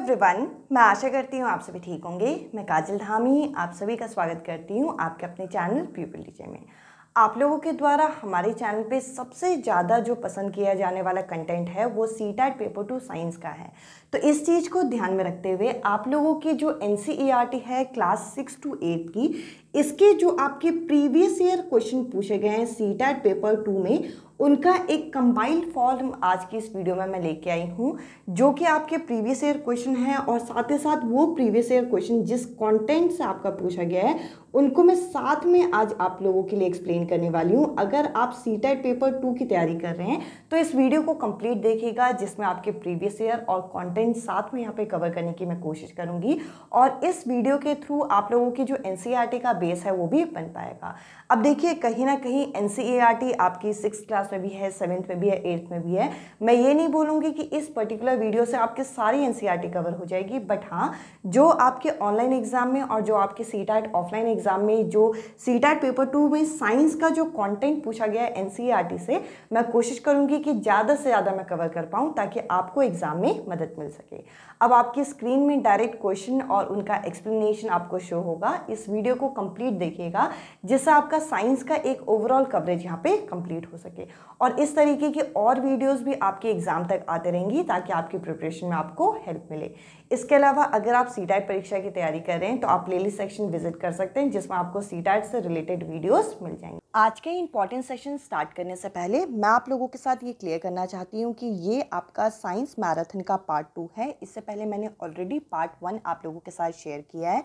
everyone मैं आशा करती हूँ आप सभी ठीक होंगे मैं काजल धामी आप सभी का स्वागत करती हूँ आपके अपने चैनल पीपल डीजे में आप लोगों के द्वारा हमारे चैनल पे सबसे ज़्यादा जो पसंद किया जाने वाला कंटेंट है वो C TET paper two science का है तो इस चीज़ को ध्यान में रखते हुए आप लोगों की जो एन e है क्लास सिक्स टू एट की इसके जो आपके प्रीवियस ईयर क्वेश्चन पूछे गए हैं सी टैट पेपर टू में उनका एक कंबाइंड फॉर्म आज की इस वीडियो में मैं लेके आई हूँ जो कि आपके प्रीवियस ईयर क्वेश्चन है और साथ ही साथ वो प्रीवियस ईयर क्वेश्चन जिस कॉन्टेंट से आपका पूछा गया है उनको मैं साथ में आज आप लोगों के लिए एक्सप्लेन करने वाली हूँ अगर आप सी टाइट पेपर टू की तैयारी कर रहे हैं तो इस वीडियो को कंप्लीट देखिएगा जिसमें आपके प्रीवियस ईयर और कंटेंट साथ में यहाँ पे कवर करने की मैं कोशिश करूँगी और इस वीडियो के थ्रू आप लोगों की जो एन e का बेस है वो भी बन पाएगा अब देखिए कहीं ना कहीं एन e आपकी सिक्स क्लास में भी है सेवन्थ में भी है एट्थ में भी है मैं ये नहीं बोलूँगी कि इस पर्टिकुलर वीडियो से आपकी सारी एन कवर e हो जाएगी बट हाँ जो आपके ऑनलाइन एग्जाम में और जो आपके सी ऑफलाइन एग्जाम में जो सी पेपर टू में साइंस का जो कॉन्टेंट पूछा गया है एनसीईआरटी e से मैं कोशिश करूंगी कि ज़्यादा से ज़्यादा मैं कवर कर पाऊँ ताकि आपको एग्ज़ाम में मदद मिल सके अब आपकी स्क्रीन में डायरेक्ट क्वेश्चन और उनका एक्सप्लेनेशन आपको शो होगा इस वीडियो को कंप्लीट देखिएगा जिससे आपका साइंस का एक ओवरऑल कवरेज यहाँ पे कंप्लीट हो सके और इस तरीके की और वीडियोस भी आपके एग्ज़ाम तक आते रहेंगी ताकि आपकी प्रिपरेशन में आपको हेल्प मिले इसके अलावा अगर आप सी टाइट परीक्षा की तैयारी कर रहे हैं तो आप प्लेलिस्ट सेक्शन विजिट कर सकते हैं जिसमें आपको सी टाइट से रिलेटेड वीडियोस मिल जाएंगे आज के इंपॉर्टेंट सेशन स्टार्ट करने से पहले मैं आप लोगों के साथ ये क्लियर करना चाहती हूँ कि ये आपका साइंस मैराथन का पार्ट टू है इससे पहले मैंने ऑलरेडी पार्ट वन आप लोगों के साथ शेयर किया है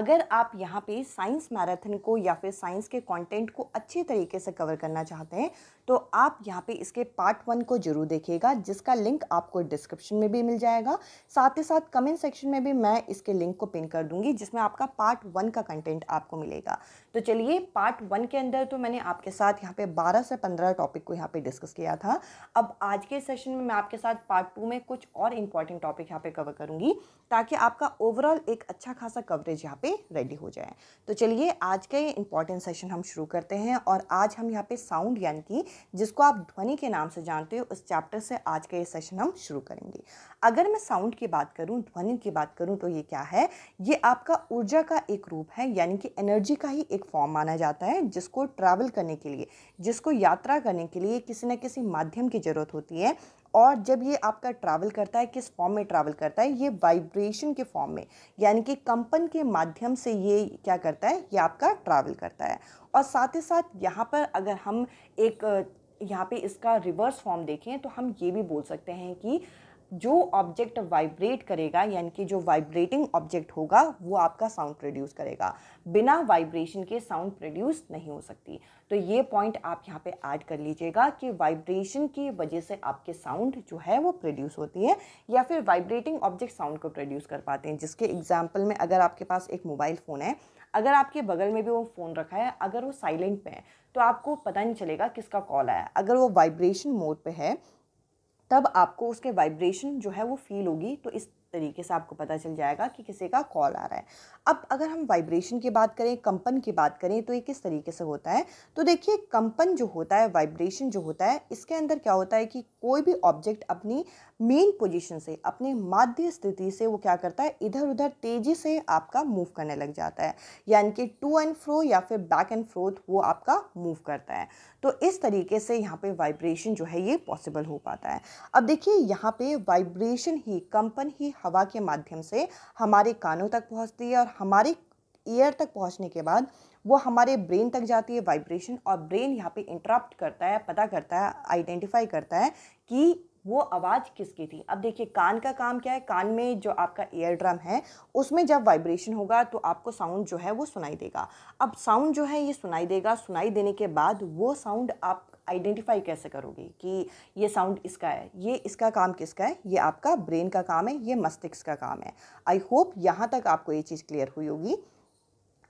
अगर आप यहाँ पे साइंस मैराथन को या फिर साइंस के कंटेंट को अच्छे तरीके से कवर करना चाहते हैं तो आप यहाँ पे इसके पार्ट वन को जरूर देखिएगा जिसका लिंक आपको डिस्क्रिप्शन में भी मिल जाएगा साथ ही साथ कमेंट सेक्शन में भी मैं इसके लिंक को पिन कर दूंगी जिसमें आपका पार्ट वन का कंटेंट आपको मिलेगा तो चलिए पार्ट वन के अंदर तो मैंने आपके साथ यहाँ पे बारह से पंद्रह टॉपिक को यहाँ पे डिस्कस किया था अब आज के सेशन में मैं आपके साथ पार्ट टू में कुछ और इंपॉर्टेंट टॉपिक यहाँ पे कवर करूँगी ताकि आपका ओवरऑल एक अच्छा खासा कवरेज यहाँ पे रेडी हो जाए तो चलिए आज के इंपॉर्टेंट सेशन हम शुरू करते हैं और आज हम यहाँ पे साउंड यानी कि जिसको आप ध्वनि के नाम से जानते हो उस चैप्टर से आज का ये सेशन हम शुरू करेंगे अगर मैं साउंड की बात करूँ ध्वनि की बात करूँ तो ये क्या है ये आपका ऊर्जा का एक रूप है यानी कि एनर्जी का ही एक फॉर्म माना जाता है जिसको ट्रैवल करने के लिए जिसको यात्रा करने के लिए किसी न किसी माध्यम की ज़रूरत होती है और जब ये आपका ट्रैवल करता है किस फॉर्म में ट्रैवल करता है ये वाइब्रेशन के फॉर्म में यानी कि कंपन के माध्यम से ये क्या करता है ये आपका ट्रैवल करता है और साथ ही साथ यहाँ पर अगर हम एक यहाँ पे इसका रिवर्स फॉर्म देखें तो हम ये भी बोल सकते हैं कि जो ऑब्जेक्ट वाइब्रेट करेगा यानी कि जो वाइब्रेटिंग ऑब्जेक्ट होगा वो आपका साउंड प्रोड्यूस करेगा बिना वाइब्रेशन के साउंड प्रोड्यूस नहीं हो सकती तो ये पॉइंट आप यहाँ पे ऐड कर लीजिएगा कि वाइब्रेशन की वजह से आपके साउंड जो है वो प्रोड्यूस होती है या फिर वाइब्रेटिंग ऑब्जेक्ट साउंड को प्रोड्यूस कर पाते हैं जिसके एग्जाम्पल में अगर आपके पास एक मोबाइल फ़ोन है अगर आपके बगल में भी वो फ़ोन रखा है अगर वो साइलेंट पे है तो आपको पता नहीं चलेगा किसका कॉल आया अगर वो वाइब्रेशन मोड पे है तब आपको उसके वाइब्रेशन जो है वो फील होगी तो इस तरीके से आपको पता चल जाएगा कि किसी का कॉल आ रहा है अब अगर हम वाइब्रेशन की बात करें कंपन की बात करें तो ये किस तरीके से होता है तो देखिए कंपन जो होता है वाइब्रेशन जो होता है इसके अंदर क्या होता है कि कोई भी ऑब्जेक्ट अपनी मेन पोजीशन से अपने माध्य स्थिति से वो क्या करता है इधर उधर तेजी से आपका मूव करने लग जाता है यानी कि टू एंड फ्रो या फिर बैक एंड फ्रोथ वो आपका मूव करता है तो इस तरीके से यहाँ पे वाइब्रेशन जो है ये पॉसिबल हो पाता है अब देखिए यहाँ पे वाइब्रेशन ही कंपन ही हवा के माध्यम से हमारे कानों तक पहुँचती है और हमारे ईयर तक पहुँचने के बाद वो हमारे ब्रेन तक जाती है वाइब्रेशन और ब्रेन यहाँ पे इंटरप्ट करता है पता करता है आइडेंटिफाई करता है कि वो आवाज़ किसकी थी अब देखिए कान का काम क्या है कान में जो आपका एयर ड्रम है उसमें जब वाइब्रेशन होगा तो आपको साउंड जो है वो सुनाई देगा अब साउंड जो है ये सुनाई देगा सुनाई देने के बाद वो साउंड आप आइडेंटिफाई कैसे करोगे कि ये साउंड इसका है ये इसका काम किसका है ये आपका ब्रेन का काम है ये मस्तिष्क का काम है आई होप यहाँ तक आपको ये चीज़ क्लियर हुई होगी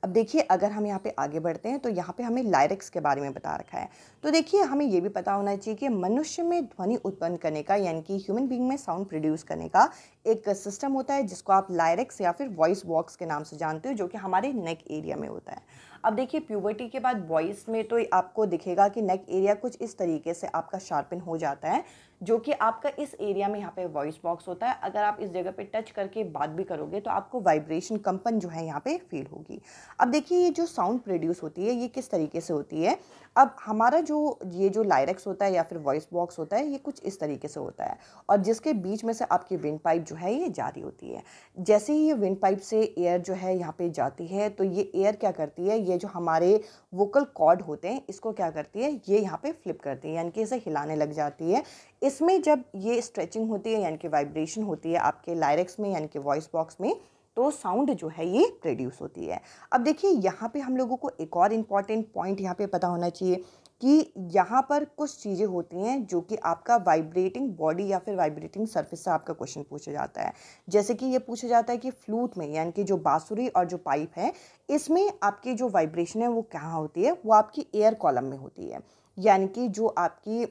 अब देखिए अगर हम यहाँ पे आगे बढ़ते हैं तो यहाँ पे हमें लायरिक्स के बारे में बता रखा है तो देखिए हमें ये भी पता होना चाहिए कि मनुष्य में ध्वनि उत्पन्न करने का यानी कि ह्यूमन बींग में साउंड प्रोड्यूस करने का एक सिस्टम होता है जिसको आप लायरिक्स या फिर वॉइस वॉक्स के नाम से जानते हो जो कि हमारे नेक एरिया में होता है अब देखिए प्यूबर्टी के बाद वॉइस में तो आपको दिखेगा कि नेक एरिया कुछ इस तरीके से आपका शार्पिन हो जाता है जो कि आपका इस एरिया में यहाँ पे वॉइस बॉक्स होता है अगर आप इस जगह पे टच करके बात भी करोगे तो आपको वाइब्रेशन कंपन जो है यहाँ पे फील होगी अब देखिए ये जो साउंड प्रोड्यूस होती है ये किस तरीके से होती है अब हमारा जो ये जो लायरेक्स होता है या फिर वॉइस बॉक्स होता है ये कुछ इस तरीके से होता है और जिसके बीच में से आपकी विंड पाइप जो है ये जारी होती है जैसे ही ये विंड पाइप से एयर जो है यहाँ पर जाती है तो ये एयर क्या करती है ये जो हमारे वोकल कॉर्ड होते हैं इसको क्या करती है ये यहाँ पर फ्लिप करती है यानी कि इसे हिलाने लग जाती है इसमें जब ये स्ट्रेचिंग होती है यानी कि वाइब्रेशन होती है आपके लायरिक्स में यानी कि वॉइस बॉक्स में तो साउंड जो है ये प्रोड्यूस होती है अब देखिए यहाँ पे हम लोगों को एक और इम्पॉर्टेंट पॉइंट यहाँ पे पता होना चाहिए कि यहाँ पर कुछ चीज़ें होती हैं जो कि आपका वाइब्रेटिंग बॉडी या फिर वाइब्रेटिंग सरफेस से आपका क्वेश्चन पूछा जाता है जैसे कि ये पूछा जाता है कि फ्लूट में यानी कि जो बाँसुरी और जो पाइप है इसमें आपकी जो वाइब्रेशन है वो कहाँ होती है वो आपकी एयर कॉलम में होती है यानी कि जो आपकी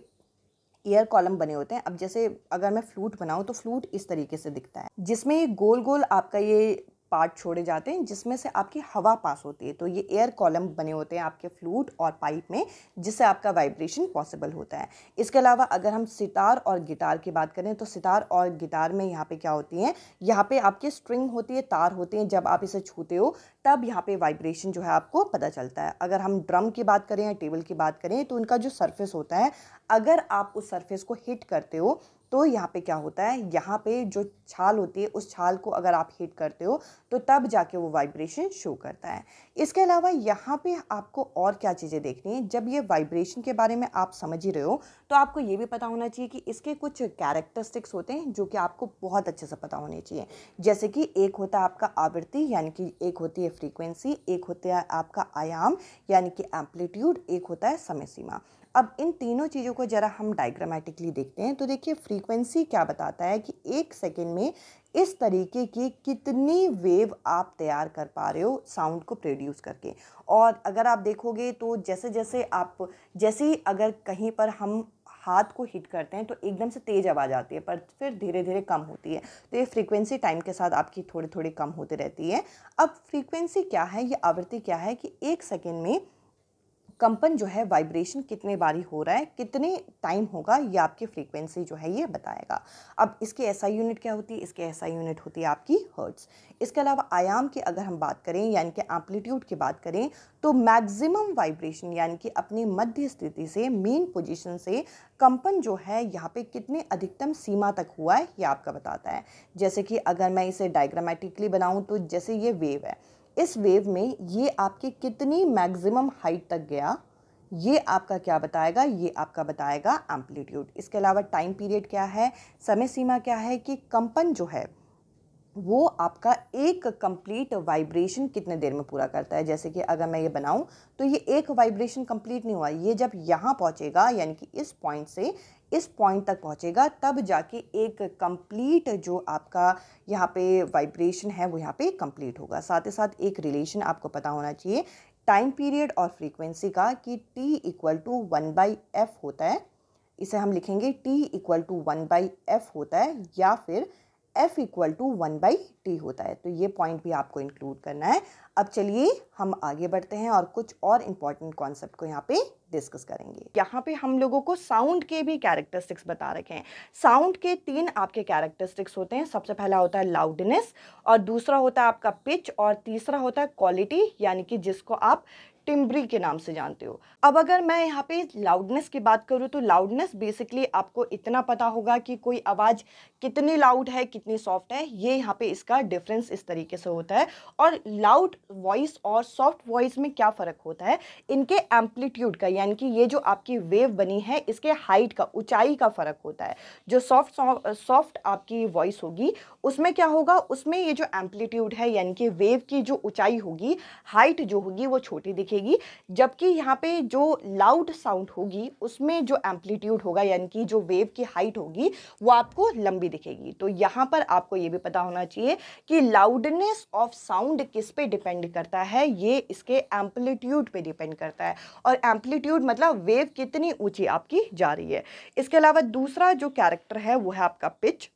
एयर कॉलम बने होते हैं अब जैसे अगर मैं फ्लूट बनाऊँ तो फ्लूट इस तरीके से दिखता है जिसमें ये गोल गोल आपका ये पार्ट छोड़े जाते हैं जिसमें से आपकी हवा पास होती है तो ये एयर कॉलम बने होते हैं आपके फ्लूट और पाइप में जिससे आपका वाइब्रेशन पॉसिबल होता है इसके अलावा अगर हम सितार और गिटार की बात करें तो सितार और गिटार में यहाँ पे क्या होती हैं यहाँ पे आपकी स्ट्रिंग होती है तार होते हैं जब आप इसे छूते हो तब यहाँ पर वाइब्रेशन जो है आपको पता चलता है अगर हम ड्रम की बात करें या टेबल की बात करें तो उनका जो सर्फेस होता है अगर आप उस सर्फेस को हिट करते हो तो यहाँ पे क्या होता है यहाँ पे जो छाल होती है उस छाल को अगर आप हीट करते हो तो तब जाके वो वाइब्रेशन शो करता है इसके अलावा यहाँ पे आपको और क्या चीज़ें देखनी है जब ये वाइब्रेशन के बारे में आप समझ ही रहे हो तो आपको ये भी पता होना चाहिए कि इसके कुछ कैरेक्टरिस्टिक्स होते हैं जो कि आपको बहुत अच्छे से पता होने चाहिए जैसे कि एक होता है आपका आवृत्ति यानी कि एक होती है फ्रीक्वेंसी एक होता है आपका आयाम यानी कि एम्पलीट्यूड एक होता है समय सीमा अब इन तीनों चीज़ों को ज़रा हम डायग्रामेटिकली देखते हैं तो देखिए फ्रीक्वेंसी क्या बताता है कि एक सेकेंड में इस तरीके की कितनी वेव आप तैयार कर पा रहे हो साउंड को प्रोड्यूस करके और अगर आप देखोगे तो जैसे जैसे आप जैसे ही अगर कहीं पर हम हाथ को हिट करते हैं तो एकदम से तेज़ आवाज़ आती है पर फिर धीरे धीरे कम होती है तो ये फ्रीक्वेंसी टाइम के साथ आपकी थोड़ी थोड़ी कम होती रहती है अब फ्रीक्वेंसी क्या है ये आवृत्ति क्या है कि एक सेकेंड में कंपन जो है वाइब्रेशन कितने बारी हो रहा है कितने टाइम होगा ये आपकी फ्रीक्वेंसी जो है ये बताएगा अब इसके ऐसा यूनिट क्या होती है इसके ऐसा यूनिट होती है आपकी हर्ट्स इसके अलावा आयाम की अगर हम बात करें यानी कि एम्पलीट्यूड की बात करें तो मैक्सिमम वाइब्रेशन यानी कि अपनी मध्य स्थिति से मेन पोजिशन से कंपन जो है यहाँ पर कितने अधिकतम सीमा तक हुआ है ये आपका बताता है जैसे कि अगर मैं इसे डायग्रामेटिकली बनाऊँ तो जैसे ये वेव है इस वेव में ये आपकी कितनी मैक्सिमम हाइट तक गया ये आपका क्या बताएगा ये आपका बताएगा एम्पलीट्यूड इसके अलावा टाइम पीरियड क्या है समय सीमा क्या है कि कंपन जो है वो आपका एक कंप्लीट वाइब्रेशन कितने देर में पूरा करता है जैसे कि अगर मैं ये बनाऊं तो ये एक वाइब्रेशन कंप्लीट नहीं हुआ ये जब यहाँ पहुँचेगा यानी कि इस पॉइंट से इस पॉइंट तक पहुँचेगा तब जाके एक कंप्लीट जो आपका यहाँ पे वाइब्रेशन है वो यहाँ पे कंप्लीट होगा साथ ही साथ एक रिलेशन आपको पता होना चाहिए टाइम पीरियड और फ्रीक्वेंसी का कि T equal to one by F होता है इसे हम लिखेंगे T equal to one by F होता है या फिर F equal to one by T होता है तो ये पॉइंट भी आपको इंक्लूड करना है अब चलिए हम आगे बढ़ते हैं और कुछ और इम्पॉर्टेंट कॉन्सेप्ट को यहाँ पे डिस्कस करेंगे यहाँ पे हम लोगों को साउंड के भी कैरेक्टरिस्टिक्स बता रखे हैं साउंड के तीन आपके कैरेक्टरिस्टिक्स होते हैं सबसे पहला होता है लाउडनेस और दूसरा होता है आपका पिच और तीसरा होता है क्वालिटी यानी कि जिसको आप टिम्बरी के नाम से जानते हो अब अगर मैं यहाँ पे लाउडनेस की बात करूँ तो लाउडनेस बेसिकली आपको इतना पता होगा कि कोई आवाज़ कितनी लाउड है कितनी सॉफ्ट है ये यहाँ पे इसका डिफरेंस इस तरीके से होता है और लाउड वॉइस और सॉफ्ट वॉइस में क्या फ़र्क होता है इनके एम्पलीट्यूड का यानी कि ये जो आपकी वेव बनी है इसके हाइट का ऊंचाई का फ़र्क होता है जो सॉफ्ट सॉफ्ट आपकी वॉइस होगी उसमें क्या होगा उसमें ये जो एम्पलीट्यूड है यानी कि वेव की जो ऊंचाई होगी हाइट जो होगी वो छोटी दिखेगी जबकि यहाँ पे जो लाउड साउंड होगी उसमें जो एम्पलीट्यूड होगा यानी कि जो वेव की हाइट होगी वो आपको लंबी दिखेगी तो यहाँ पर आपको ये भी पता होना चाहिए कि लाउडनेस ऑफ साउंड किस पे डिपेंड करता है ये इसके एम्पलीट्यूड पर डिपेंड करता है और एम्पलीट्यूड मतलब वेव कितनी ऊँची आपकी जा रही है इसके अलावा दूसरा जो कैरेक्टर है वो है आपका पिच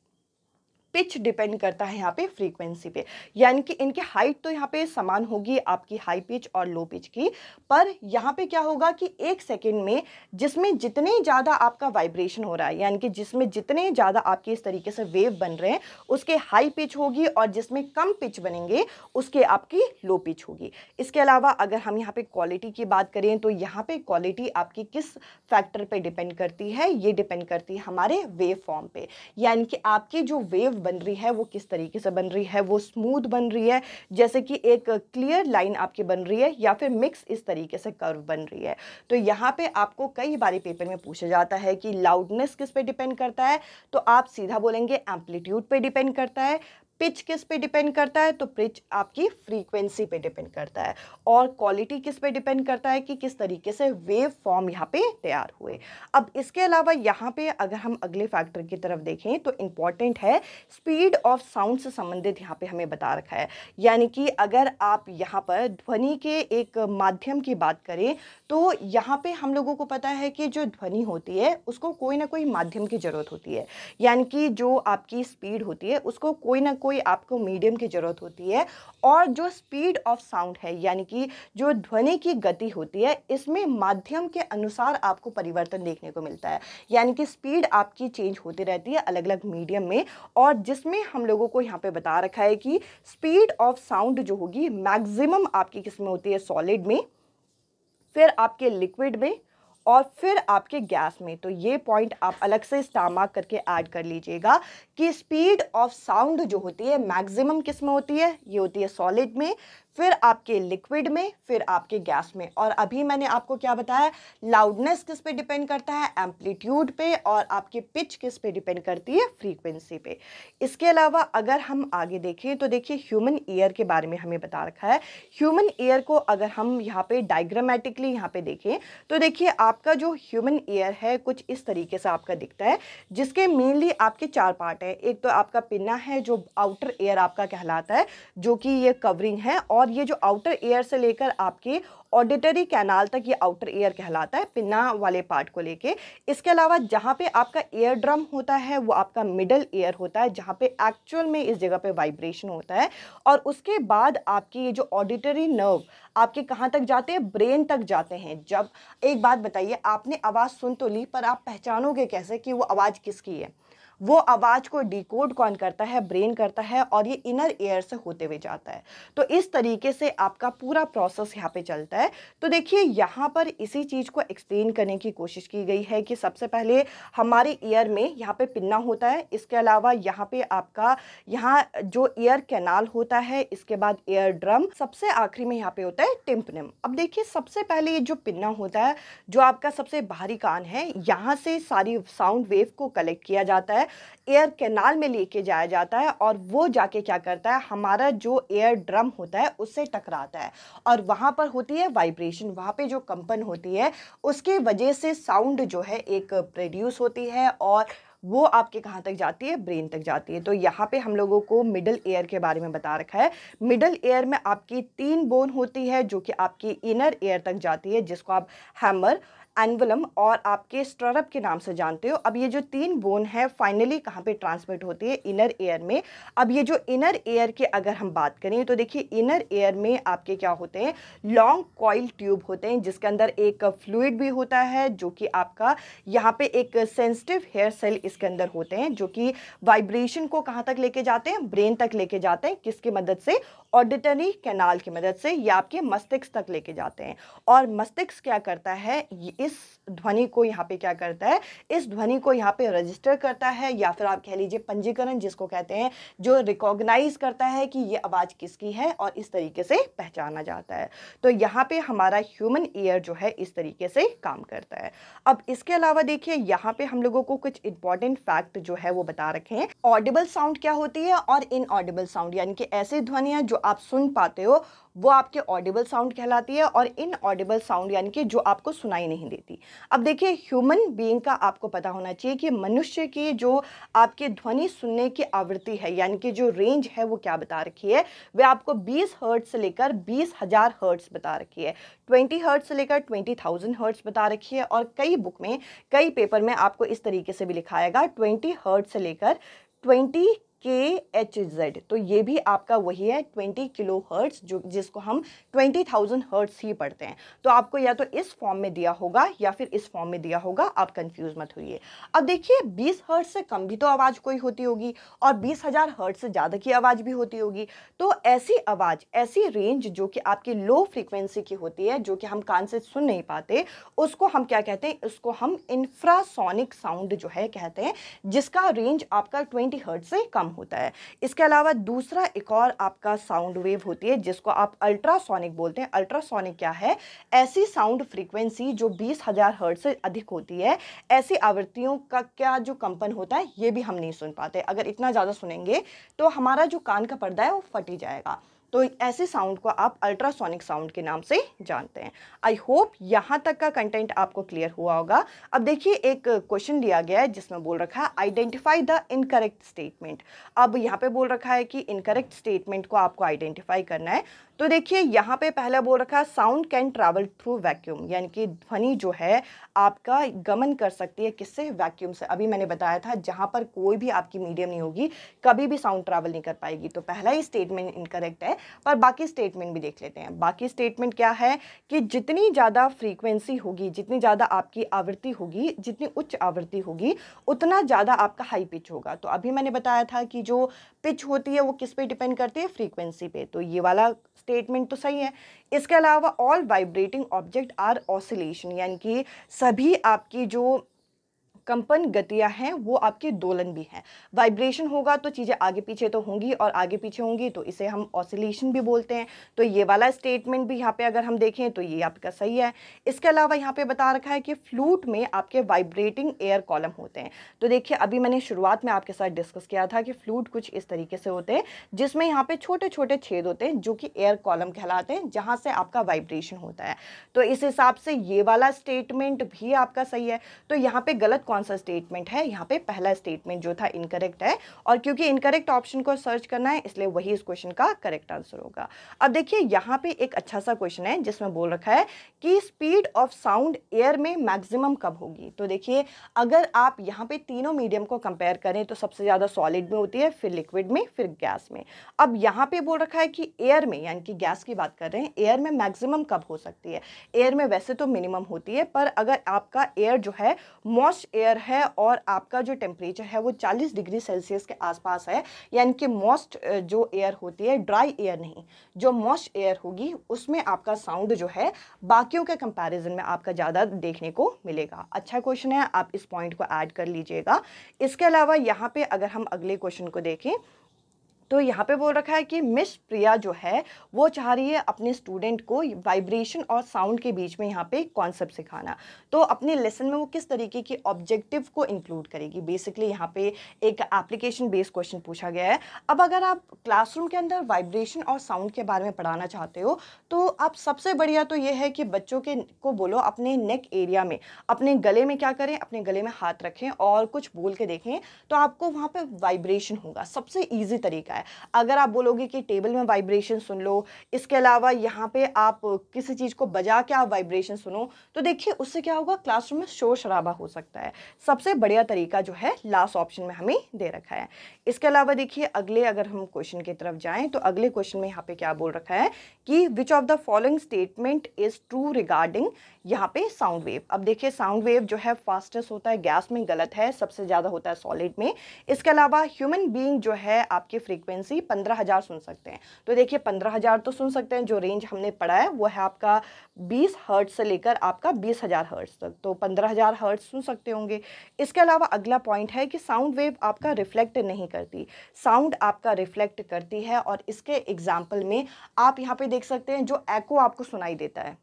पिच डिपेंड करता है यहाँ पे फ्रीक्वेंसी पे यानी कि इनकी हाइट तो यहाँ पे समान होगी आपकी हाई पिच और लो पिच की पर यहाँ पे क्या होगा कि एक सेकेंड में जिसमें जितने ज़्यादा आपका वाइब्रेशन हो रहा है यानी कि जिसमें जितने ज़्यादा आपके इस तरीके से वेव बन रहे हैं उसके हाई पिच होगी और जिसमें कम पिच बनेंगे उसके आपकी लो पिच होगी इसके अलावा अगर हम यहाँ पर क्वालिटी की बात करें तो यहाँ पर क्वालिटी आपकी किस फैक्टर पर डिपेंड करती है ये डिपेंड करती है हमारे वेव फॉर्म पर यानी कि आपकी जो वेव बन रही है वो किस तरीके से बन रही है वो स्मूथ बन रही है जैसे कि एक क्लियर लाइन आपकी बन रही है या फिर मिक्स इस तरीके से कर्व बन रही है तो यहाँ पे आपको कई बारी पेपर में पूछा जाता है कि लाउडनेस किस पे डिपेंड करता है तो आप सीधा बोलेंगे एम्पलीट्यूड पे डिपेंड करता है पिच किस पे डिपेंड करता है तो पिच आपकी फ्रीक्वेंसी पे डिपेंड करता है और क्वालिटी किस पे डिपेंड करता है कि किस तरीके से वेव फॉर्म यहाँ पे तैयार हुए अब इसके अलावा यहाँ पे अगर हम अगले फैक्टर की तरफ देखें तो इम्पॉर्टेंट है स्पीड ऑफ साउंड से संबंधित यहाँ पे हमें बता रखा है यानी कि अगर आप यहाँ पर ध्वनि के एक माध्यम की बात करें तो यहाँ पर हम लोगों को पता है कि जो ध्वनि होती है उसको कोई ना कोई माध्यम की ज़रूरत होती है यानी कि जो आपकी स्पीड होती है उसको कोई ना कोई आपको मीडियम की ज़रूरत होती है और जो स्पीड ऑफ साउंड है यानी कि जो ध्वनि की गति होती है इसमें माध्यम के अनुसार आपको परिवर्तन देखने को मिलता है यानी कि स्पीड आपकी चेंज होती रहती है अलग अलग मीडियम में और जिसमें हम लोगों को यहाँ पे बता रखा है कि स्पीड ऑफ साउंड जो होगी मैक्सिमम आपकी किस में होती है सॉलिड में फिर आपके लिक्विड में और फिर आपके गैस में तो ये पॉइंट आप अलग से मार्क करके ऐड कर लीजिएगा कि स्पीड ऑफ साउंड जो होती है मैक्सिमम किस में होती है ये होती है सॉलिड में फिर आपके लिक्विड में फिर आपके गैस में और अभी मैंने आपको क्या बताया लाउडनेस किस पे डिपेंड करता है एम्पलीट्यूड पे और आपके पिच किस पे डिपेंड करती है फ्रीक्वेंसी पे इसके अलावा अगर हम आगे देखें तो देखिए ह्यूमन ईयर के बारे में हमें बता रखा है ह्यूमन ईयर को अगर हम यहाँ पे डायग्रामेटिकली यहाँ पे देखें तो देखिए आपका जो ह्यूमन ईयर है कुछ इस तरीके से आपका दिखता है जिसके मेनली आपके चार पार्ट है एक तो आपका पिन्ना है जो आउटर एयर आपका कहलाता है जो कि ये कवरिंग है और और ये जो आउटर एयर से लेकर आपके ऑडिटरी कैनाल तक ये आउटर एयर कहलाता है पिन्ना वाले पार्ट को लेके इसके अलावा जहाँ पे आपका एयर ड्रम होता है वो आपका मिडल एयर होता है जहाँ पे एक्चुअल में इस जगह पे वाइब्रेशन होता है और उसके बाद आपकी ये जो ऑडिटरी नर्व आपके कहाँ तक जाते हैं ब्रेन तक जाते हैं जब एक बात बताइए आपने आवाज़ सुन तो ली पर आप पहचानोगे कैसे कि वो आवाज़ किसकी है वो आवाज़ को डिकोड कौन करता है ब्रेन करता है और ये इनर एयर से होते हुए जाता है तो इस तरीके से आपका पूरा प्रोसेस यहाँ पे चलता है तो देखिए यहाँ पर इसी चीज़ को एक्सप्लेन करने की कोशिश की गई है कि सबसे पहले हमारे ईयर में यहाँ पे पिन्ना होता है इसके अलावा यहाँ पे आपका यहाँ जो ईयर कैनाल होता है इसके बाद एयर ड्रम सबसे आखिरी में यहाँ पर होता है टिम्पनम अब देखिए सबसे पहले ये जो पिन्ना होता है जो आपका सबसे बाहरी कान है यहाँ से सारी साउंड वेव को कलेक्ट किया जाता है एयर कैनाल में लेके जाया जाता है और वो जाके क्या करता है हमारा जो एयर ड्रम होता है उससे टकराता है और वहाँ पर होती है वाइब्रेशन वहाँ पे जो कंपन होती है उसकी वजह से साउंड जो है एक प्रोड्यूस होती है और वो आपके कहाँ तक जाती है ब्रेन तक जाती है तो यहाँ पे हम लोगों को मिडल एयर के बारे में बता रखा है मिडल एयर में आपकी तीन बोन होती है जो कि आपकी इनर एयर तक जाती है जिसको आप हैमर एनवलम और आपके स्ट्ररप के नाम से जानते हो अब ये जो तीन बोन है फाइनली कहाँ पे ट्रांसमिट होती है इनर एयर में अब ये जो इनर एयर की अगर हम बात करें तो देखिए इनर एयर में आपके क्या होते हैं लॉन्ग कॉयल ट्यूब होते हैं जिसके अंदर एक फ्लूड भी होता है जो कि आपका यहाँ पे एक सेंसिटिव हेयर सेल इसके अंदर होते हैं जो कि वाइब्रेशन को कहाँ तक लेके जाते हैं ब्रेन तक लेके जाते हैं किसकी मदद से ऑडिटरी कैनाल की मदद से या आपके मस्तिष्क तक लेके जाते हैं और मस्तिष्क क्या करता है इस ध्वनि को यहाँ पे क्या करता है इस ध्वनि को यहाँ पे रजिस्टर करता है या फिर आप कह लीजिए पंजीकरण जिसको कहते हैं जो रिकॉग्नाइज करता है कि ये आवाज़ किसकी है और इस तरीके से पहचाना जाता है तो यहाँ पे हमारा ह्यूमन ईयर जो है इस तरीके से काम करता है अब इसके अलावा देखिए यहाँ पे हम लोगों को कुछ इंपॉर्टेंट फैक्ट जो है वो बता रखे हैं ऑडिबल साउंड क्या होती है और इनऑडिबल साउंड यानी कि ऐसे ध्वनियाँ जो आप सुन पाते हो वो आपके ऑडिबल साउंड कहलाती है और इन ऑडिबल साउंड यानी कि जो आपको सुनाई नहीं देती अब देखिए ह्यूमन बीइंग का आपको पता होना चाहिए कि मनुष्य की जो आपके ध्वनि सुनने की आवृत्ति है यानी कि जो रेंज है वो क्या बता रखी है वे आपको बीस हर्ट्स से लेकर बीस हज़ार हर्ट्स बता रखी है ट्वेंटी हर्ट्स से लेकर ट्वेंटी थाउजेंड हर्ट्स बता रखी है और कई बुक में कई पेपर में आपको इस तरीके से भी लिखाएगा ट्वेंटी हर्ट्स से लेकर ट्वेंटी के एच जेड तो ये भी आपका वही है ट्वेंटी किलो हर्ट्स जो जिसको हम ट्वेंटी थाउजेंड हर्ट्स ही पढ़ते हैं तो आपको या तो इस फॉर्म में दिया होगा या फिर इस फॉर्म में दिया होगा आप कंफ्यूज मत होइए अब देखिए बीस हर्ट्स से कम भी तो आवाज़ कोई होती होगी और बीस हज़ार हर्ट्स से ज़्यादा की आवाज़ भी होती होगी तो ऐसी आवाज़ ऐसी रेंज जो कि आपकी लो फ्रिक्वेंसी की होती है जो कि हम कान से सुन नहीं पाते उसको हम क्या कहते हैं उसको हम इंफ्रासोनिक साउंड जो है कहते हैं जिसका रेंज आपका ट्वेंटी हर्ट से कम होता है इसके अलावा दूसरा एक और आपका साउंड वेव होती है जिसको आप अल्ट्रासोनिक बोलते हैं अल्ट्रासोनिक क्या है ऐसी साउंड फ्रीक्वेंसी जो बीस हज़ार हर्ट से अधिक होती है ऐसी आवृत्तियों का क्या जो कंपन होता है ये भी हम नहीं सुन पाते अगर इतना ज़्यादा सुनेंगे तो हमारा जो कान का पर्दा है वो फटी जाएगा तो ऐसे साउंड को आप अल्ट्रासोनिक साउंड के नाम से जानते हैं आई होप यहाँ तक का कंटेंट आपको क्लियर हुआ होगा अब देखिए एक क्वेश्चन दिया गया है जिसमें बोल रखा है आइडेंटिफाई द इनकरेक्ट स्टेटमेंट अब यहाँ पे बोल रखा है कि इनकरेक्ट स्टेटमेंट को आपको आइडेंटिफाई करना है तो देखिए यहाँ पे पहला बोल रखा है sound can travel through vacuum यानी कि ध्वनि जो है आपका गमन कर सकती है किससे वैक्यूम से अभी मैंने बताया था जहाँ पर कोई भी आपकी मीडियम नहीं होगी कभी भी साउंड ट्रैवल नहीं कर पाएगी तो पहला ही स्टेटमेंट इनकरेक्ट है पर बाकी स्टेटमेंट भी देख लेते हैं बाकी स्टेटमेंट क्या है कि जितनी ज़्यादा फ्रीक्वेंसी होगी जितनी ज़्यादा आपकी आवृत्ति होगी जितनी उच्च आवृत्ति होगी उतना ज़्यादा आपका हाई पिच होगा तो अभी मैंने बताया था कि जो पिच होती है वो किस पे डिपेंड करती है फ्रीक्वेंसी पे तो ये वाला स्टेटमेंट तो सही है इसके अलावा all vibrating object are oscillation यानी कि सभी आपकी जो कंपन गतियां हैं वो आपके दोलन भी हैं वाइब्रेशन होगा तो चीज़ें आगे पीछे तो होंगी और आगे पीछे होंगी तो इसे हम ऑसिलेशन भी बोलते हैं तो ये वाला स्टेटमेंट भी यहाँ पे अगर हम देखें तो ये आपका सही है इसके अलावा यहाँ पे बता रखा है कि फ्लूट में आपके वाइब्रेटिंग एयर कॉलम होते हैं तो देखिए अभी मैंने शुरुआत में आपके साथ डिस्कस किया था कि फ्लूट कुछ इस तरीके से होते हैं जिसमें यहाँ पे छोटे छोटे छेद होते हैं जो कि एयर कॉलम कहलाते हैं जहाँ से आपका वाइब्रेशन होता है तो इस हिसाब से ये वाला स्टेटमेंट भी आपका सही है तो यहाँ पर गलत कौन सा स्टेटमेंट है यहाँ पे पहला स्टेटमेंट जो था इनकरेक्ट है और क्योंकि इनकरेक्ट ऑप्शन को सर्च करना है इसलिए वही इस क्वेश्चन का करेक्ट आंसर होगा अब देखिए यहाँ पे एक अच्छा सा क्वेश्चन है जिसमें बोल रखा है कि स्पीड ऑफ साउंड एयर में मैक्सिमम कब होगी तो देखिए अगर आप यहाँ पे तीनों मीडियम को कंपेयर करें तो सबसे ज़्यादा सॉलिड में होती है फिर लिक्विड में फिर गैस में अब यहाँ पे बोल रखा है कि एयर में यानी कि गैस की बात कर रहे हैं एयर में मैक्सिमम कब हो सकती है एयर में वैसे तो मिनिमम होती है पर अगर आपका एयर जो है मोस्ट एयर एयर है और आपका जो टेम्परेचर है वो 40 डिग्री सेल्सियस के आसपास है यानी कि मोस्ट जो एयर होती है ड्राई एयर नहीं जो मोस्ट एयर होगी उसमें आपका साउंड जो है बाकियों के कंपैरिजन में आपका ज़्यादा देखने को मिलेगा अच्छा क्वेश्चन है आप इस पॉइंट को ऐड कर लीजिएगा इसके अलावा यहाँ पर अगर हम अगले क्वेश्चन को देखें तो यहाँ पे बोल रखा है कि मिस प्रिया जो है वो चाह रही है अपने स्टूडेंट को वाइब्रेशन और साउंड के बीच में यहाँ पे कॉन्सेप्ट सिखाना तो अपने लेसन में वो किस तरीके के ऑब्जेक्टिव को इंक्लूड करेगी बेसिकली यहाँ पे एक एप्लीकेशन बेस्ड क्वेश्चन पूछा गया है अब अगर आप क्लासरूम के अंदर वाइब्रेशन और साउंड के बारे में पढ़ाना चाहते हो तो आप सबसे बढ़िया तो ये है कि बच्चों के को बोलो अपने नेक एरिया में अपने गले में क्या करें अपने गले में हाथ रखें और कुछ बोल के देखें तो आपको वहाँ पर वाइब्रेशन होगा सबसे ईजी तरीका है अगर आप बोलोगे कि टेबल में वाइब्रेशन सुन लो इसके अलावा यहाँ पे आप किसी चीज़ को बजा के आप वाइब्रेशन सुनो तो देखिए उससे क्या होगा क्लासरूम में शोर शराबा हो सकता है सबसे बढ़िया तरीका जो है लास्ट ऑप्शन में हमें दे रखा है इसके अलावा देखिए अगले अगर हम क्वेश्चन की तरफ जाएँ तो अगले क्वेश्चन में यहाँ पे क्या बोल रखा है कि which of the following statement is true regarding यहाँ पे साउंड वेव अब देखिए साउंड वेव जो है फास्टेस्ट होता है गैस में गलत है सबसे ज़्यादा होता है सॉलिड में इसके अलावा ह्यूमन बीइंग जो है आपकी फ्रीक्वेंसी पंद्रह हज़ार सुन सकते हैं तो देखिए पंद्रह हज़ार तो सुन सकते हैं जो रेंज हमने पढ़ा है वो है आपका बीस हर्ट से लेकर आपका बीस हज़ार हर्ट्स तक तो पंद्रह हज़ार सुन सकते होंगे इसके अलावा अगला पॉइंट है कि साउंड वेव आपका रिफ्लेक्ट नहीं करती साउंड आपका रिफ्लेक्ट करती है और इसके एग्जाम्पल में आप यहाँ पर देख सकते हैं जो एक्ो आपको सुनाई देता है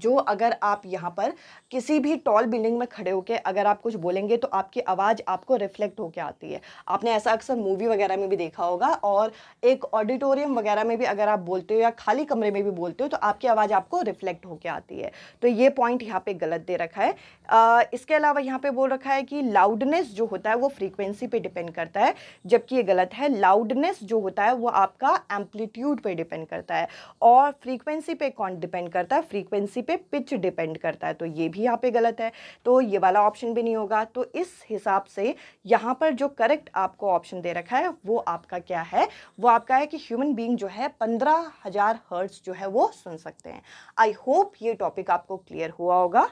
जो अगर आप यहाँ पर किसी भी टॉल बिल्डिंग में खड़े होकर अगर आप कुछ बोलेंगे तो आपकी आवाज़ आपको रिफ्लेक्ट होकर आती है आपने ऐसा अक्सर मूवी वगैरह में भी देखा होगा और एक ऑडिटोरियम वगैरह में भी अगर आप बोलते हो या खाली कमरे में भी बोलते हो तो आपकी आवाज़ आपको रिफ्लेक्ट होकर आती है तो ये पॉइंट यहाँ पर गलत दे रखा है आ, इसके अलावा यहाँ पर बोल रखा है कि लाउडनेस जो होता है वो फ्रीक्वेंसी पर डिपेंड करता है जबकि ये गलत है लाउडनेस जो होता है वो आपका एम्पलीट्यूड पर डिपेंड करता है और फ्रीकवेंसी पर कौन डिपेंड करता है फ्रीकवेंसी इसी पे पिच डिपेंड करता है तो ये भी यहाँ पे गलत है तो ये वाला ऑप्शन भी नहीं होगा तो इस हिसाब से यहाँ पर जो करेक्ट आपको ऑप्शन दे रखा है वो आपका क्या है वो आपका है कि ह्यूमन बींग जो है पंद्रह हज़ार हर्ट्स जो है वो सुन सकते हैं आई होप ये टॉपिक आपको क्लियर हुआ होगा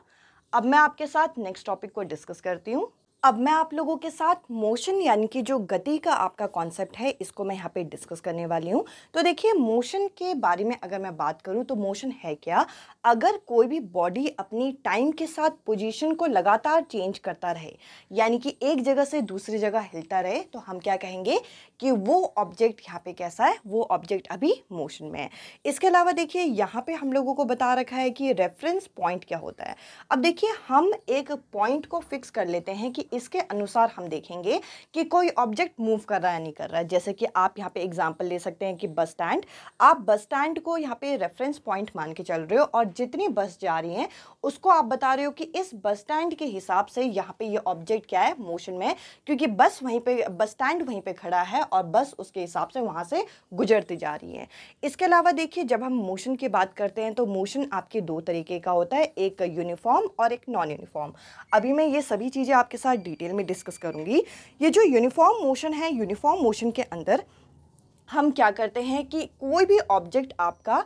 अब मैं आपके साथ नेक्स्ट टॉपिक को डिस्कस करती हूँ अब मैं आप लोगों के साथ मोशन यानी कि जो गति का आपका कॉन्सेप्ट है इसको मैं यहाँ पे डिस्कस करने वाली हूँ तो देखिए मोशन के बारे में अगर मैं बात करूँ तो मोशन है क्या अगर कोई भी बॉडी अपनी टाइम के साथ पोजीशन को लगातार चेंज करता रहे यानी कि एक जगह से दूसरी जगह हिलता रहे तो हम क्या कहेंगे कि वो ऑब्जेक्ट यहाँ पर कैसा है वो ऑब्जेक्ट अभी मोशन में है इसके अलावा देखिए यहाँ पर हम लोगों को बता रखा है कि रेफरेंस पॉइंट क्या होता है अब देखिए हम एक पॉइंट को फिक्स कर लेते हैं कि इसके अनुसार हम देखेंगे कि कोई ऑब्जेक्ट मूव कर रहा है नहीं कर रहा है जैसे कि आप यहाँ पे एग्जांपल ले सकते हैं कि बस स्टैंड आप बस स्टैंड को यहाँ पे रेफरेंस पॉइंट मान के चल रहे हो और जितनी बस जा रही हैं उसको आप बता रहे हो कि इस बस स्टैंड के हिसाब से यहाँ पे ये यह ऑब्जेक्ट क्या है मोशन में क्योंकि बस वहीं पर बस स्टैंड वहीं पर खड़ा है और बस उसके हिसाब से वहाँ से गुजरती जा रही है इसके अलावा देखिए जब हम मोशन की बात करते हैं तो मोशन आपके दो तरीके का होता है एक यूनिफॉर्म और एक नॉन यूनिफॉर्म अभी मैं ये सभी चीज़ें आपके साथ डिटेल में डिस्कस करूँगी ये जो यूनिफॉर्म मोशन है यूनिफॉर्म मोशन के अंदर हम क्या करते हैं कि कोई भी ऑब्जेक्ट आपका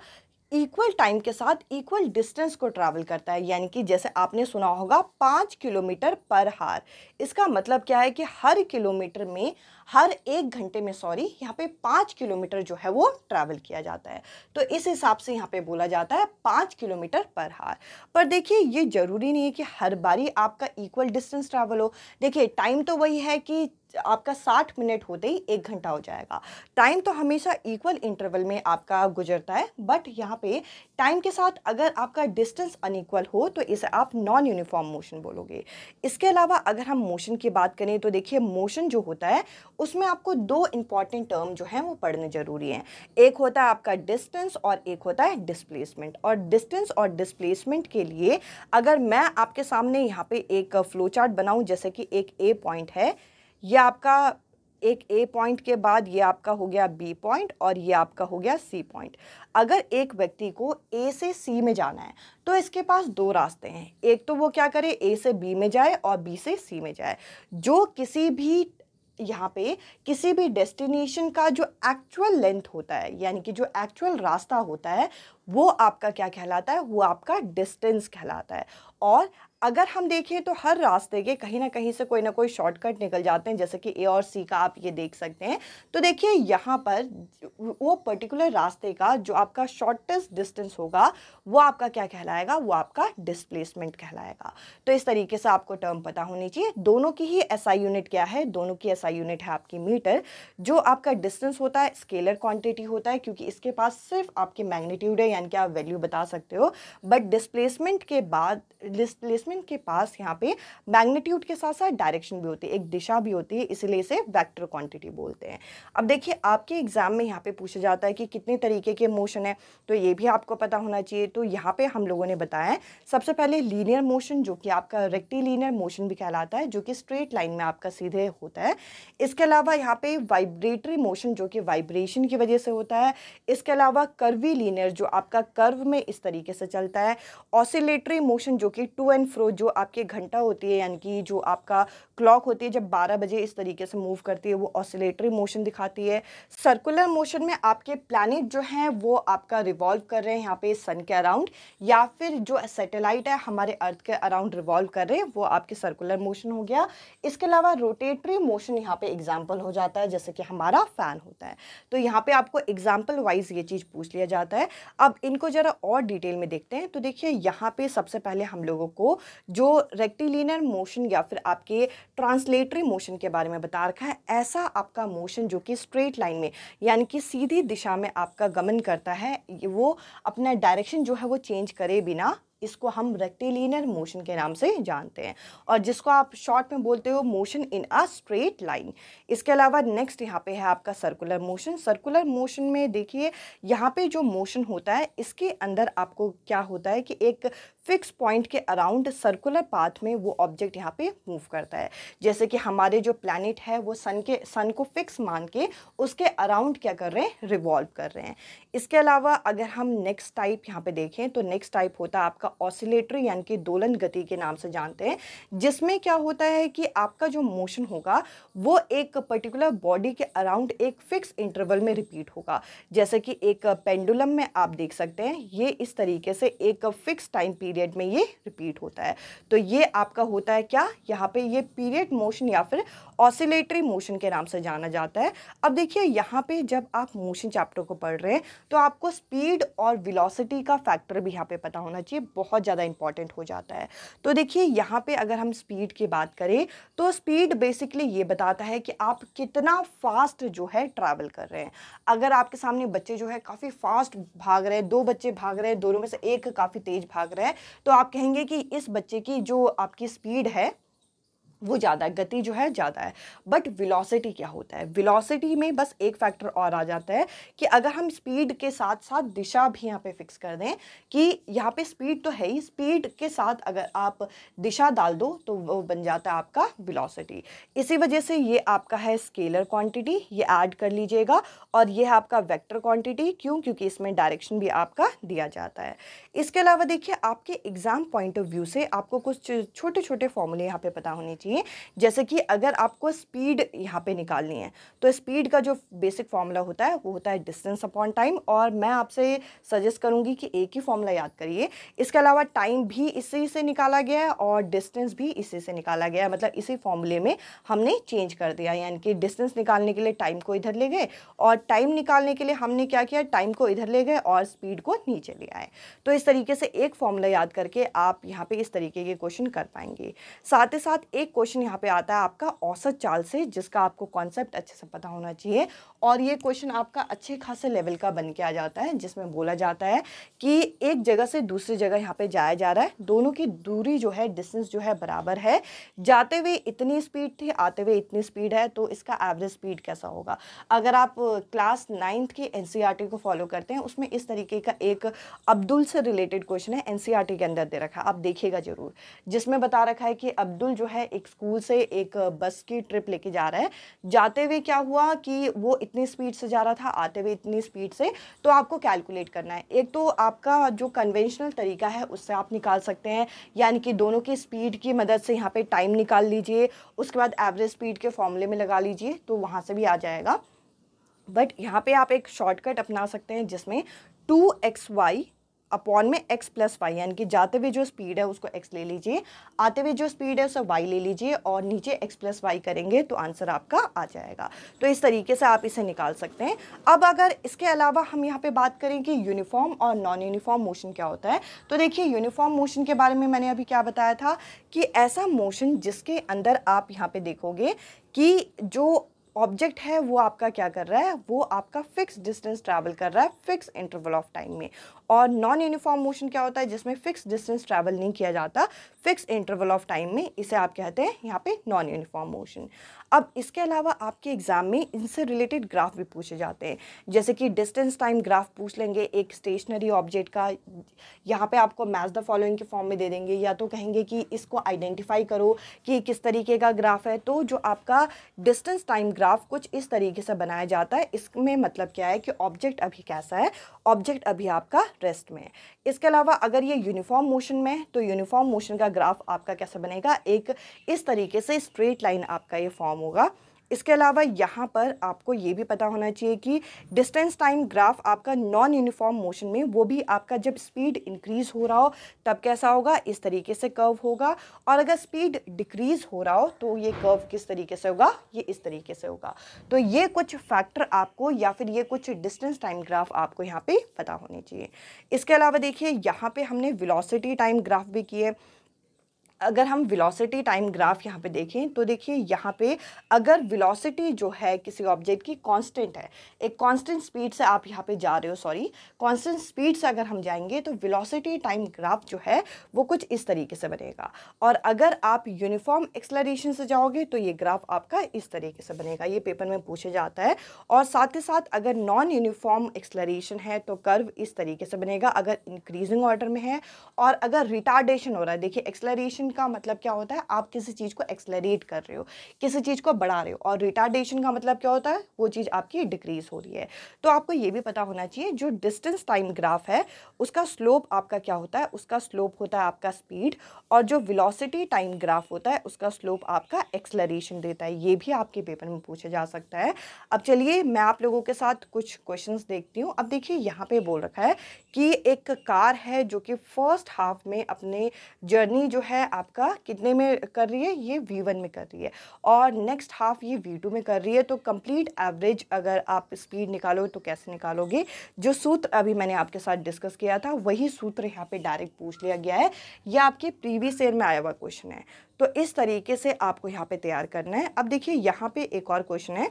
इक्वल टाइम के साथ इक्वल डिस्टेंस को ट्रैवल करता है यानी कि जैसे आपने सुना होगा पाँच किलोमीटर पर हार इसका मतलब क्या है कि हर किलोमीटर में हर एक घंटे में सॉरी यहाँ पे पाँच किलोमीटर जो है वो ट्रैवल किया जाता है तो इस हिसाब से यहाँ पे बोला जाता है पाँच किलोमीटर पर हार पर देखिए ये ज़रूरी नहीं है कि हर बारी आपका इक्वल डिस्टेंस ट्रैवल हो देखिए टाइम तो वही है कि आपका साठ मिनट होते ही एक घंटा हो जाएगा टाइम तो हमेशा इक्वल इंटरवल में आपका गुजरता है बट यहाँ पे टाइम के साथ अगर आपका डिस्टेंस अनइक्वल हो तो इसे आप नॉन यूनिफॉर्म मोशन बोलोगे इसके अलावा अगर हम मोशन की बात करें तो देखिए मोशन जो होता है उसमें आपको दो इंपॉर्टेंट टर्म जो हैं वो पढ़ने ज़रूरी हैं एक होता है आपका डिस्टेंस और एक होता है डिस्प्लेसमेंट और डिस्टेंस और डिस्प्लेसमेंट के लिए अगर मैं आपके सामने यहाँ पर एक फ्लो चार्ट बनाऊँ जैसे कि एक ए पॉइंट है ये आपका एक ए पॉइंट के बाद ये आपका हो गया बी पॉइंट और ये आपका हो गया सी पॉइंट अगर एक व्यक्ति को ए से सी में जाना है तो इसके पास दो रास्ते हैं एक तो वो क्या करे ए से बी में जाए और बी से सी में जाए जो किसी भी यहाँ पे किसी भी डेस्टिनेशन का जो एक्चुअल लेंथ होता है यानी कि जो एक्चुअल रास्ता होता है वो आपका क्या कहलाता है वो आपका डिस्टेंस कहलाता है और अगर हम देखें तो हर रास्ते के कहीं ना कहीं से कोई ना कोई शॉर्टकट निकल जाते हैं जैसे कि ए और सी का आप ये देख सकते हैं तो देखिए यहाँ पर वो पर्टिकुलर रास्ते का जो आपका शॉर्टेस्ट डिस्टेंस होगा वो आपका क्या कहलाएगा वो आपका डिस्प्लेसमेंट कहलाएगा तो इस तरीके से आपको टर्म पता होनी चाहिए दोनों की ही ऐसा यूनिट क्या है दोनों की ऐसा यूनिट है आपकी मीटर जो आपका डिस्टेंस होता है स्केलर क्वांटिटी होता है क्योंकि इसके पास सिर्फ आपकी मैग्नीट्यूड है यानी कि आप वैल्यू बता सकते हो बट डिस्प्लेसमेंट के बाद डिस्प्लेसमेंट इन्वायरमेंट के पास यहाँ पे मैग्नीट्यूड के साथ साथ डायरेक्शन भी होती है एक दिशा भी होती है इसलिए इसे वैक्टर क्वांटिटी बोलते हैं अब देखिए आपके एग्जाम में यहाँ पे पूछा जाता है कि कितने तरीके के मोशन है तो ये भी आपको पता होना चाहिए तो यहाँ पे हम लोगों ने बताया है सबसे पहले लीनियर मोशन जो कि आपका रेक्टीलीनियर मोशन भी कहलाता है जो कि स्ट्रेट लाइन में आपका सीधे होता है इसके अलावा यहाँ पे वाइब्रेटरी मोशन जो कि वाइब्रेशन की वजह से होता है इसके अलावा कर्वी लीनियर जो आपका कर्व में इस तरीके से चलता है ऑसिलेटरी मोशन जो कि टू एंड फ्रो रोज़ जो आपके घंटा होती है यानी कि जो आपका क्लॉक होती है जब 12 बजे इस तरीके से मूव करती है वो ऑसिलेटरी मोशन दिखाती है सर्कुलर मोशन में आपके प्लानिट जो हैं वो आपका रिवॉल्व कर रहे हैं यहाँ पे सन के अराउंड या फिर जो सैटेलाइट है हमारे अर्थ के अराउंड रिवॉल्व कर रहे हैं वो आपके सर्कुलर मोशन हो गया इसके अलावा रोटेटरी मोशन यहाँ पे एग्जाम्पल हो जाता है जैसे कि हमारा फ़ैन होता है तो यहाँ पे आपको एग्जाम्पल वाइज ये चीज़ पूछ लिया जाता है अब इनको ज़रा और डिटेल में देखते हैं तो देखिए यहाँ पे सबसे पहले हम लोगों को जो रेक्टिलिनर मोशन या फिर आपके ट्रांसलेटरी मोशन के बारे में बता रखा है ऐसा आपका मोशन जो कि स्ट्रेट लाइन में यानी कि सीधी दिशा में आपका गमन करता है वो अपना डायरेक्शन जो है वो चेंज करे बिना इसको हम रेक्टिलिनर मोशन के नाम से जानते हैं और जिसको आप शॉर्ट में बोलते हो motion in a straight line इसके अलावा नेक्स्ट यहाँ पे है आपका सर्कुलर मोशन सर्कुलर मोशन में देखिए यहाँ पे जो मोशन होता है इसके अंदर आपको क्या होता है कि एक फिक्स पॉइंट के अराउंड सर्कुलर पाथ में वो ऑब्जेक्ट यहाँ पे मूव करता है जैसे कि हमारे जो प्लानिट है वो सन के सन को फिक्स मान के उसके अराउंड क्या कर रहे हैं रिवॉल्व कर रहे हैं इसके अलावा अगर हम नेक्स्ट टाइप यहाँ पे देखें तो नेक्स्ट टाइप होता है आपका ऑसिलेटरी यानी कि दोलन गति के नाम से जानते हैं जिसमें क्या होता है कि आपका जो मोशन होगा वो एक पर्टिकुलर बॉडी के अराउंड एक फिक्स इंटरवल में रिपीट होगा जैसे कि एक पेंडुलम में आप देख सकते हैं ये इस तरीके से एक फिक्स टाइम पीरियड में ये रिपीट होता है तो ये आपका होता है क्या यहाँ पे ये पीरियड मोशन या फिर ऑसिलेटरी मोशन के नाम से जाना जाता है अब देखिए यहाँ पे जब आप मोशन चैप्टर को पढ़ रहे हैं तो आपको स्पीड और विलोसिटी का फैक्टर भी यहाँ पे पता होना चाहिए बहुत ज़्यादा इंपॉर्टेंट हो जाता है तो देखिए यहाँ पे अगर हम स्पीड की बात करें तो स्पीड बेसिकली ये बताता है कि आप कितना फास्ट जो है ट्रैवल कर रहे हैं अगर आपके सामने बच्चे जो है काफ़ी फास्ट भाग रहे हैं दो बच्चे भाग रहे हैं दोनों में से एक काफ़ी तेज़ भाग रहा है तो आप कहेंगे कि इस बच्चे की जो आपकी स्पीड है वो ज़्यादा है गति जो है ज़्यादा है बट विलोसिटी क्या होता है विलोसिटी में बस एक फैक्टर और आ जाता है कि अगर हम स्पीड के साथ साथ दिशा भी यहाँ पे फिक्स कर दें कि यहाँ पे स्पीड तो है ही स्पीड के साथ अगर आप दिशा डाल दो तो वो बन जाता है आपका विलोसिटी इसी वजह से ये आपका है स्केलर क्वान्टिटी ये ऐड कर लीजिएगा और ये है आपका वैक्टर क्वान्टिटी क्यों क्योंकि इसमें डायरेक्शन भी आपका दिया जाता है इसके अलावा देखिए आपके एग्ज़ाम पॉइंट ऑफ व्यू से आपको कुछ छोटे छोटे फॉर्मूले यहाँ पर पता होने चाहिए चाहिए जैसे कि अगर आपको स्पीड यहाँ पे निकालनी है तो स्पीड का जो बेसिक फॉर्मूला होता है वो होता है डिस्टेंस अपॉन टाइम और मैं आपसे सजेस्ट करूँगी कि एक ही फार्मूला याद करिए इसके अलावा टाइम भी इसी से निकाला गया है और डिस्टेंस भी इसी से निकाला गया है मतलब इसी फॉर्मूले में हमने चेंज कर दिया यानी कि डिस्टेंस निकालने के लिए टाइम को इधर ले गए और टाइम निकालने के लिए हमने क्या किया टाइम को इधर ले गए और स्पीड को नीचे ले आए तो इस तरीके से एक फॉर्मूला याद करके आप यहाँ पे इस तरीके के क्वेश्चन कर पाएंगे साथ ही साथ एक क्वेश्चन यहाँ पे आता है आपका औसत चाल से जिसका आपको कॉन्सेप्ट अच्छे से पता होना चाहिए और ये क्वेश्चन आपका अच्छे खासे लेवल का बन के आ जाता है जिसमें बोला जाता है कि एक जगह से दूसरी जगह यहाँ पे जाया जा रहा है दोनों की दूरी जो है डिस्टेंस जो है बराबर है जाते हुए इतनी स्पीड थी आते हुए इतनी स्पीड है तो इसका एवरेज स्पीड कैसा होगा अगर आप क्लास नाइन्थ के एन को फॉलो करते हैं उसमें इस तरीके का एक अब्दुल से रिलेटेड क्वेश्चन है एन e के अंदर दे रखा है आप देखिएगा ज़रूर जिसमें बता रखा है कि अब्दुल जो है एक स्कूल से एक बस की ट्रिप लेके जा रहा है जाते हुए क्या हुआ कि वो कितनी स्पीड से जा रहा था आते हुए इतनी स्पीड से तो आपको कैलकुलेट करना है एक तो आपका जो कन्वेंशनल तरीका है उससे आप निकाल सकते हैं यानी कि दोनों की स्पीड की मदद से यहाँ पर टाइम निकाल लीजिए उसके बाद एवरेज स्पीड के फॉर्मूले में लगा लीजिए तो वहाँ से भी आ जाएगा बट यहाँ पर आप एक शॉर्टकट अपना सकते हैं जिसमें टू एक्स वाई अपॉन में एक्स प्लस वाई यानी कि जाते हुए जो स्पीड है उसको एक्स ले लीजिए आते हुए जो स्पीड है उसे वाई ले लीजिए और नीचे एक्स प्लस वाई करेंगे तो आंसर आपका आ जाएगा तो इस तरीके से आप इसे निकाल सकते हैं अब अगर इसके अलावा हम यहाँ पे बात करें कि यूनिफॉर्म और नॉन यूनिफॉर्म मोशन क्या होता है तो देखिए यूनिफॉर्म मोशन के बारे में मैंने अभी क्या बताया था कि ऐसा मोशन जिसके अंदर आप यहाँ पे देखोगे कि जो ऑब्जेक्ट है वो आपका क्या कर रहा है वो आपका फिक्स डिस्टेंस ट्रैवल कर रहा है फिक्स इंटरवल ऑफ टाइम में और नॉन यूनिफॉर्म मोशन क्या होता है जिसमें फिक्स डिस्टेंस ट्रैवल नहीं किया जाता फिक्स इंटरवल ऑफ टाइम में इसे आप कहते हैं यहाँ पे नॉन यूनिफॉर्म मोशन अब इसके अलावा आपके एग्ज़ाम में इनसे रिलेटेड ग्राफ भी पूछे जाते हैं जैसे कि डिस्टेंस टाइम ग्राफ पूछ लेंगे एक स्टेशनरी ऑब्जेक्ट का यहाँ पे आपको मैच द फॉलोइंग के फॉर्म में दे देंगे या तो कहेंगे कि इसको आइडेंटिफाई करो कि किस तरीके का ग्राफ है तो जो आपका डिस्टेंस टाइम ग्राफ कुछ इस तरीके से बनाया जाता है इसमें मतलब क्या है कि ऑब्जेक्ट अभी कैसा है ऑब्जेक्ट अभी आपका रेस्ट में है इसके अलावा अगर ये यूनिफॉर्म मोशन में है तो यूनिफॉर्म मोशन का ग्राफ आपका कैसा बनेगा एक इस तरीके से स्ट्रेट लाइन आपका ये फॉर्म होगा इसके अलावा यहाँ पर आपको ये भी पता होना चाहिए कि डिस्टेंस टाइम ग्राफ आपका नॉन यूनिफॉर्म मोशन में वो भी आपका जब स्पीड इंक्रीज हो रहा हो तब कैसा होगा इस तरीके से कर्व होगा और अगर स्पीड डिक्रीज हो रहा हो तो ये कर्व किस तरीके से होगा ये इस तरीके से होगा तो ये कुछ फैक्टर आपको या फिर ये कुछ डिस्टेंस टाइम ग्राफ आपको यहाँ पर पता होने चाहिए इसके अलावा देखिए यहाँ पर हमने विलोसिटी टाइम ग्राफ भी किए अगर हम विलोसिटी टाइम ग्राफ यहाँ पे देखें तो देखिए यहाँ पे अगर विलोसिटी जो है किसी ऑब्जेक्ट की कांस्टेंट है एक कांस्टेंट स्पीड से आप यहाँ पे जा रहे हो सॉरी कांस्टेंट स्पीड से अगर हम जाएंगे तो विलोसिटी टाइम ग्राफ जो है वो कुछ इस तरीके से बनेगा और अगर आप यूनिफॉर्म एक्सलरेशन से जाओगे तो ये ग्राफ आपका इस तरीके से बनेगा ये पेपर में पूछा जाता है और साथ ही साथ अगर नॉन यूनिफॉर्म एक्सलरेशन है तो कर्व इस तरीके से बनेगा अगर इंक्रीजिंग ऑर्डर में है और अगर रिटार्डेशन हो रहा है देखिए एक्सलरेशन का मतलब क्या होता है आप किसी चीज़ को एक्सलरेट कर रहे हो किसी चीज़ को बढ़ा रहे हो और रिटार्डेशन का मतलब क्या होता है वो चीज़ आपकी डिक्रीज़ हो रही है तो आपको ये भी पता होना चाहिए जो डिस्टेंस टाइम ग्राफ है उसका स्लोप आपका क्या होता है उसका स्लोप होता है आपका स्पीड और जो विलोसिटी टाइम ग्राफ होता है उसका स्लोप आपका एक्सलरेशन देता है ये भी आपके पेपर में पूछा जा सकता है अब चलिए मैं आप लोगों के साथ कुछ क्वेश्चन देखती हूँ अब देखिए यहाँ पर बोल रखा है कि एक कार है जो कि फर्स्ट हाफ में अपने जर्नी जो है आपका कितने में कर रही है ये वी वन में कर रही है और नेक्स्ट हाफ ये वी टू में कर रही है तो कंप्लीट एवरेज अगर आप स्पीड निकालोगे तो कैसे निकालोगे जो सूत्र अभी मैंने आपके साथ डिस्कस किया था वही सूत्र यहाँ पे डायरेक्ट पूछ लिया गया है यह आपके प्रीवियस ईयर में आया हुआ क्वेश्चन है तो इस तरीके से आपको यहाँ पे तैयार करना है अब देखिए यहाँ पे एक और क्वेश्चन है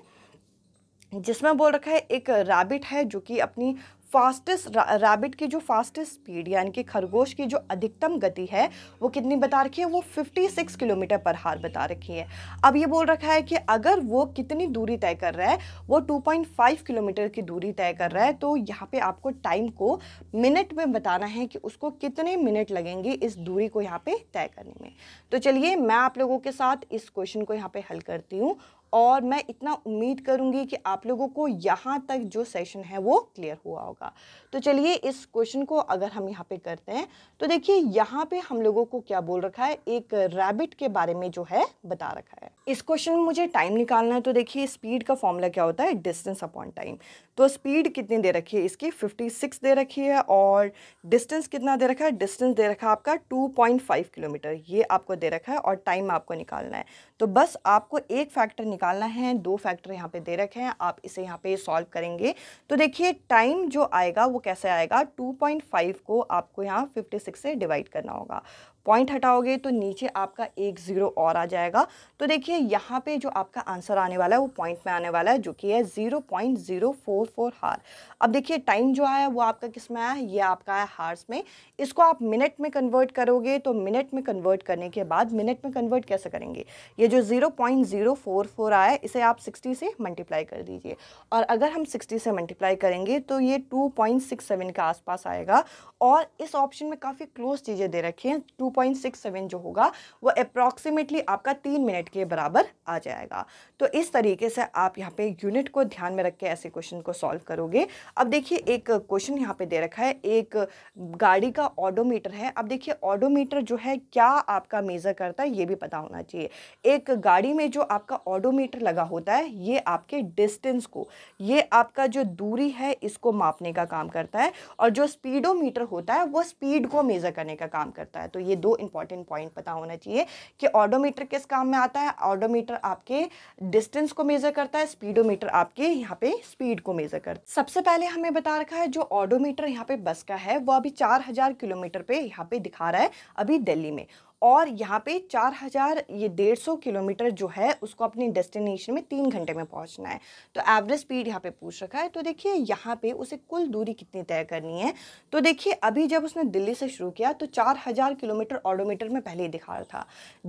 जिसमें बोल रखा है एक रैबिट है जो कि अपनी फास्टेस्ट रैबिट की जो फास्टेस्ट स्पीड यानी कि खरगोश की जो अधिकतम गति है वो कितनी बता रखी है वो 56 किलोमीटर पर हार बता रखी है अब ये बोल रखा है कि अगर वो कितनी दूरी तय कर रहा है वो 2.5 किलोमीटर की दूरी तय कर रहा है तो यहाँ पे आपको टाइम को मिनट में बताना है कि उसको कितने मिनट लगेंगे इस दूरी को यहाँ पर तय करने में तो चलिए मैं आप लोगों के साथ इस क्वेश्चन को यहाँ पर हल करती हूँ और मैं इतना उम्मीद करूंगी कि आप लोगों को यहाँ तक जो सेशन है वो क्लियर हुआ होगा तो चलिए इस क्वेश्चन को अगर हम यहाँ पे करते हैं तो देखिए यहाँ पे हम लोगों को क्या बोल रखा है एक रैबिट के बारे में जो है बता रखा है इस क्वेश्चन में मुझे टाइम निकालना है तो देखिए स्पीड का फॉर्मूला क्या होता है डिस्टेंस अपॉन टाइम तो स्पीड कितनी दे रखी है इसकी फिफ्टी दे रखी है और डिस्टेंस कितना दे रखा है डिस्टेंस दे रखा है आपका टू किलोमीटर ये आपको दे रखा है और टाइम आपको निकालना है तो बस आपको एक फैक्टर निकालना है दो फैक्टर यहाँ पे दे रखे हैं आप इसे यहाँ पे सॉल्व करेंगे तो देखिए टाइम जो आएगा वो कैसे आएगा 2.5 को आपको यहाँ 56 से डिवाइड करना होगा पॉइंट हटाओगे तो नीचे आपका एक ज़ीरो और आ जाएगा तो देखिए यहाँ पे जो आपका आंसर आने वाला है वो पॉइंट में आने वाला है जो कि है zero point zero four four हार अब देखिए टाइम जो आया वो आपका किस में आया है ये आपका है हार्स में इसको आप मिनट में कन्वर्ट करोगे तो मिनट में कन्वर्ट करने के बाद मिनट में कन्वर्ट कैसे करेंगे ये जो zero point zero four four आया इसे आप सिक्सटी से मल्टीप्लाई कर दीजिए और अगर हम सिक्सटी से मल्टीप्लाई करेंगे तो ये टू पॉइंट सिक्स सेवन के आसपास आएगा और इस ऑप्शन में काफ़ी क्लोज चीज़ें दे रखी हैं टू 2.67 जो होगा वो अप्रॉक्सीमेटली आपका तीन मिनट के बराबर आ जाएगा तो इस तरीके से आप यहाँ पे यूनिट को ध्यान में रख के ऐसे क्वेश्चन को सॉल्व करोगे अब देखिए एक क्वेश्चन यहाँ पे दे रखा है एक गाड़ी का ऑडोमीटर है अब देखिए ऑडोमीटर जो है क्या आपका मेज़र करता है ये भी पता होना चाहिए एक गाड़ी में जो आपका ऑडोमीटर लगा होता है ये आपके डिस्टेंस को ये आपका जो दूरी है इसको मापने का काम करता है और जो स्पीडोमीटर होता है वो स्पीड को मेज़र करने का काम करता है तो ये दो इंपॉर्टेंट पॉइंट पता होना चाहिए कि ऑडोमीटर किस काम में आता है ऑडोमीटर आपके डिस्टेंस को मेज़र करता है स्पीडोमीटर आपके यहाँ पे स्पीड को मेज़र करता है सबसे पहले हमें बता रखा है जो ऑडोमीटर यहाँ पे बस का है वो अभी चार हज़ार किलोमीटर पे यहाँ पे दिखा रहा है अभी दिल्ली में और यहाँ पे 4000 ये 150 किलोमीटर जो है उसको अपनी डेस्टिनेशन में तीन घंटे में पहुँचना है तो एवरेज स्पीड यहाँ पे पूछ रखा है तो देखिए यहाँ पे उसे कुल दूरी कितनी तय करनी है तो देखिए अभी जब उसने दिल्ली से शुरू किया तो 4000 किलोमीटर ऑडोमीटर में पहले ही दिखा रहा था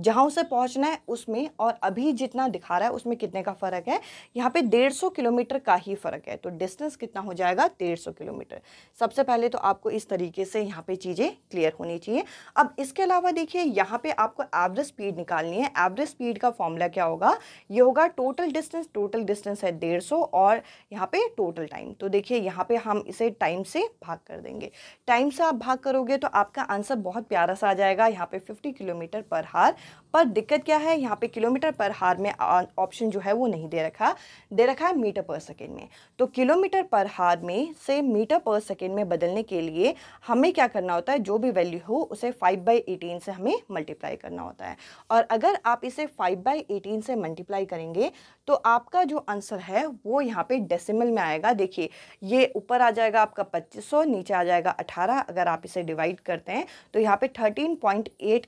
जहाँ उसे पहुँचना है उसमें और अभी जितना दिखा रहा है उसमें कितने का फ़र्क है यहाँ पर डेढ़ किलोमीटर का ही फ़र्क है तो डिस्टेंस कितना हो जाएगा डेढ़ किलोमीटर सबसे पहले तो आपको इस तरीके से यहाँ पर चीज़ें क्लियर होनी चाहिए अब इसके अलावा देखिए यहाँ पे आपको एवरेज स्पीड निकालनी है एवरेज स्पीड का फॉर्मूला क्या होगा ये होगा टोटल डिस्टेंस टोटल डिस्टेंस है डेढ़ सौ और यहाँ पे टोटल टाइम तो देखिए यहाँ पे हम इसे टाइम से भाग कर देंगे टाइम से आप भाग करोगे तो आपका आंसर बहुत प्यारा सा आ जाएगा यहाँ पे फिफ्टी किलोमीटर पर हार पर दिक्कत क्या है यहाँ पे किलोमीटर पर हार में ऑप्शन जो है वो नहीं दे रखा दे रखा है मीटर पर सेकेंड में तो किलोमीटर पर हार में से मीटर पर सेकेंड में बदलने के लिए हमें क्या करना होता है जो भी वैल्यू हो उसे फाइव बाई एटीन से हमें मल्टीप्लाई करना होता है और अगर आप इसे फाइव बाई एटीन से मल्टीप्लाई करेंगे तो आपका जो आंसर है वो यहाँ पे डेसिमल में आएगा देखिए ये ऊपर आ जाएगा आपका पच्चीस सौ नीचे आ जाएगा अठारह अगर आप इसे डिवाइड करते हैं तो यहाँ पे थर्टीन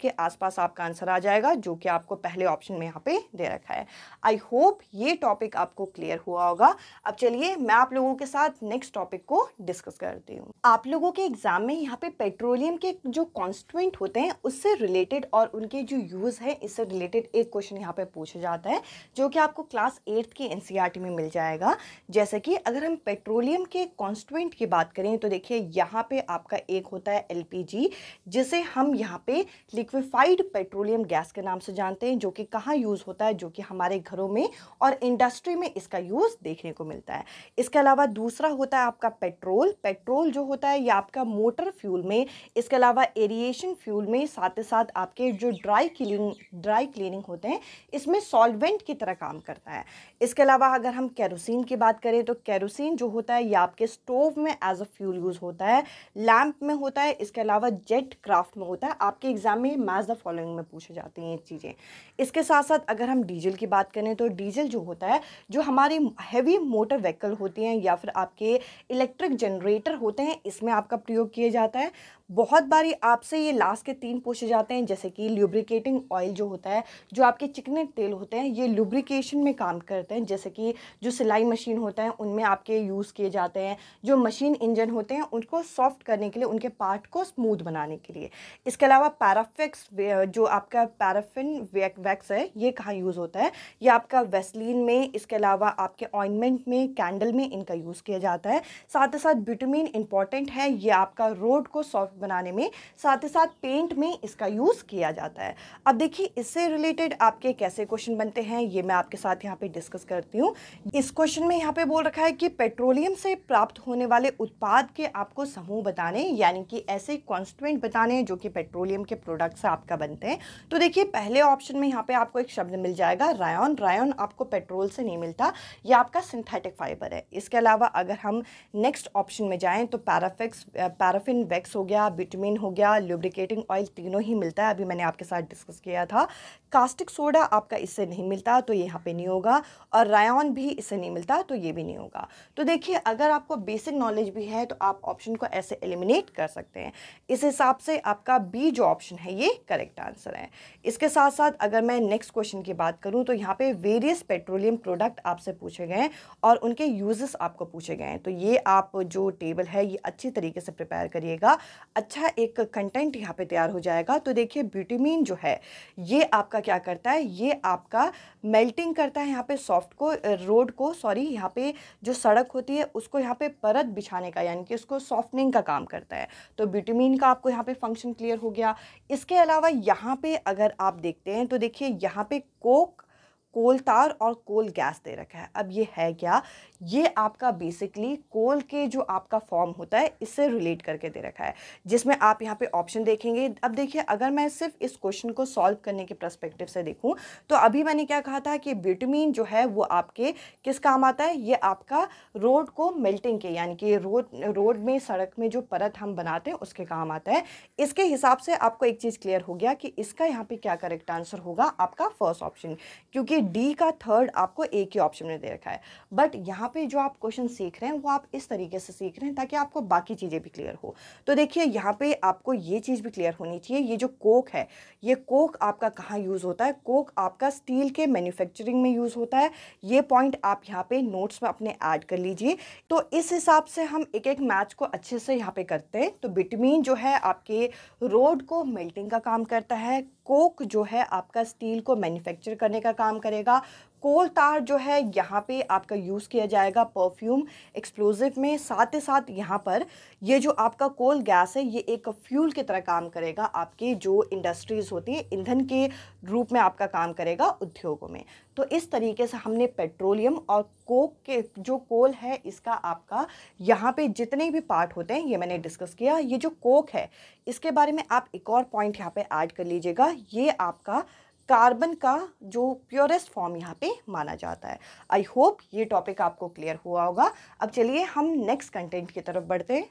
के आसपास आपका आंसर आ जाएगा जो कि आपको पहले ऑप्शन में यहाँ पे दे रखा है आई होप ये टॉपिक आपको क्लियर हुआ होगा अब चलिए मैं आप लोगों के साथ नेक्स्ट टॉपिक को डिस्कस करती हूँ आप लोगों के एग्जाम में यहाँ पे पेट्रोलियम के जो कॉन्स्टुएंट होते हैं उससे रिलेटेड रिलेटेड और उनके जो यूज़ हैं इससे रिलेटेड एक क्वेश्चन यहाँ पे पूछा जाता है जो कि आपको क्लास एट्थ के एन e में मिल जाएगा जैसे कि अगर हम पेट्रोलियम के कॉन्स्टुएंट की बात करें तो देखिए यहाँ पे आपका एक होता है एल जिसे हम यहाँ पे लिक्विफाइड पेट्रोलियम गैस के नाम से जानते हैं जो कि कहाँ यूज़ होता है जो कि हमारे घरों में और इंडस्ट्री में इसका यूज़ देखने को मिलता है इसके अलावा दूसरा होता है आपका पेट्रोल पेट्रोल जो होता है या आपका मोटर फ्यूल में इसके अलावा एरिएशन फ्यूल में साथ ही साथ आपके जो ड्राई क्लीनिंग ड्राई क्लीनिंग होते हैं इसमें सॉल्वेंट की तरह काम करता है इसके अलावा अगर हम कैरोसिन की बात करें तो कैरोसिन जो होता है ये आपके स्टोव में एज अ फ्यूल यूज़ होता है लैम्प में होता है इसके अलावा जेट क्राफ्ट में होता है आपके एग्ज़ाम में मैज द फॉलोइंग में पूछे जाते हैं ये चीज़ें इसके साथ साथ अगर हम डीजल की बात करें तो डीजल जो होता है जो हमारी हैवी मोटर व्हीकल होती हैं या फिर आपके इलेक्ट्रिक जनरेटर होते हैं इसमें आपका प्रयोग किया जाता है बहुत बारी आपसे ये लास्ट के तीन पूछे जाते हैं जैसे कि ल्यूब्रिकेटिंग ऑयल जो होता है जो आपके चिकने तेल होते हैं ये लुब्रिकेशन में काम करते हैं जैसे कि जो सिलाई मशीन होता है उनमें आपके यूज़ किए जाते हैं जो मशीन इंजन होते हैं उनको सॉफ्ट करने के लिए उनके पार्ट को स्मूथ बनाने के लिए इसके अलावा पैराफिक्स uh, जो आपका पैराफिन वैक्स है ये कहाँ यूज़ होता है ये आपका वेस्लिन में इसके अलावा आपके ऑइनमेंट में कैंडल में इनका यूज़ किया जाता है साथ ही साथ बिटामिन इंपॉर्टेंट है ये आपका रोड को सॉफ्ट बनाने में साथ ही साथ पेंट में इसका यूज़ यूज़ किया जाता है अब देखिए इससे रिलेटेड आपके कैसे क्वेश्चन बनते हैं ये मैं आपके साथ यहाँ पे डिस्कस करती हूँ इस क्वेश्चन में यहाँ पे बोल रखा है कि पेट्रोलियम से प्राप्त होने वाले उत्पाद के आपको समूह बताने यानी कि ऐसे कॉन्स्टेंट बताने जो कि पेट्रोलियम के प्रोडक्ट आपका बनते हैं तो देखिए पहले ऑप्शन में यहाँ पे आपको एक शब्द मिल जाएगा रायन रायन आपको पेट्रोल से नहीं मिलता यह आपका सिंथेटिक फाइबर है इसके अलावा अगर हम नेक्स्ट ऑप्शन में जाएँ तो पैराफिक्स पैराफिन वैक्स हो गया बिटमिन हो गया लुब्रिकेटिंग ऑयल तीनों ही मिलता है है अभी मैंने आपके साथ डिस्कस किया था कास्टिक सोडा आपका इससे नहीं मिलता तो यहाँ पे नहीं होगा और रायन भी इससे नहीं मिलता तो ये भी नहीं होगा तो देखिए अगर आपको बेसिक नॉलेज भी है तो आप ऑप्शन को ऐसे एलिमिनेट कर सकते हैं इस हिसाब से आपका बी जो ऑप्शन है ये करेक्ट आंसर है इसके साथ साथ अगर मैं नेक्स्ट क्वेश्चन की बात करूँ तो यहाँ पर वेरियस पेट्रोलियम प्रोडक्ट आपसे पूछे गए और उनके यूजेस आपको पूछे गए हैं तो ये आप जो टेबल है ये अच्छी तरीके से प्रिपेयर करिएगा अच्छा एक कंटेंट यहाँ पे तैयार हो जाएगा तो देखिए देखिए ब्यूटीमीन जो है ये आपका क्या करता है ये आपका मेल्टिंग करता है यहाँ पे सॉफ्ट को रोड को सॉरी यहाँ पे जो सड़क होती है उसको यहाँ पे परत बिछाने का यानी कि उसको सॉफ्टनिंग का काम करता है तो ब्यूटीमीन का आपको यहाँ पे फंक्शन क्लियर हो गया इसके अलावा यहाँ पे अगर आप देखते हैं तो देखिए यहाँ पे कोक कोल तार और कोल गैस दे रखा है अब ये है क्या ये आपका बेसिकली कोल के जो आपका फॉर्म होता है इससे रिलेट करके दे रखा है जिसमें आप यहाँ पे ऑप्शन देखेंगे अब देखिए अगर मैं सिर्फ इस क्वेश्चन को सॉल्व करने के प्रस्पेक्टिव से देखूँ तो अभी मैंने क्या कहा था कि विटामिन जो है वो आपके किस काम आता है ये आपका रोड को मेल्टिंग के यानी कि रोड रोड में सड़क में जो परत हम बनाते हैं उसके काम आता है इसके हिसाब से आपको एक चीज़ क्लियर हो गया कि इसका यहाँ पर क्या करेक्ट आंसर होगा आपका फर्स्ट ऑप्शन क्योंकि डी का थर्ड आपको ए के ऑप्शन में दे रखा है बट यहाँ पे जो आप क्वेश्चन सीख रहे हैं वो आप इस तरीके से सीख रहे हैं ताकि आपको बाकी चीज़ें भी क्लियर हो तो देखिए यहाँ पे आपको ये चीज़ भी क्लियर होनी चाहिए ये जो कोक है ये कोक आपका कहाँ यूज़ होता है कोक आपका स्टील के मैन्युफैक्चरिंग में यूज़ होता है ये पॉइंट आप यहाँ पर नोट्स में अपने ऐड कर लीजिए तो इस हिसाब से हम एक एक मैच को अच्छे से यहाँ पर करते हैं तो बिटमीन जो है आपके रोड को मेल्टिंग का काम करता है कोक जो है आपका स्टील को मैन्युफैक्चर करने का काम करेगा कोल तार जो है यहाँ पे आपका यूज़ किया जाएगा परफ्यूम एक्सप्लोजिव में साथ ही साथ यहाँ पर ये जो आपका कोल गैस है ये एक फ्यूल की तरह काम करेगा आपकी जो इंडस्ट्रीज़ होती है ईंधन के रूप में आपका काम करेगा उद्योगों में तो इस तरीके से हमने पेट्रोलियम और कोक के जो कोल है इसका आपका यहाँ पे जितने भी पार्ट होते हैं ये मैंने डिस्कस किया ये जो कोक है इसके बारे में आप एक और पॉइंट यहाँ पे ऐड कर लीजिएगा ये आपका कार्बन का जो प्योरेस्ट फॉर्म यहाँ पे माना जाता है आई होप ये टॉपिक आपको क्लियर हुआ होगा अब चलिए हम नेक्स्ट कंटेंट की तरफ बढ़ते हैं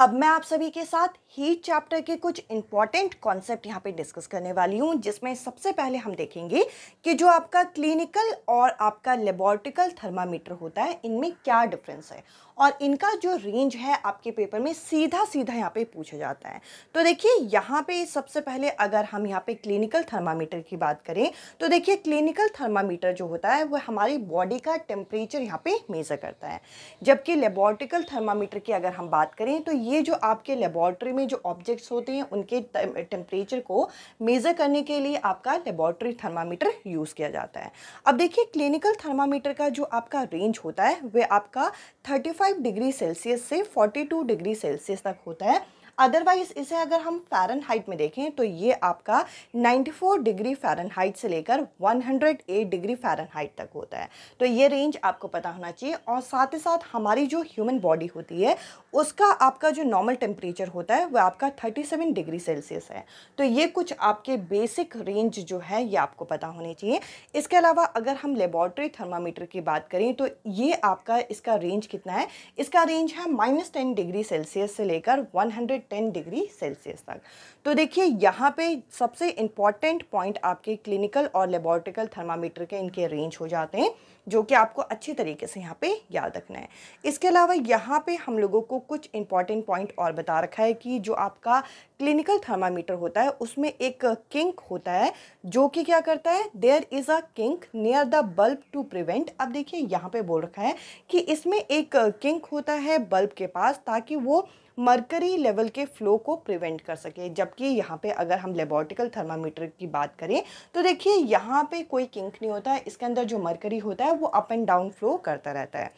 अब मैं आप सभी के साथ हीट चैप्टर के कुछ इंपॉर्टेंट कॉन्सेप्ट यहाँ पे डिस्कस करने वाली हूँ जिसमें सबसे पहले हम देखेंगे कि जो आपका क्लिनिकल और आपका लेबॉर्टिकल थर्मामीटर होता है इनमें क्या डिफरेंस है और इनका जो रेंज है आपके पेपर में सीधा सीधा यहाँ पे पूछा जाता है तो देखिए यहाँ पे सबसे पहले अगर हम यहाँ पे क्लिनिकल थर्मामीटर की बात करें तो देखिए क्लिनिकल थर्मामीटर जो होता है वह हमारी बॉडी का टेम्परेचर यहाँ पे मेज़र करता है जबकि लेबॉर्टिकल थर्मामीटर की अगर हम बात करें तो ये जो आपके लेबॉर्ट्री में जो ऑब्जेक्ट्स होते हैं उनके टेम्परेचर को मेज़र करने के लिए आपका लेबॉर्ट्री थर्मामीटर यूज़ किया जाता है अब देखिए क्लिनिकल थर्मामीटर का जो आपका रेंज होता है वह आपका थर्टी फाइव डिग्री सेल्सियस से 42 डिग्री सेल्सियस तक होता है अदरवाइज इसे अगर हम फेरन हाइट में देखें तो ये आपका 94 डिग्री फेरन हाइट से लेकर 108 डिग्री फेरन हाइट तक होता है तो ये रेंज आपको पता होना चाहिए और साथ ही साथ हमारी जो ह्यूमन बॉडी होती है उसका आपका जो नॉर्मल टेम्परेचर होता है वह आपका थर्टी डिग्री सेल्सियस है तो ये कुछ आपके बेसिक रेंज जो है ये आपको पता होने चाहिए इसके अलावा अगर हम लेबॉरटरी थर्मामीटर की बात करें तो ये आपका इसका रेंज कितना है इसका रेंज है माइनस टेन डिग्री सेल्सियस से लेकर one hundred ten degree Celsius तक तो देखिए यहाँ पे सबसे इम्पॉर्टेंट पॉइंट आपके क्लिनिकल और लेबॉर्टिकल थर्मामीटर के इनके रेंज हो जाते हैं जो कि आपको अच्छे तरीके से यहाँ पे याद रखना है इसके अलावा यहाँ पे हम लोगों को कुछ इंपॉर्टेंट पॉइंट और बता रखा है कि जो आपका क्लिनिकल थर्मामीटर होता है उसमें एक किंक होता है जो कि क्या करता है there is a kink near the bulb to prevent अब देखिए यहाँ पे बोल रखा है कि इसमें एक किंक होता है बल्ब के पास ताकि वो मरकरी लेवल के फ्लो को प्रिवेंट कर सके जबकि यहाँ पे अगर हम लेबॉर्टिकल थर्मामीटर की बात करें तो देखिए यहाँ पे कोई किंक नहीं होता है इसके अंदर जो मरकरी होता है वो अप एंड डाउन फ्लो करता रहता है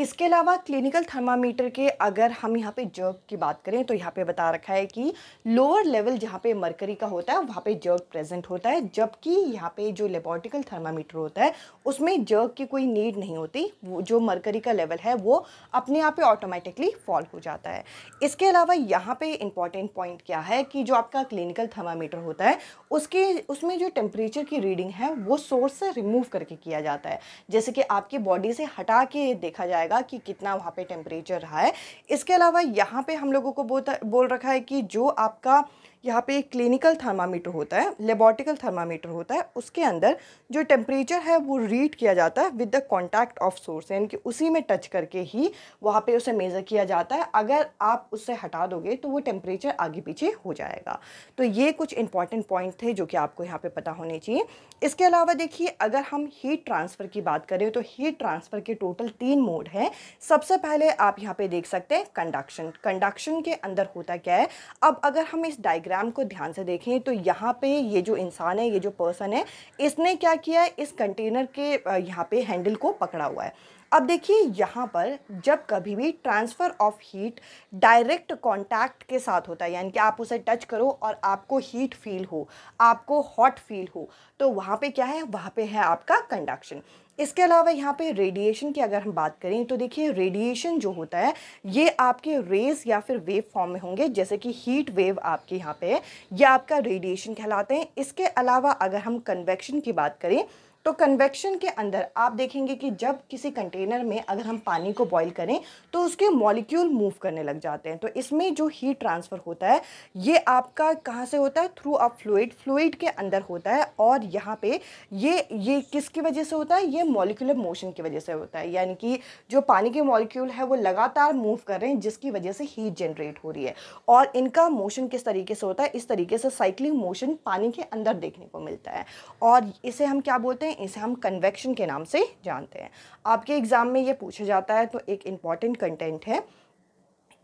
इसके अलावा क्लिनिकल थर्मामीटर के अगर हम यहाँ पे जर्क की बात करें तो यहाँ पे बता रखा है कि लोअर लेवल जहाँ पे मरकरी का होता है वहाँ पे जर्क प्रेजेंट होता है जबकि यहाँ पे जो लेबोरेटिकल थर्मामीटर होता है उसमें जर्क की कोई नीड नहीं होती वो जो मरकरी का लेवल है वो अपने आप ही ऑटोमेटिकली फॉल हो जाता है इसके अलावा यहाँ पर इंपॉर्टेंट पॉइंट क्या है कि जो आपका क्लिनिकल थर्मामीटर होता है उसके उसमें जो टेम्परेचर की रीडिंग है वो सोर्स से रिमूव करके किया जाता है जैसे कि आपकी बॉडी से हटा के देखा जाएगा जाएगा कि कितना वहाँ पे टेम्परेचर रहा है इसके अलावा यहाँ पे हम लोगों को बोल रखा है कि जो आपका यहाँ पे एक क्लिनिकल थर्मामीटर होता है लेबॉर्टिकल थर्मामीटर होता है उसके अंदर जो टेम्परेचर है वो रीड किया जाता है with the contact of source यानी कि उसी में टच करके ही वहाँ पे उसे मेज़र किया जाता है अगर आप उससे हटा दोगे तो वो टेम्परेचर आगे पीछे हो जाएगा तो ये कुछ इंपॉर्टेंट पॉइंट थे जो कि आपको यहाँ पर पता होने चाहिए इसके अलावा देखिए अगर हम हीट ट्रांसफ़र की बात करें तो हीट ट्रांसफ़र के टोटल तीन मोड हैं सबसे पहले आप यहाँ पर देख सकते हैं कंडक्शन कंडक्शन के अंदर होता क्या है अब अगर हम इस डाइग्राम डायग्राम को ध्यान से देखें तो यहाँ पे ये जो इंसान है ये जो पर्सन है इसने क्या किया है इस कंटेनर के यहाँ पे हैंडल को पकड़ा हुआ है अब देखिए यहाँ पर जब कभी भी transfer of heat direct contact के साथ होता है यानी कि आप उसे टच करो और आपको हीट फील हो आपको हॉट फील हो तो वहाँ पे क्या है वहाँ पे है आपका कंडक्शन इसके अलावा यहाँ पे रेडिएशन की अगर हम बात करें तो देखिए रेडिएशन जो होता है ये आपके रेज या फिर वेव फॉर्म में होंगे जैसे कि हीट वेव आपके यहाँ पे है ये आपका रेडिएशन कहलाते हैं इसके अलावा अगर हम कन्वेक्शन की बात करें तो कन्वेक्शन के अंदर आप देखेंगे कि जब किसी कंटेनर में अगर हम पानी को बॉईल करें तो उसके मॉलिक्यूल मूव करने लग जाते हैं तो इसमें जो हीट ट्रांसफ़र होता है ये आपका कहाँ से होता है थ्रू अ फ्लूड फ्लूड के अंदर होता है और यहाँ पे ये ये किसकी वजह से होता है ये मॉलिकुलर मोशन की वजह से होता है यानी कि जो पानी के मॉलिक्यूल है वो लगातार मूव कर रहे हैं जिसकी वजह से हीट जनरेट हो रही है और इनका मोशन किस तरीके से होता है इस तरीके से साइक्लिंग मोशन पानी के अंदर देखने को मिलता है और इसे हम क्या बोलते हैं इसे हम कन्वेक्शन के नाम से जानते हैं आपके एग्ज़ाम में ये पूछा जाता है तो एक इम्पॉर्टेंट कंटेंट है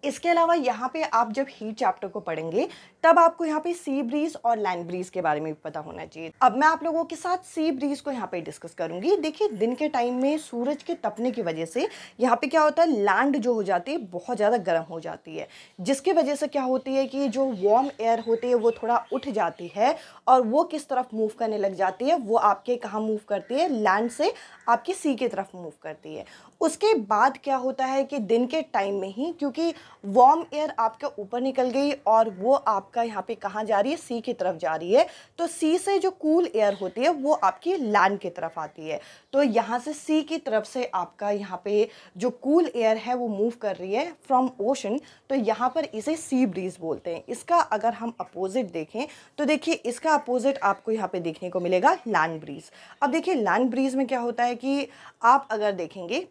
इसके अलावा यहाँ पे आप जब हीट चैप्टर को पढ़ेंगे तब आपको यहाँ पे सी ब्रीज और लैंड ब्रीज के बारे में भी पता होना चाहिए अब मैं आप लोगों के साथ सी ब्रीज को यहाँ पे डिस्कस करूंगी देखिए दिन के टाइम में सूरज के तपने की वजह से यहाँ पे क्या होता है लैंड जो हो जाती है बहुत ज़्यादा गर्म हो जाती है जिसकी वजह से क्या होती है कि जो वार्म एयर होती है वो थोड़ा उठ जाती है और वो किस तरफ मूव करने लग जाती है वो आपके कहाँ मूव करती है लैंड से आपकी सी की तरफ मूव करती है उसके बाद क्या होता है कि दिन के टाइम में ही क्योंकि वार्म एयर आपके ऊपर निकल गई और वो आपका यहाँ पे कहाँ जा रही है सी की तरफ जा रही है तो सी से जो कूल एयर होती है वो आपकी लैंड की तरफ आती है तो यहाँ से सी की तरफ से आपका यहाँ पे जो कूल एयर है वो मूव कर रही है फ्रॉम ओशन तो यहाँ पर इसे सी ब्रीज बोलते हैं इसका अगर हम अपोजिट देखें तो देखिए इसका अपोजिट आपको यहाँ पर देखने को मिलेगा लैंड ब्रीज अब देखिए लैंड ब्रीज में क्या होता है कि आप अगर देखेंगे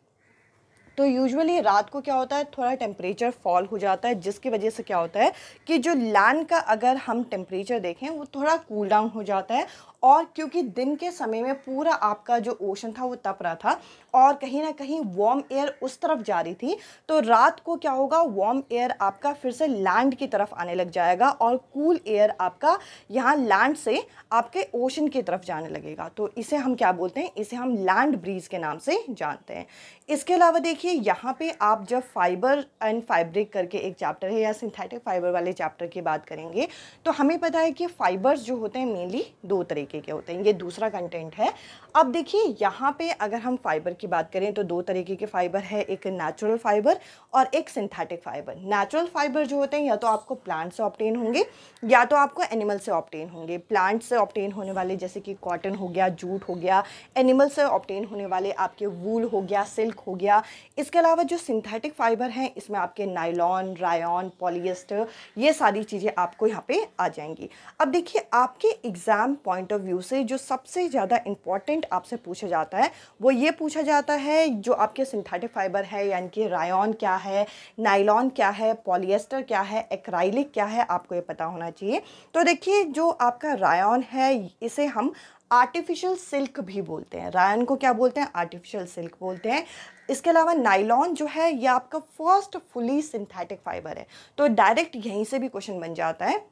तो यूजुअली रात को क्या होता है थोड़ा टेम्परेचर फॉल हो जाता है जिसकी वजह से क्या होता है कि जो लैंड का अगर हम टेम्परेचर देखें वो थोड़ा कूल डाउन हो जाता है और क्योंकि दिन के समय में पूरा आपका जो ओशन था वो तप रहा था और कहीं ना कहीं वार्म एयर उस तरफ जा रही थी तो रात को क्या होगा वार्म एयर आपका फिर से लैंड की तरफ आने लग जाएगा और कूल एयर आपका यहाँ लैंड से आपके ओशन की तरफ जाने लगेगा तो इसे हम क्या बोलते हैं इसे हम लैंड ब्रीज के नाम से जानते हैं इसके अलावा देखिए यहाँ पे आप जब फाइबर एंड फाइब्रिक करके एक चैप्टर है या सिंथेटिक फाइबर वाले चैप्टर की बात करेंगे तो हमें पता है कि फाइबर्स जो होते हैं मेनली दो तरह तरीके के होते हैं ये दूसरा कंटेंट है अब देखिए यहाँ पे अगर हम फाइबर की बात करें तो दो तरीके के फाइबर है एक नेचुरल फाइबर और एक सिंथेटिक फाइबर नेचुरल फाइबर जो होते हैं या तो आपको प्लांट से ऑप्टेन होंगे या तो आपको एनिमल से ऑप्टेन होंगे प्लांट से ऑप्टेन होने वाले जैसे कि कॉटन हो गया जूट हो गया एनिमल से ऑप्टेन होने वाले आपके वूल हो गया सिल्क हो गया इसके अलावा जो सिंथेटिक फाइबर हैं इसमें आपके नाइलॉन रायन पॉलिएस्टर ये सारी चीज़ें आपको यहाँ पे आ जाएंगी अब देखिए आपके एग्ज़ाम पॉइंट ऑफ इंटरव्यू से जो सबसे ज़्यादा इम्पॉर्टेंट आपसे पूछा जाता है वो ये पूछा जाता है जो आपके सिंथेटिक फाइबर है यानी कि रायन क्या है नाइलॉन क्या है पॉलिएस्टर क्या है एक्राइलिक क्या है आपको ये पता होना चाहिए तो देखिए जो आपका रायन है इसे हम आर्टिफिशियल सिल्क भी बोलते हैं रायन को क्या बोलते हैं आर्टिफिशियल सिल्क बोलते हैं इसके अलावा नाइलॉन जो है ये आपका फर्स्ट फुली सिंथेटिक फाइबर है तो डायरेक्ट यहीं से भी क्वेश्चन बन जाता है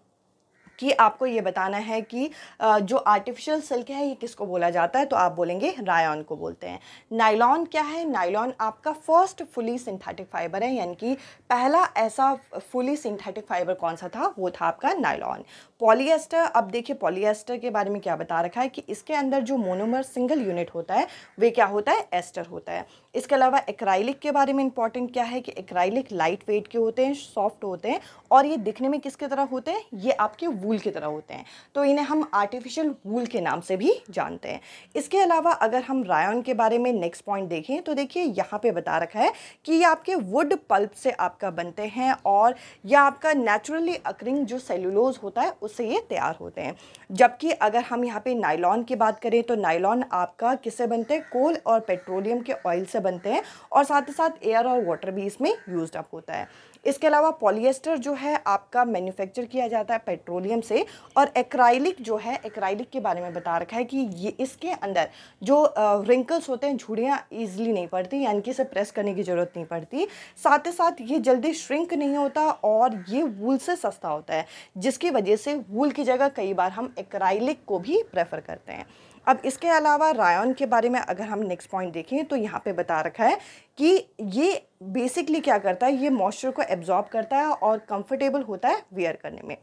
कि आपको ये बताना है कि जो आर्टिफिशियल सिल्क है ये किसको बोला जाता है तो आप बोलेंगे रायन को बोलते हैं नाइलॉन क्या है नाइलॉन आपका फर्स्ट फुली सिंथेटिक फाइबर है यानी कि पहला ऐसा फुली सिंथेटिक फाइबर कौन सा था वो था आपका नाइलॉन पॉलीएस्टर अब देखिए पॉलीएस्टर के बारे में क्या बता रखा है कि इसके अंदर जो मोनोमर सिंगल यूनिट होता है वे क्या होता है एस्टर होता है इसके अलावा एक्राइलिक के बारे में इंपॉर्टेंट क्या है कि एक्राइलिक लाइट वेट के होते हैं सॉफ्ट होते हैं और ये दिखने में किसके तरह होते हैं ये आपके वूल की तरह होते हैं तो इन्हें हम आर्टिफिशियल वूल के नाम से भी जानते हैं इसके अलावा अगर हम रायन के बारे में नेक्स्ट पॉइंट देखें तो देखिए यहाँ पर बता रखा है कि ये आपके वुड पल्प से आपका बनते हैं और यह आपका नेचुरली अक्रिंग जो सेलुलोज होता है उस से ये तैयार होते हैं जबकि अगर हम यहाँ पे नाइलॉन की बात करें तो नाइलॉन आपका किससे बनते हैं कोल और पेट्रोलियम के ऑयल से बनते हैं और साथ ही साथ एयर और वाटर भी इसमें यूज अप होता है इसके अलावा पॉलिएस्टर जो है आपका मैन्युफैक्चर किया जाता है पेट्रोलियम से और एक्राइलिक जो है एक्राइलिक के बारे में बता रखा है कि ये इसके अंदर जो रिंकल्स होते हैं झुड़ियाँ ईजिली नहीं पड़ती यानी कि इसे प्रेस करने की ज़रूरत नहीं पड़ती साथ ही साथ ये जल्दी श्रिंक नहीं होता और ये वूल से सस्ता होता है जिसकी वजह से वूल की जगह कई बार हम एक्राइलिक को भी प्रेफर करते हैं अब इसके अलावा रायन के बारे में अगर हम नेक्स्ट पॉइंट देखें तो यहाँ पे बता रखा है कि ये बेसिकली क्या करता है ये मॉइस्चर को एब्जॉर्ब करता है और कंफर्टेबल होता है वेयर करने में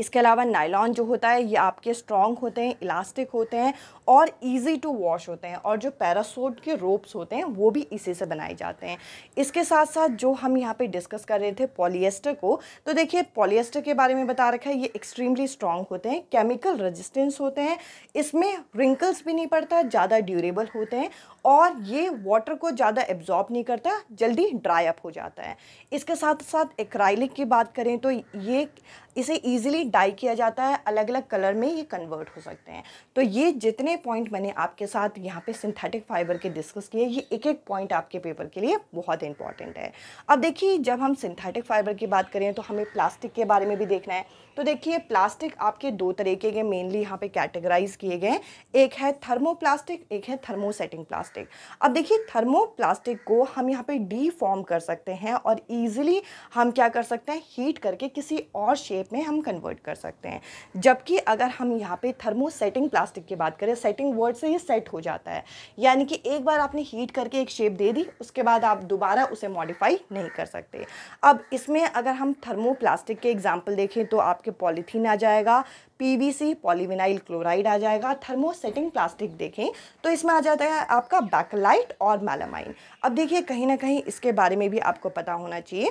इसके अलावा नायलॉन जो होता है ये आपके स्ट्रॉन्ग होते हैं इलास्टिक होते हैं और इजी टू वॉश होते हैं और जो पैरासोट के रोप्स होते हैं वो भी इसी से बनाए जाते हैं इसके साथ साथ जो हम यहाँ पे डिस्कस कर रहे थे पॉलिएस्टर को तो देखिए पॉलिएस्टर के बारे में बता रखा है ये एक्सट्रीमली स्ट्रॉन्ग होते हैं केमिकल रजिस्टेंस होते हैं इसमें रिंकल्स भी नहीं पड़ता ज़्यादा ड्यूरेबल होते हैं और ये वाटर को ज़्यादा एब्जॉर्ब नहीं करता जल्दी ड्राई अप हो जाता है इसके साथ साथ एक्राइलिक की बात करें तो ये इसे ईजिली डाई किया जाता है अलग अलग कलर में ये कन्वर्ट हो सकते हैं तो ये जितने पॉइंट मैंने आपके साथ यहाँ पे सिंथेटिक फाइबर के डिस्कस किए ये एक एक पॉइंट आपके पेपर के लिए बहुत इंपॉर्टेंट है अब देखिए जब हम सिंथेटिक फाइबर की बात करें तो हमें प्लास्टिक के बारे में भी देखना है तो देखिए प्लास्टिक आपके दो तरीके के मेनली यहाँ पे कैटेगराइज किए गए हैं एक है थर्मोप्लास्टिक एक है थर्मोसेटिंग प्लास्टिक अब देखिए थर्मोप्लास्टिक को हम यहाँ पे डीफॉर्म कर सकते हैं और ईजिली हम क्या कर सकते हैं हीट करके किसी और शेप में हम कन्वर्ट कर सकते हैं जबकि अगर हम यहाँ पे थर्मोसेटिंग प्लास्टिक प्लास्टिक की बात करें सेटिंग वर्ड से ही सेट हो जाता है यानी कि एक बार आपने हीट करके एक शेप दे दी उसके बाद आप दोबारा उसे मॉडिफाई नहीं कर सकते अब इसमें अगर हम प्लास्टिक के एग्जाम्पल देखें तो आपके पॉलीथीन आ जाएगा पीवीसी पॉलीविनाइल क्लोराइड आ जाएगा थर्मोसेटिंग प्लास्टिक देखें तो इसमें आ जाता है आपका बैकलाइट और मैलामाइन अब देखिए कहीं ना कहीं इसके बारे में भी आपको पता होना चाहिए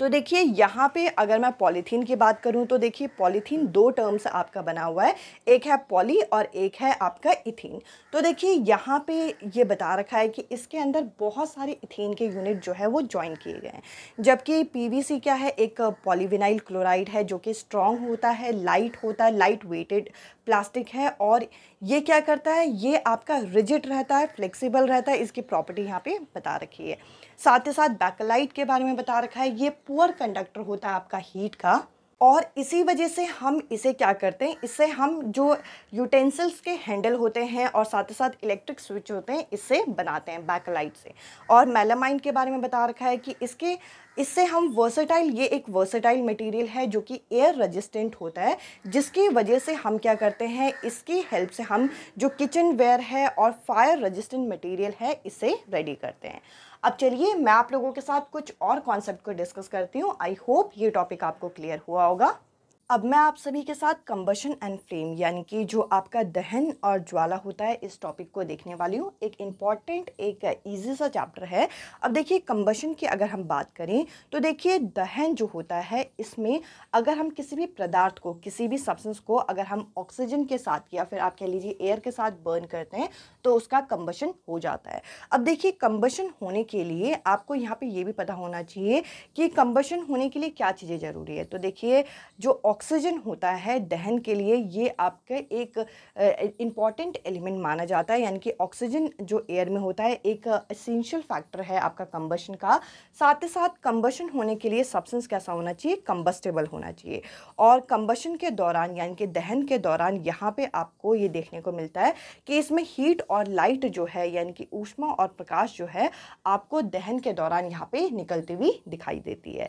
तो देखिए यहाँ पे अगर मैं पॉलीथीन की बात करूँ तो देखिए पॉलीथीन दो टर्म्स आपका बना हुआ है एक है पॉली और एक है आपका इथीन तो देखिए यहाँ पे ये बता रखा है कि इसके अंदर बहुत सारे इथीन के यूनिट जो है वो ज्वाइन किए गए हैं जबकि पीवीसी क्या है एक पॉलीविनाइल क्लोराइड है जो कि स्ट्रॉन्ग होता है लाइट होता है लाइट वेटेड प्लास्टिक है और ये क्या करता है ये आपका रिजिट रहता है फ्लेक्सिबल रहता है इसकी प्रॉपर्टी यहाँ पे बता रखी है साथ ही साथ बैकलाइट के बारे में बता रखा है ये पुअर कंडक्टर होता है आपका हीट का और इसी वजह से हम इसे क्या करते हैं इससे हम जो यूटेंसिल्स के हैंडल होते हैं और साथ ही साथ इलेक्ट्रिक स्विच होते हैं इससे बनाते हैं बैकलाइट से और मेलामाइन के बारे में बता रखा है कि इसके इससे हम वर्सेटाइल ये एक वर्सेटाइल मटेरियल है जो कि एयर रेजिस्टेंट होता है जिसकी वजह से हम क्या करते हैं इसकी हेल्प से हम जो किचन वेयर है और फायर रजिस्टेंट मटीरियल है इसे रेडी करते हैं अब चलिए मैं आप लोगों के साथ कुछ और कॉन्सेप्ट को डिस्कस करती हूँ आई होप ये टॉपिक आपको क्लियर हुआ होगा अब मैं आप सभी के साथ कम्बशन एंड फ्लेम यानी कि जो आपका दहन और ज्वाला होता है इस टॉपिक को देखने वाली हूँ एक इम्पॉर्टेंट एक ईजी सा चैप्टर है अब देखिए कम्बशन की अगर हम बात करें तो देखिए दहन जो होता है इसमें अगर हम किसी भी पदार्थ को किसी भी सब्सेंस को अगर हम ऑक्सीजन के साथ या फिर आप कह लीजिए एयर के साथ बर्न करते हैं तो उसका कंबशन हो जाता है अब देखिए कंबशन होने के लिए आपको यहाँ पे ये भी पता होना चाहिए कि कंबशन होने के लिए क्या चीज़ें ज़रूरी है तो देखिए जो ऑक्सीजन होता है दहन के लिए ये आपके एक इम्पॉर्टेंट एलिमेंट माना जाता है यानी कि ऑक्सीजन जो एयर में होता है एक असेंशियल फैक्टर है आपका कंबशन का साथ ही साथ कंबशन होने के लिए सब्सेंस कैसा होना चाहिए कंबस्टेबल होना चाहिए और कंबशन के दौरान यानी कि दहन के दौरान यहाँ पर आपको ये देखने को मिलता है कि इसमें हीट और और लाइट जो है यानी कि ऊष्मा और प्रकाश जो है आपको दहन के दौरान यहाँ पे निकलती हुई दिखाई देती है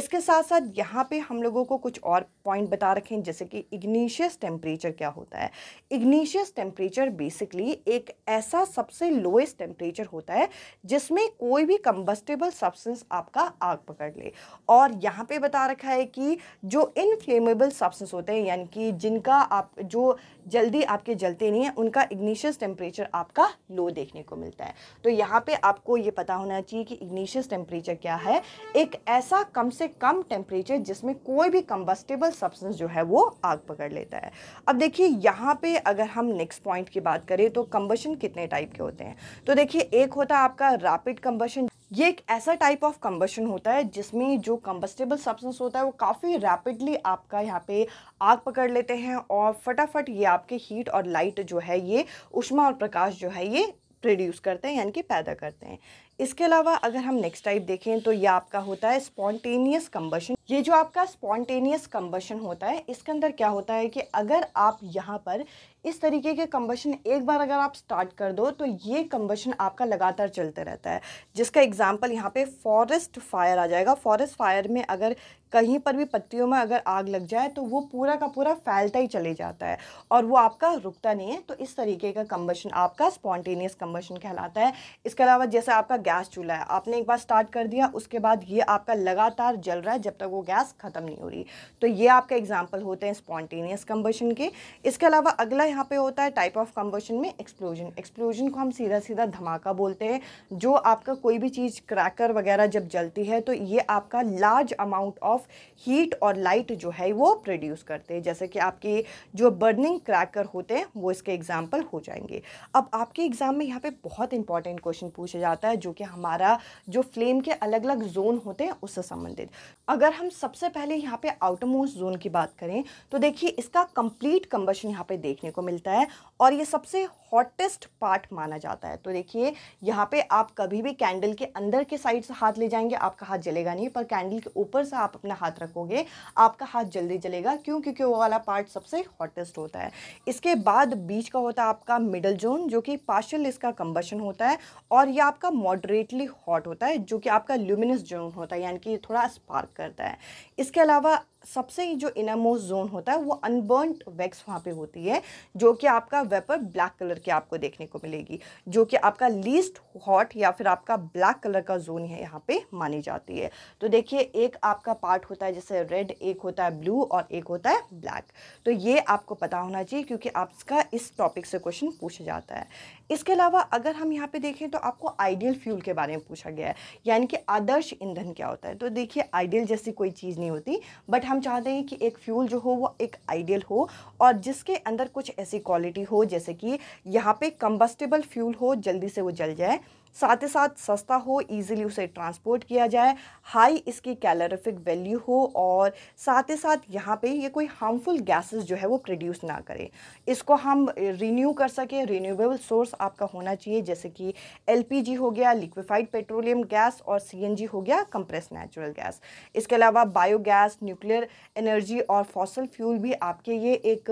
इसके साथ साथ यहाँ पे हम लोगों को कुछ और पॉइंट बता रखें जैसे कि इग्निशियस टेम्परेचर क्या होता है इग्निशियस टेम्परेचर बेसिकली एक ऐसा सबसे लोएस्ट टेम्परेचर होता है जिसमें कोई भी कम्बस्टेबल सब्सटेंस आपका आग पकड़ ले और यहाँ पर बता रखा है कि जो इनफ्लेमेबल सब्सटेंस होते हैं यानी कि जिनका आप जो जल्दी आपके जलते नहीं हैं उनका इग्निशियस टेम्परेचर टेम्परेचर आपका लो देखने को मिलता है तो यहाँ पे आपको ये पता होना चाहिए कि इग्निशियस टेम्परेचर क्या है एक ऐसा कम से कम टेम्परेचर जिसमें कोई भी कम्बस्टेबल सब्सटेंस जो है वो आग पकड़ लेता है अब देखिए यहाँ पे अगर हम नेक्स्ट पॉइंट की बात करें तो कम्बशन कितने टाइप के होते हैं तो देखिए एक होता है आपका रैपिड कम्बशन ये एक ऐसा टाइप ऑफ कम्बशन होता है जिसमें जो कम्बस्टेबल सब्सटेंस होता है वो काफ़ी रैपिडली आपका यहाँ पे आग पकड़ लेते हैं और फटाफट ये आपके हीट और लाइट जो है ये उष्मा और प्रकाश जो है ये प्रोड्यूस करते हैं यानी कि पैदा करते हैं इसके अलावा अगर हम नेक्स्ट टाइप देखें तो ये आपका होता है स्पॉन्टेनियस कम्बशन ये जो आपका स्पॉन्टेनियस कम्बशन होता है इसके अंदर क्या होता है कि अगर आप यहाँ पर इस तरीके के कम्बशन एक बार अगर आप स्टार्ट कर दो तो ये कम्बशन आपका लगातार चलते रहता है जिसका एग्जाम्पल यहाँ पे फॉरेस्ट फायर आ जाएगा फॉरेस्ट फायर में अगर कहीं पर भी पत्तियों में अगर आग लग जाए तो वो पूरा का पूरा फैलता ही चले जाता है और वो आपका रुकता नहीं है तो इस तरीके का कम्बशन आपका स्पॉन्टेनियस कम्बशन कहलाता है इसके अलावा जैसे आपका गैस चूल्हा है आपने एक बार स्टार्ट कर दिया उसके बाद ये आपका लगातार जल रहा है जब तक वो गैस ख़त्म नहीं हो रही तो ये आपका एग्जाम्पल होते हैं स्पॉन्टेनियस कम्बशन के इसके अलावा अगला यहाँ पे होता है टाइप ऑफ कम्बशन में एक्सप्लोजन एक्सप्लोजन को हम सीधा सीधा धमाका बोलते हैं जो आपका कोई भी चीज़ क्रैकर वगैरह जब जलती है तो ये आपका लार्ज अमाउंट ऑफ हीट और लाइट जो है वो प्रोड्यूस करते हैं जैसे कि आपकी जो बर्निंग क्रैकर होते हैं वो इसके एग्जाम्पल हो जाएंगे अब आपके एग्ज़ाम में यहाँ पे बहुत इंपॉर्टेंट क्वेश्चन पूछा जाता है जो कि हमारा जो फ्लेम के अलग अलग जोन होते हैं उससे संबंधित अगर हम सबसे पहले यहाँ पे आउटमोस्ट जोन की बात करें तो देखिए इसका कंप्लीट कंबशन यहाँ पे देखने को मिलता है और ये सबसे हॉटेस्ट पार्ट माना जाता है तो देखिए यहाँ पे आप कभी भी कैंडल के अंदर के साइड से हाथ ले जाएंगे आपका हाथ जलेगा नहीं पर कैंडल के ऊपर से आप अपना हाथ रखोगे आपका हाथ जल्दी जलेगा क्यों क्योंकि वो वाला पार्ट सबसे हॉटेस्ट होता है इसके बाद बीच का होता है आपका मिडल जोन जो कि पार्शल इसका कम्बशन होता है और यह आपका मॉडरेटली हॉट होता है जो कि आपका ल्यूमिनस जोन होता है यानी कि थोड़ा स्पार्क करता है इसके अलावा सबसे जो मोस्ट जोन होता है वो अनबर्नड वैक्स वहाँ पे होती है जो कि आपका वेपर ब्लैक कलर की आपको देखने को मिलेगी जो कि आपका लीस्ट हॉट या फिर आपका ब्लैक कलर का जोन है यहाँ पे मानी जाती है तो देखिए एक आपका पार्ट होता है जैसे रेड एक होता है ब्लू और एक होता है ब्लैक तो ये आपको पता होना चाहिए क्योंकि आपका इस टॉपिक से क्वेश्चन पूछा जाता है इसके अलावा अगर हम यहाँ पे देखें तो आपको आइडियल फ्यूल के बारे में पूछा गया है यानी कि आदर्श ईंधन क्या होता है तो देखिए आइडियल जैसी कोई चीज़ नहीं होती बट हम चाहते हैं कि एक फ्यूल जो हो वो एक आइडियल हो और जिसके अंदर कुछ ऐसी क्वालिटी हो जैसे कि यहाँ पे कंबस्टेबल फ्यूल हो जल्दी से वो जल जाए साथ ही साथ सस्ता हो ईजिली उसे ट्रांसपोर्ट किया जाए हाई इसकी कैलोरिफिक वैल्यू हो और साथ ही साथ यहाँ पे ये कोई हार्मफुल गैसेस जो है वो प्रोड्यूस ना करें इसको हम रिन्यू कर सकें रिन्यूएबल सोर्स आपका होना चाहिए जैसे कि एलपीजी हो गया लिक्विफाइड पेट्रोलियम गैस और सीएनजी हो गया कंप्रेस नेचुरल गैस इसके अलावा बायोगैस न्यूक्लियर एनर्जी और फॉसल फ्यूल भी आपके ये एक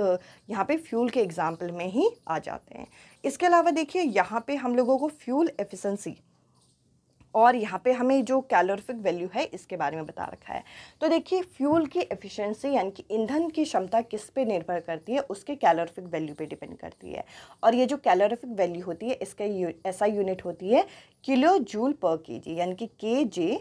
यहाँ पे फ्यूल के एग्जाम्पल में ही आ जाते हैं इसके अलावा देखिए यहाँ पे हम लोगों को फ्यूल एफिशिएंसी और यहाँ पे हमें जो कैलोरिफिक वैल्यू है इसके बारे में बता रखा है तो देखिए फ्यूल की एफिशिएंसी यानी कि ईंधन की क्षमता किस पे निर्भर करती है उसके कैलोरिफिक वैल्यू पे डिपेंड करती है और ये जो कैलोरिफिक वैल्यू होती है इसका ऐसा यूनिट होती है किलो जूल पर के जी यानी कि के जे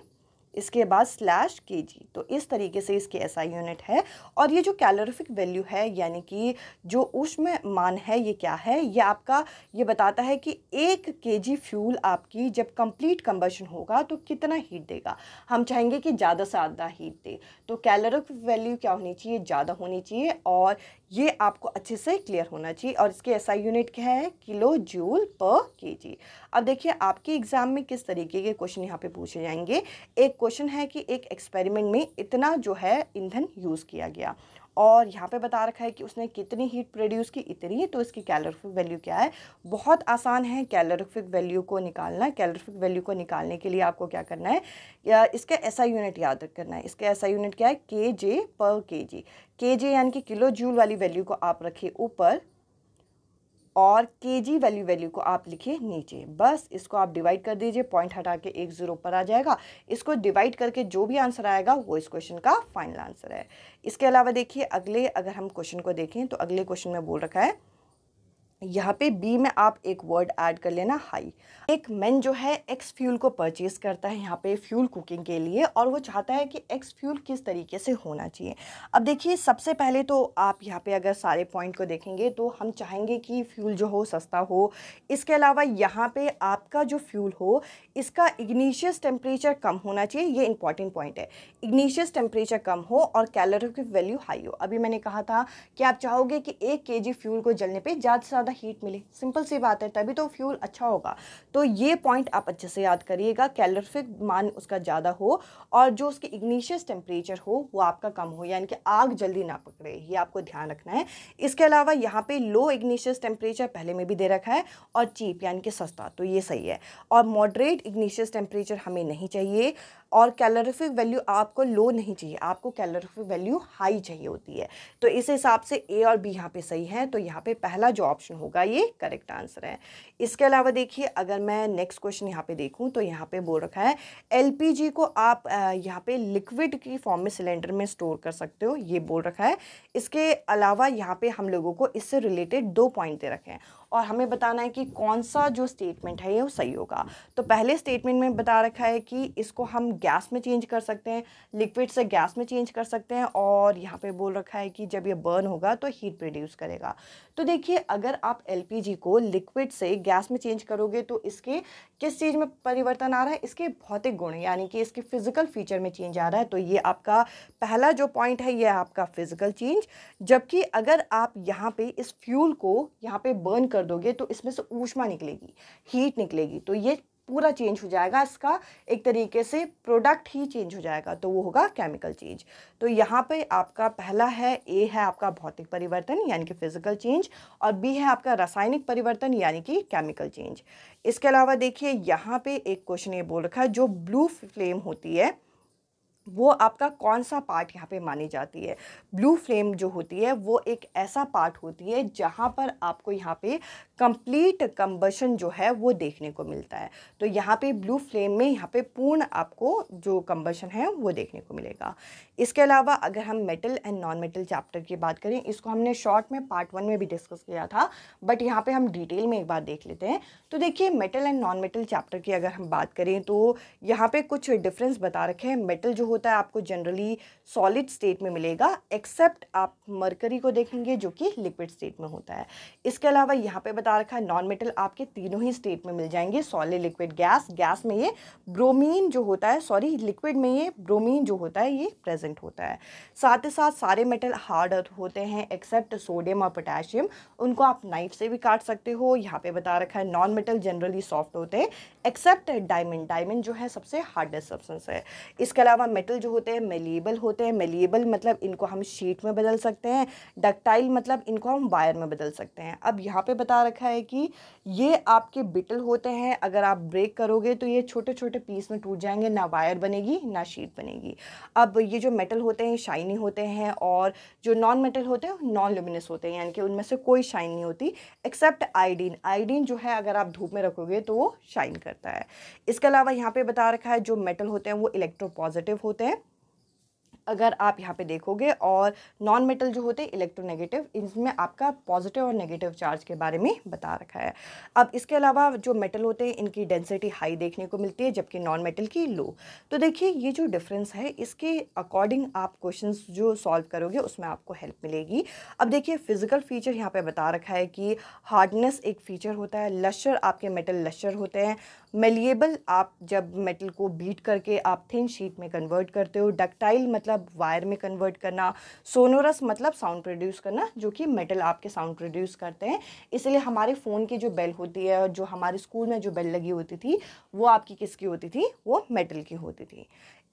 इसके बाद स्लैश के जी तो इस तरीके से इसकी ऐसा यूनिट है और ये जो कैलोरिफिक वैल्यू है यानी कि जो उष्म मान है ये क्या है ये आपका ये बताता है कि एक के जी फ्यूल आपकी जब कंप्लीट कंबशन होगा तो कितना हीट देगा हम चाहेंगे कि ज़्यादा से ज़्यादा हीट दे तो कैलोरिफिक वैल्यू क्या होनी चाहिए ज़्यादा होनी चाहिए और ये आपको अच्छे से क्लियर होना चाहिए और इसके ऐसा यूनिट क्या है किलो जूल पर जी अब देखिए आपके एग्ज़ाम में किस तरीके के क्वेश्चन यहाँ पे पूछे जाएंगे एक क्वेश्चन है कि एक एक्सपेरिमेंट में इतना जो है ईंधन यूज़ किया गया और यहाँ पे बता रखा है कि उसने कितनी हीट प्रोड्यूस की इतनी तो इसकी कैलोरीफिक वैल्यू क्या है बहुत आसान है कैलोरीफिक वैल्यू को निकालना कैलोरीफिक वैल्यू को निकालने के लिए आपको क्या करना है या इसका ऐसा यूनिट याद करना है इसका ऐसा यूनिट क्या है के जे पर के जी के जे यानी कि किलो जूल वाली वैल्यू को आप रखिए ऊपर और के जी वैल्यू वैल्यू को आप लिखिए नीचे बस इसको आप डिवाइड कर दीजिए पॉइंट हटा के एक ज़ीरो पर आ जाएगा इसको डिवाइड करके जो भी आंसर आएगा वो इस क्वेश्चन का फाइनल आंसर है इसके अलावा देखिए अगले अगर हम क्वेश्चन को देखें तो अगले क्वेश्चन में बोल रखा है यहाँ पे बी में आप एक वर्ड ऐड कर लेना हाई एक मैन जो है एक्स फ्यूल को परचेज करता है यहाँ पे फ्यूल कुकिंग के लिए और वो चाहता है कि एक्स फ्यूल किस तरीके से होना चाहिए अब देखिए सबसे पहले तो आप यहाँ पे अगर सारे पॉइंट को देखेंगे तो हम चाहेंगे कि फ्यूल जो हो सस्ता हो इसके अलावा यहाँ पर आपका जो फ्यूल हो इसका इग्नीशियस टेम्परेचर कम होना चाहिए ये इंपॉर्टेंट पॉइंट है इग्निशियस टेम्परेचर कम हो और कैलोरी की वैल्यू हाई हो अभी मैंने कहा था कि आप चाहोगे कि एक के फ्यूल को जलने पर ज़्यादा से ज़्यादा हीट मिले सिंपल सी बात है तभी तो फ्यूल अच्छा होगा तो ये पॉइंट आप अच्छे से याद करिएगा कैलोरफिक मान उसका ज़्यादा हो और जो उसकी इग्निशियस टेम्परेचर हो वो आपका कम हो यानी कि आग जल्दी ना पकड़े ये आपको ध्यान रखना है इसके अलावा यहाँ पर लो इग्निशियस टेम्परेचर पहले में भी दे रखा है और चीप यानी कि सस्ता तो ये सही है और मॉडरेट इग्निशियस टेम्परेचर हमें नहीं चाहिए और कैलोरीफिक वैल्यू आपको लो नहीं चाहिए आपको कैलोरीफिक वैल्यू हाई चाहिए होती है तो इस हिसाब से ए और बी यहाँ पे सही है तो यहाँ पे पहला जो ऑप्शन होगा ये करेक्ट आंसर है इसके अलावा देखिए अगर मैं नेक्स्ट क्वेश्चन यहाँ पे देखूँ तो यहाँ पे बोल रखा है एल को आप यहाँ पे लिक्विड की फॉर्म में सिलेंडर में स्टोर कर सकते हो ये बोल रखा है इसके अलावा यहाँ पे हम लोगों को इससे रिलेटेड दो पॉइंट दे रखे हैं और हमें बताना है कि कौन सा जो स्टेटमेंट है ये वो सही होगा तो पहले स्टेटमेंट में बता रखा है कि इसको हम गैस में चेंज कर सकते हैं लिक्विड से गैस में चेंज कर सकते हैं और यहाँ पे बोल रखा है कि जब ये बर्न होगा तो हीट प्रोड्यूस करेगा तो देखिए अगर आप एल को लिक्विड से गैस में चेंज करोगे तो इसके किस चीज़ में परिवर्तन आ रहा है इसके भौतिक गुण यानी कि इसके फिजिकल फीचर में चेंज आ रहा है तो ये आपका पहला जो पॉइंट है यह आपका फिजिकल चेंज जबकि अगर आप यहाँ पर इस फ्यूल को यहाँ पर बर्न कर दोगे तो इसमें से ऊष्मा निकलेगी हीट निकलेगी तो ये पूरा चेंज हो जाएगा इसका एक तरीके से प्रोडक्ट ही चेंज हो जाएगा तो वो होगा केमिकल चेंज तो यहाँ पे आपका पहला है ए है आपका भौतिक परिवर्तन यानी कि फिजिकल चेंज और बी है आपका रासायनिक परिवर्तन यानी कि केमिकल चेंज इसके अलावा देखिए यहाँ पे एक क्वेश्चन ये बोल रखा है जो ब्लू फ्लेम होती है वो आपका कौन सा पार्ट यहाँ पे मानी जाती है ब्लू फ्लेम जो होती है वो एक ऐसा पार्ट होती है जहाँ पर आपको यहाँ पे कंप्लीट कम्बशन जो है वो देखने को मिलता है तो यहाँ पे ब्लू फ्लेम में यहाँ पे पूर्ण आपको जो कम्बशन है वो देखने को मिलेगा इसके अलावा अगर हम metal and non metal chapter की बात करें इसको हमने शॉर्ट में पार्ट वन में भी डिस्कस किया था बट यहाँ पे हम डिटेल में एक बार देख लेते हैं तो देखिए metal and non metal chapter की अगर हम बात करें तो यहाँ पे कुछ डिफरेंस बता रखे हैं मेटल जो होता है आपको जनरली सॉलिड स्टेट में मिलेगा एक्सेप्ट आप मरकरी को देखेंगे जो कि लिक्विड स्टेट में होता है इसके अलावा यहाँ पर बता रखा है नॉन मेटल आपके तीनों ही स्टेट में मिल जाएंगे सॉलिड लिक्विड गैस गैस में ये ब्रोमीन जो होता है सॉरी लिक्विड में ये ब्रोमीन जो होता है ये प्रेजेंट प्रेजेंट होता है साथ ही साथ सारे मेटल हार्ड अर्थ होते हैं एक्सेप्ट सोडियम और पोटेशियम उनको आप नाइफ से भी काट सकते हो यहाँ पे बता रखा है नॉन मेटल जनरली सॉफ्ट होते हैं एक्सेप्ट डायमंड डायमंड जो है सबसे हार्डेस्ट सब्सेंस है इसके अलावा मेटल जो होते हैं मेलिएबल होते हैं मेलिएबल मतलब इनको हम शीट में बदल सकते हैं डक्टाइल मतलब इनको हम वायर में बदल सकते हैं अब यहाँ पर बता रखा है कि ये आपके बिटल होते हैं अगर आप ब्रेक करोगे तो ये छोटे छोटे पीस में टूट जाएंगे ना वायर बनेगी ना शीट बनेगी अब ये जो मेटल होते हैं शाइनी होते हैं और जो नॉन मेटल होते हैं नॉन ल्यूमिनस होते हैं यानी कि उनमें से कोई शाइन नहीं होती एक्सेप्ट आयोडीन आयोडीन जो है अगर आप धूप में रखोगे तो वो शाइन करता है इसके अलावा यहाँ पे बता रखा है जो मेटल होते हैं वो इलेक्ट्रोपॉजिटिव होते हैं अगर आप यहाँ पे देखोगे और नॉन मेटल जो होते हैं इलेक्ट्रोनेगेटिव इसमें आपका पॉजिटिव और नेगेटिव चार्ज के बारे में बता रखा है अब इसके अलावा जो मेटल होते हैं इनकी डेंसिटी हाई देखने को मिलती है जबकि नॉन मेटल की लो तो देखिए ये जो डिफरेंस है इसके अकॉर्डिंग आप क्वेश्चन जो सॉल्व करोगे उसमें आपको हेल्प मिलेगी अब देखिए फिजिकल फीचर यहाँ पर बता रखा है कि हार्डनेस एक फ़ीचर होता है लश्चर आपके मेटल लश्चर होते हैं मेलिएबल आप जब मेटल को बीट करके आप थिन शीट में कन्वर्ट करते हो डक्टाइल मतलब मतलब वायर में कन्वर्ट करना सोनोरस मतलब साउंड प्रोड्यूस करना जो कि मेटल आपके साउंड प्रोड्यूस करते हैं इसलिए हमारे फ़ोन की जो बेल होती है और जो हमारे स्कूल में जो बेल लगी होती थी वो आपकी किसकी होती थी वो मेटल की होती थी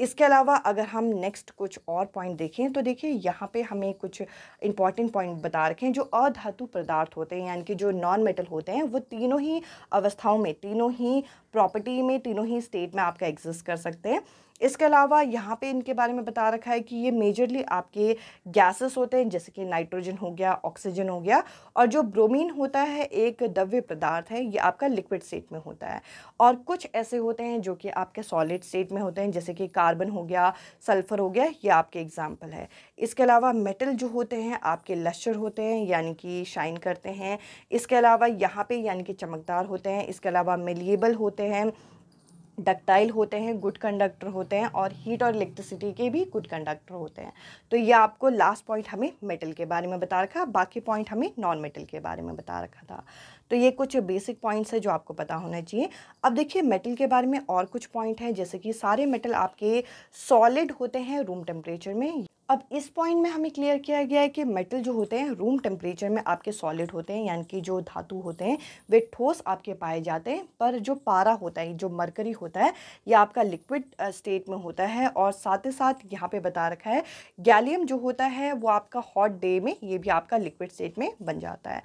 इसके अलावा अगर हम नेक्स्ट कुछ और पॉइंट देखें तो देखिए यहाँ पे हमें कुछ इंपॉर्टेंट पॉइंट बता रखें जो अधातु पदार्थ होते हैं यानी कि जो नॉन मेटल होते हैं वो तीनों ही अवस्थाओं में तीनों ही प्रॉपर्टी में तीनों ही स्टेट में आपका एग्जिस्ट कर सकते हैं इसके अलावा यहाँ पे इनके बारे में बता रखा है कि ये मेजरली आपके गैसेस होते हैं जैसे कि नाइट्रोजन हो गया ऑक्सीजन हो गया और जो ब्रोमीन होता है एक द्रव्य पदार्थ है ये आपका लिक्विड स्टेट में होता है और कुछ ऐसे होते हैं जो कि आपके सॉलिड स्टेट में होते हैं जैसे कि कार्बन हो गया सल्फर हो गया ये आपके एग्जाम्पल है इसके अलावा मेटल जो होते हैं आपके लश्चर होते हैं यानी कि शाइन करते हैं इसके अलावा यहाँ पर यानी कि चमकदार होते हैं इसके अलावा मेलिएबल होते हैं डक्टाइल होते हैं गुड कंडक्टर होते हैं और हीट और इलेक्ट्रिसिटी के भी गुड कंडक्टर होते हैं तो ये आपको लास्ट पॉइंट हमें मेटल के बारे में बता रखा बाकी पॉइंट हमें नॉन मेटल के बारे में बता रखा था तो ये कुछ बेसिक पॉइंट्स है जो आपको पता होना चाहिए अब देखिए मेटल के बारे में और कुछ पॉइंट हैं जैसे कि सारे मेटल आपके सॉलिड होते हैं रूम टेम्परेचर में अब इस पॉइंट में हमें क्लियर किया गया है कि मेटल जो होते हैं रूम टेम्परेचर में आपके सॉलिड होते हैं यानी कि जो धातु होते हैं वे ठोस आपके पाए जाते हैं पर जो पारा होता है जो मरकरी होता है यह आपका लिक्विड स्टेट में होता है और साथ ही साथ यहाँ पे बता रखा है गैलियम जो होता है वो आपका हॉट डे में ये भी आपका लिक्विड स्टेट में बन जाता है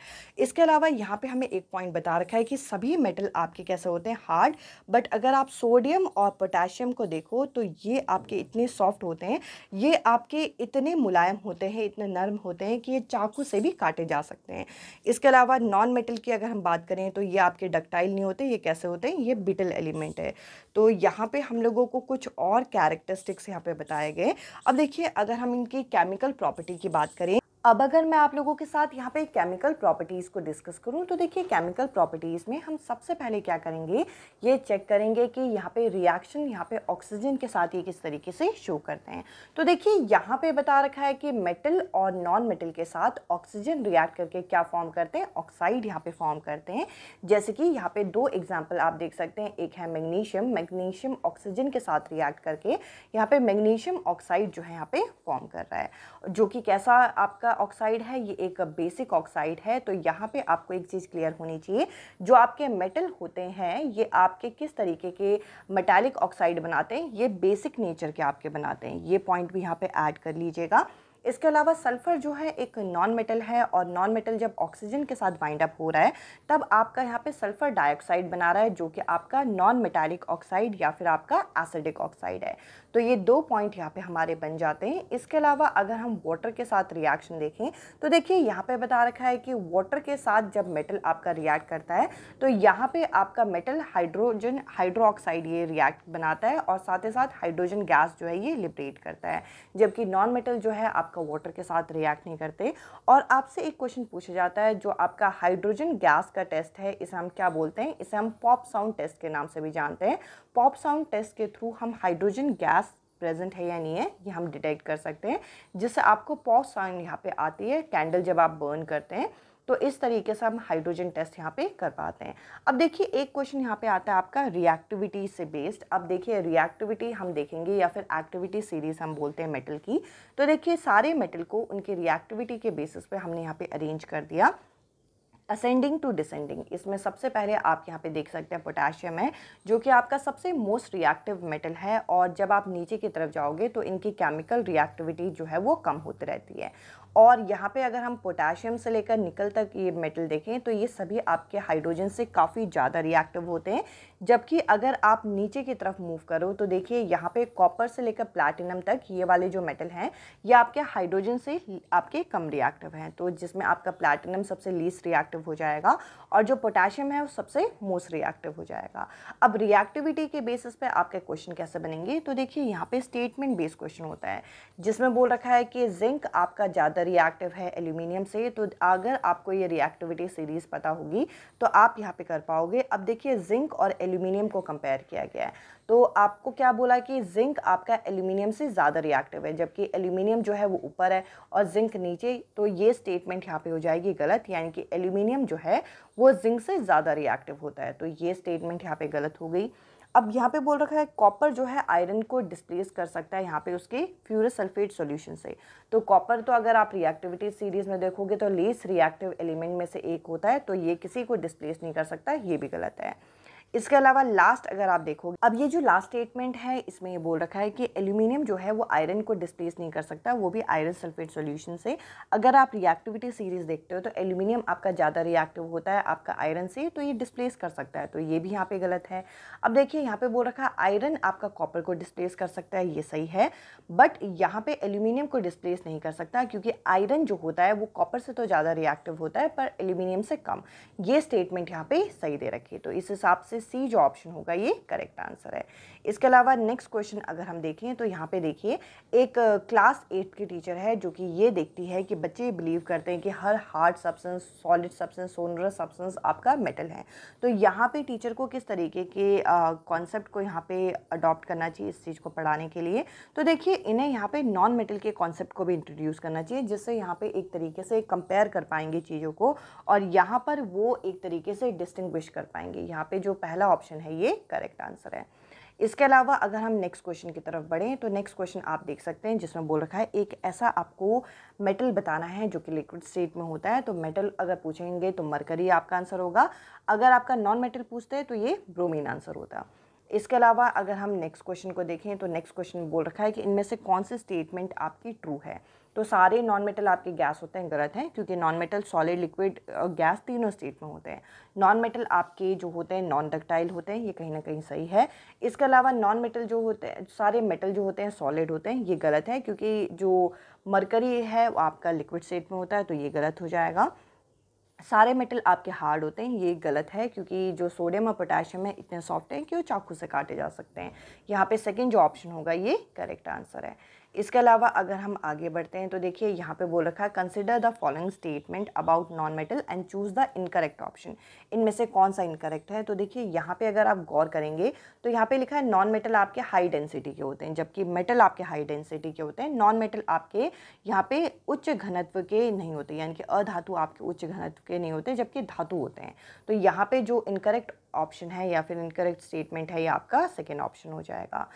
इसके अलावा यहाँ पर हमें एक पॉइंट बता रखा है कि सभी मेटल आपके कैसे होते हैं हार्ड बट अगर आप सोडियम और पोटाशियम को देखो तो ये आपके इतने सॉफ्ट होते हैं ये आपके इतने मुलायम होते हैं इतने नरम होते हैं कि ये चाकू से भी काटे जा सकते हैं इसके अलावा नॉन मेटल की अगर हम बात करें तो ये आपके डक्टाइल नहीं होते ये कैसे होते हैं ये बिटल एलिमेंट है तो यहाँ पे हम लोगों को कुछ और कैरेक्टरिस्टिक्स यहाँ पे बताए गए अब देखिए अगर हम इनकी केमिकल प्रॉपर्टी की बात करें अब अगर मैं आप लोगों के साथ यहाँ पे केमिकल प्रॉपर्टीज़ को डिस्कस करूँ तो देखिए केमिकल प्रॉपर्टीज़ में हम सबसे पहले क्या करेंगे ये चेक करेंगे कि यहाँ पे रिएक्शन यहाँ पे ऑक्सीजन के साथ ये किस तरीके से शो करते हैं तो देखिए यहाँ पे बता रखा है कि मेटल और नॉन मेटल के साथ ऑक्सीजन रिएक्ट करके क्या फॉर्म करते हैं ऑक्साइड यहाँ पर फॉर्म करते हैं जैसे कि यहाँ पर दो एग्जाम्पल आप देख सकते हैं एक है मैग्नीशियम मैग्नीशियम ऑक्सीजन के साथ रिएक्ट करके यहाँ पर मैग्नीशियम ऑक्साइड जो है यहाँ पर फॉर्म कर रहा है जो कि कैसा आपका का ऑक्साइड है ये एक बेसिक ऑक्साइड है तो यहाँ पे आपको एक चीज़ क्लियर होनी चाहिए जो आपके मेटल होते हैं ये आपके किस तरीके के मेटालिक ऑक्साइड बनाते हैं ये बेसिक नेचर के आपके बनाते हैं ये पॉइंट भी यहाँ पर ऐड कर लीजिएगा इसके अलावा सल्फ़र जो है एक नॉन मेटल है और नॉन मेटल जब ऑक्सीजन के साथ वाइंड अप हो रहा है तब आपका यहाँ पे सल्फ़र डाइऑक्साइड बना रहा है जो कि आपका नॉन मेटालिक ऑक्साइड या फिर आपका एसिडिक ऑक्साइड है तो ये दो पॉइंट यहाँ पे हमारे बन जाते हैं इसके अलावा अगर हम वाटर के साथ रिएक्शन देखें तो देखिए यहाँ पे बता रखा है कि वाटर के साथ जब मेटल आपका रिएक्ट करता है तो यहाँ पे आपका मेटल हाइड्रोजन हाइड्रोक्साइड ये रिएक्ट बनाता है और साथ ही साथ हाइड्रोजन गैस जो है ये लिबरेट करता है जबकि नॉन मेटल जो है आपका वाटर के साथ रिएक्ट नहीं करते और आपसे एक क्वेश्चन पूछा जाता है जो आपका हाइड्रोजन गैस का टेस्ट है इसे हम क्या बोलते हैं इसे हम पॉप साउंड टेस्ट के नाम से भी जानते हैं पॉप साउंड टेस्ट के थ्रू हम हाइड्रोजन गैस प्रेजेंट है या नहीं है ये हम डिटेक्ट कर सकते हैं जिससे आपको पॉज साइन यहाँ पे आती है कैंडल जब आप बर्न करते हैं तो इस तरीके से हम हाइड्रोजन टेस्ट यहाँ पे कर पाते हैं अब देखिए एक क्वेश्चन यहाँ पे आता है आपका रिएक्टिविटी से बेस्ड अब देखिए रिएक्टिविटी हम देखेंगे या फिर एक्टिविटी सीरीज हम बोलते हैं मेटल की तो देखिए सारे मेटल को उनके रिएक्टिविटी के बेसिस पे हमने यहाँ पे अरेंज कर दिया असेंडिंग टू डिसेंडिंग इसमें सबसे पहले आप यहाँ पे देख सकते हैं पोटेशियम है जो कि आपका सबसे मोस्ट रिएक्टिव मेटल है और जब आप नीचे की तरफ जाओगे तो इनकी केमिकल रिएक्टिविटी जो है वो कम होती रहती है और यहाँ पे अगर हम पोटाशियम से लेकर निकल तक ये मेटल देखें तो ये सभी आपके हाइड्रोजन से काफ़ी ज़्यादा रिएक्टिव होते हैं जबकि अगर आप नीचे की तरफ मूव करो तो देखिए यहाँ पे कॉपर से लेकर प्लैटिनम तक ये वाले जो मेटल हैं ये आपके हाइड्रोजन से आपके कम रिएक्टिव हैं तो जिसमें आपका प्लैटिनम सबसे लीस्ट रिएक्टिव हो जाएगा और जो पोटाशियम है वो सबसे मोस्ट रिएक्टिव हो जाएगा अब रिएक्टिविटी के बेसिस पे आपके क्वेश्चन कैसे बनेंगे तो देखिए यहाँ पे स्टेटमेंट बेस्ड क्वेश्चन होता है जिसमें बोल रखा है कि जिंक आपका ज़्यादा ज़्यादा रिएक्टिव है एल्यूमिनियम से तो अगर आपको ये रिएक्टिविटी सीरीज़ पता होगी तो आप यहाँ पे कर पाओगे अब देखिए जिंक और एल्यूमिनियम को कंपेयर किया गया है तो आपको क्या बोला कि जिंक आपका एल्यूमिनियम से ज़्यादा रिएक्टिव है जबकि एल्यूमिनियम जो है वो ऊपर है और जिंक नीचे तो ये स्टेटमेंट यहाँ पे हो जाएगी गलत यानी कि एल्यूमिनियम जो है वो जिंक से ज़्यादा रिएक्टिव होता है तो ये स्टेटमेंट यहाँ पे गलत हो गई अब यहाँ पे बोल रखा है कॉपर जो है आयरन को डिस्प्लेस कर सकता है यहाँ पे उसकी फ्यूरस सल्फेट सॉल्यूशन से तो कॉपर तो अगर आप रिएक्टिविटी सीरीज में देखोगे तो लेस रिएक्टिव एलिमेंट में से एक होता है तो ये किसी को डिस्प्लेस नहीं कर सकता ये भी गलत है इसके अलावा लास्ट अगर आप देखोगे अब ये जो लास्ट स्टेटमेंट है इसमें ये बोल रखा है कि एल्यूमिनियम जो है वो आयरन को डिस्प्लेस नहीं कर सकता वो भी आयरन सल्फेट सोल्यूशन से अगर आप रिएक्टिविटी सीरीज देखते हो तो एल्यूमिनियम आपका ज़्यादा रिएक्टिव होता है आपका आयरन से तो ये डिस्प्लेस कर सकता है तो ये भी यहाँ पर गलत है अब देखिए यहाँ पर बोल रखा है आयरन आपका कॉपर को डिस्प्लेस कर सकता है ये सही है बट यहाँ पर एल्यूमिनियम को डिस्प्लेस नहीं कर सकता क्योंकि आयरन जो होता है वो कॉपर से तो ज़्यादा रिएक्टिव होता है पर एल्यूमिनियम से कम ये स्टेटमेंट यहाँ पर सही दे रखी है तो इस हिसाब से सी जो ऑप्शन होगा ये करेक्ट आंसर है इसके अलावा नेक्स्ट क्वेश्चन अगर हम देखें तो यहाँ पे देखिए एक क्लास एट की टीचर है जो कि ये देखती है कि बच्चे बिलीव करते हैं कि हर hard substance solid substance sonorous substance आपका मेटल है तो यहाँ पे टीचर को किस तरीके के कॉन्सेप्ट को यहाँ पे अडॉप्ट करना चाहिए इस चीज़ को पढ़ाने के लिए तो देखिए इन्हें यहाँ पे नॉन मेटल के कॉन्सेप्ट को भी इंट्रोड्यूस करना चाहिए जिससे यहाँ पर एक तरीके से कंपेयर कर पाएंगे चीज़ों को और यहाँ पर वो एक तरीके से डिस्टिंग्विश कर पाएंगे यहाँ पर जो पहला ऑप्शन है ये करेक्ट आंसर है इसके अलावा अगर हम नेक्स्ट क्वेश्चन की तरफ बढ़ें तो नेक्स्ट क्वेश्चन आप देख सकते हैं जिसमें बोल रखा है एक ऐसा आपको मेटल बताना है जो कि लिक्विड स्टेट में होता है तो मेटल अगर पूछेंगे तो मरकरी आपका आंसर होगा अगर आपका नॉन मेटल पूछते हैं तो ये ब्रोमीन आंसर होता है इसके अलावा अगर हम नेक्स्ट क्वेश्चन को देखें तो नेक्स्ट क्वेश्चन बोल रखा है कि इनमें से कौन से स्टेटमेंट आपकी ट्रू है तो सारे नॉन मेटल आपके गैस होते हैं गलत हैं क्योंकि non metal solid liquid gas तीनों स्टेट में होते हैं नॉन मेटल आपके जो होते हैं नॉन डक्टाइल होते हैं ये कहीं ना कहीं सही है इसके अलावा नॉन मेटल जो होते हैं सारे मेटल जो होते हैं सॉलिड होते हैं ये गलत है क्योंकि जो मरकरी है वो आपका लिक्विड स्टेट में होता है तो ये गलत हो जाएगा सारे मेटल आपके हार्ड होते हैं ये गलत है क्योंकि जो सोडियम और पोटेशियम है इतने सॉफ्ट हैं कि वो चाकू से काटे जा सकते हैं यहाँ पे सेकंड जो ऑप्शन होगा ये करेक्ट आंसर है इसके अलावा अगर हम आगे बढ़ते हैं तो देखिए यहाँ पे बोल रखा है consider the following statement about non metal and choose the incorrect option इनमें से कौन सा इनकरेक्ट है तो देखिए यहाँ पे अगर आप गौर करेंगे तो यहाँ पे लिखा है नॉन मेटल आपके हाई डेंसिटी के होते हैं जबकि मेटल आपके हाई डेंसिटी के होते हैं नॉन मेटल आपके यहाँ पे उच्च घनत्व के नहीं होते यानी कि अधातु आपके उच्च घनत्व के नहीं होते जबकि धातु होते हैं तो यहाँ पे जो इनकरेक्ट ऑप्शन है या फिर इनकरेक्ट स्टेटमेंट है ये आपका सेकेंड ऑप्शन हो जाएगा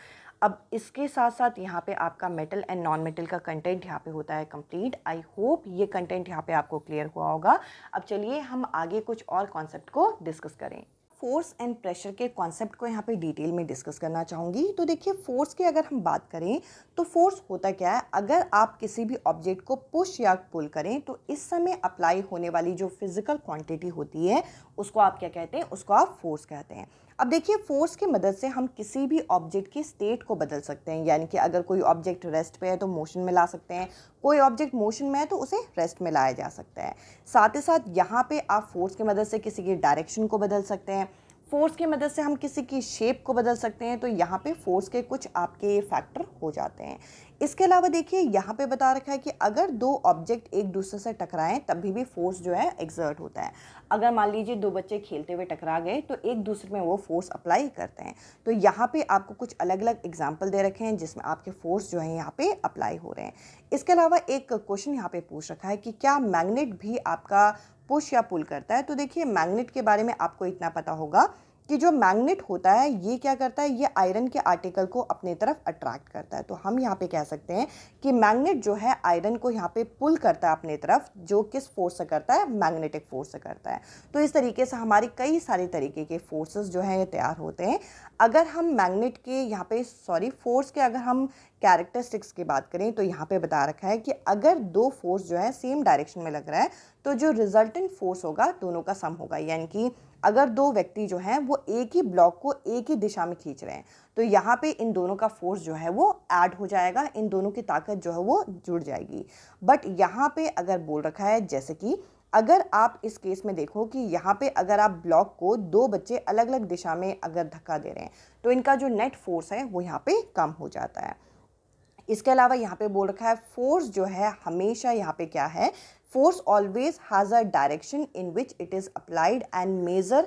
अब इसके साथ साथ यहाँ पे आपका मेटल एंड नॉन मेटल का कंटेंट यहाँ पे होता है कंप्लीट आई होप ये कंटेंट यहाँ पे आपको क्लियर हुआ होगा अब चलिए हम आगे कुछ और कॉन्सेप्ट को डिस्कस करें फोर्स एंड प्रेशर के कॉन्सेप्ट को यहाँ पे डिटेल में डिस्कस करना चाहूँगी तो देखिए फोर्स की अगर हम बात करें तो फोर्स होता क्या है अगर आप किसी भी ऑब्जेक्ट को पुश या पुल करें तो इस समय अप्लाई होने वाली जो फिजिकल क्वांटिटी होती है उसको आप क्या कहते हैं उसको आप फोर्स कहते हैं अब देखिए फोर्स की मदद से हम किसी भी ऑब्जेक्ट की स्टेट को बदल सकते हैं यानी कि अगर कोई ऑब्जेक्ट रेस्ट पे है तो मोशन में ला सकते हैं कोई ऑब्जेक्ट मोशन में है तो उसे रेस्ट में लाया जा सकता है साथ ही साथ यहाँ पे आप फोर्स की मदद से किसी की डायरेक्शन को बदल सकते हैं फोर्स की मदद से हम किसी की शेप को बदल सकते हैं तो यहाँ पे फोर्स के कुछ आपके फैक्टर हो जाते हैं इसके अलावा देखिए यहाँ पे बता रखा है कि अगर दो ऑब्जेक्ट एक दूसरे से टकराएं तभी भी फोर्स जो है एग्जर्ट होता है अगर मान लीजिए दो बच्चे खेलते हुए टकरा गए तो एक दूसरे में वो फोर्स अप्लाई करते हैं तो यहाँ पे आपको कुछ अलग अलग एग्जाम्पल दे रखे हैं जिसमें आपके फोर्स जो है यहाँ पे अप्लाई हो रहे हैं इसके अलावा एक क्वेश्चन यहाँ पे पूछ रखा है कि क्या मैग्नेट भी आपका पुश या पुल करता है तो देखिए मैग्नेट के बारे में आपको इतना पता होगा कि जो मैग्नेट होता है ये क्या करता है ये आयरन के आर्टिकल को अपने तरफ अट्रैक्ट करता है तो हम यहाँ पे कह सकते हैं कि मैग्नेट जो है आयरन को यहाँ पे पुल करता है अपने तरफ जो किस फोर्स से करता है मैग्नेटिक फोर्स से करता है तो इस तरीके से हमारे कई सारे तरीके के फोर्सेस जो हैं ये तैयार होते हैं अगर हम मैग्नेट के यहाँ पे सॉरी फोर्स के अगर हम कैरेक्टरिस्टिक्स की बात करें तो यहाँ पे बता रखा है कि अगर दो फोर्स जो है सेम डायरेक्शन में लग रहा है तो जो रिजल्टेंट फोर्स होगा दोनों का सम होगा यानी कि अगर दो व्यक्ति जो हैं वो एक ही ब्लॉक को एक ही दिशा में खींच रहे हैं तो यहाँ पे इन दोनों का फोर्स जो है वो ऐड हो जाएगा इन दोनों की ताकत जो है वो जुड़ जाएगी बट यहाँ पे अगर बोल रखा है जैसे कि अगर आप इस केस में देखो कि यहाँ पे अगर आप ब्लॉक को दो बच्चे अलग अलग दिशा में अगर धक्का दे रहे हैं तो इनका जो नेट फोर्स है वो यहाँ पे कम हो जाता है इसके अलावा यहाँ पे बोल रखा है फोर्स जो है हमेशा यहाँ पे क्या है force always has a direction in which it is applied and measure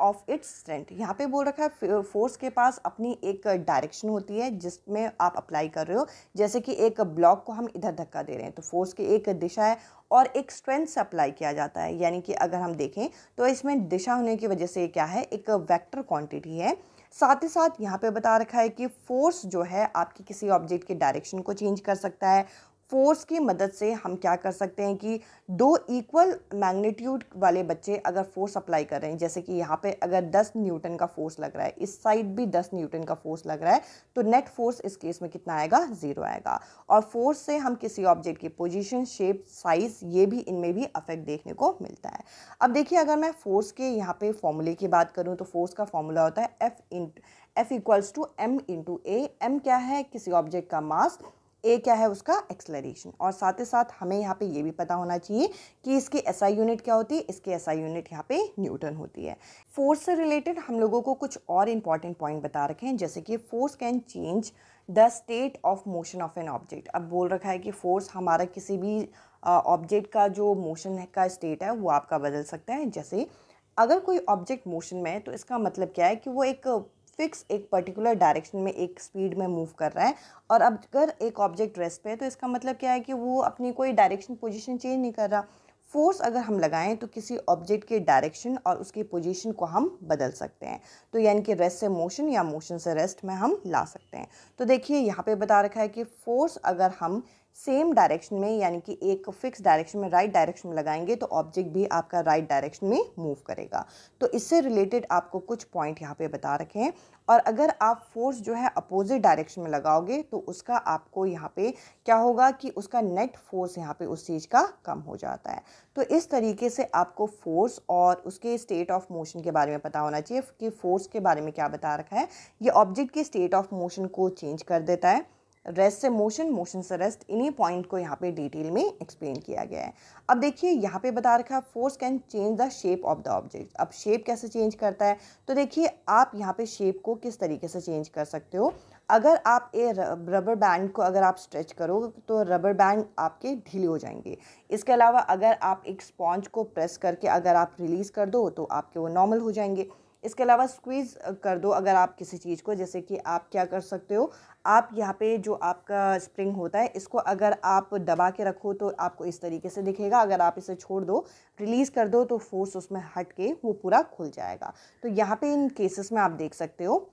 of its strength यहाँ पे बोल रखा है फोर्स के पास अपनी एक डायरेक्शन होती है जिसमें आप अप्लाई कर रहे हो जैसे कि एक ब्लॉक को हम इधर धक्का दे रहे हैं तो फोर्स की एक दिशा है और एक स्ट्रेंथ से अप्लाई किया जाता है यानी कि अगर हम देखें तो इसमें दिशा होने की वजह से क्या है एक वैक्टर क्वान्टिटी है साथ ही साथ यहाँ पे बता रखा है कि फोर्स जो है आपकी किसी ऑब्जेक्ट के डायरेक्शन को चेंज कर सकता है फोर्स की मदद से हम क्या कर सकते हैं कि दो इक्वल मैग्नीट्यूड वाले बच्चे अगर फोर्स अप्लाई कर रहे हैं जैसे कि यहाँ पे अगर 10 न्यूटन का फोर्स लग रहा है इस साइड भी 10 न्यूटन का फोर्स लग रहा है तो नेट फोर्स इस केस में कितना आएगा ज़ीरो आएगा और फोर्स से हम किसी ऑब्जेक्ट की पोजिशन शेप साइज़ ये भी इनमें भी अफेक्ट देखने को मिलता है अब देखिए अगर मैं फोर्स के यहाँ पर फॉर्मूले की बात करूँ तो फोर्स का फॉर्मूला होता है एफ इन F equals to M into A M क्या है किसी ऑब्जेक्ट का मास ए क्या है उसका एक्सलरेशन और साथ ही साथ हमें यहाँ पे ये भी पता होना चाहिए कि इसकी एसआई यूनिट क्या होती है इसकी एसआई यूनिट यहाँ पे न्यूटन होती है फोर्स से रिलेटेड हम लोगों को कुछ और इम्पॉर्टेंट पॉइंट बता रखे हैं जैसे कि force can change the state of motion of an object अब बोल रखा है कि फोर्स हमारा किसी भी ऑब्जेक्ट का जो मोशन का स्टेट है वो आपका बदल सकता है जैसे अगर कोई ऑब्जेक्ट मोशन में है तो इसका मतलब क्या है कि वो एक फिक्स एक पर्टिकुलर डायरेक्शन में एक स्पीड में मूव कर रहा है और अब अगर एक ऑब्जेक्ट रेस्ट पे है तो इसका मतलब क्या है कि वो अपनी कोई डायरेक्शन पोजीशन चेंज नहीं कर रहा फोर्स अगर हम लगाएं तो किसी ऑब्जेक्ट के डायरेक्शन और उसकी पोजीशन को हम बदल सकते हैं तो यानी कि रेस्ट से मोशन या मोशन से रेस्ट में हम ला सकते हैं तो देखिए यहाँ पे बता रखा है कि फोर्स अगर हम सेम डायरेक्शन में यानी कि एक फिक्स डायरेक्शन में राइट right डायरेक्शन में लगाएंगे तो ऑब्जेक्ट भी आपका राइट right डायरेक्शन में मूव करेगा तो इससे रिलेटेड आपको कुछ पॉइंट यहाँ पे बता रखे हैं और अगर आप फोर्स जो है अपोजिट डायरेक्शन में लगाओगे तो उसका आपको यहाँ पे क्या होगा कि उसका नेट फोर्स यहाँ पे उस चीज़ का कम हो जाता है तो इस तरीके से आपको फोर्स और उसके स्टेट ऑफ मोशन के बारे में पता होना चाहिए कि फोर्स के बारे में क्या बता रखा है ये ऑब्जेक्ट की स्टेट ऑफ मोशन को चेंज कर देता है रेस्ट से मोशन मोशन से रेस्ट इन्हीं पॉइंट को यहाँ पे डिटेल में एक्सप्लेन किया गया है अब देखिए यहाँ पे बता रखा है force can change the shape of the object अब शेप कैसे चेंज करता है तो देखिए आप यहाँ पे शेप को किस तरीके से चेंज कर सकते हो अगर आप ए रबर बैंड को अगर आप स्ट्रेच करो तो रबर बैंड आपके ढीले हो जाएंगे इसके अलावा अगर आप एक स्पॉन्ज को प्रेस करके अगर आप रिलीज़ कर दो तो आपके वो नॉर्मल हो जाएंगे इसके अलावा स्क्वीज़ कर दो अगर आप किसी चीज़ को जैसे कि आप क्या कर सकते हो आप यहाँ पे जो आपका स्प्रिंग होता है इसको अगर आप दबा के रखो तो आपको इस तरीके से दिखेगा अगर आप इसे छोड़ दो रिलीज़ कर दो तो फोर्स उसमें हट के वो पूरा खुल जाएगा तो यहाँ पे इन केसेस में आप देख सकते हो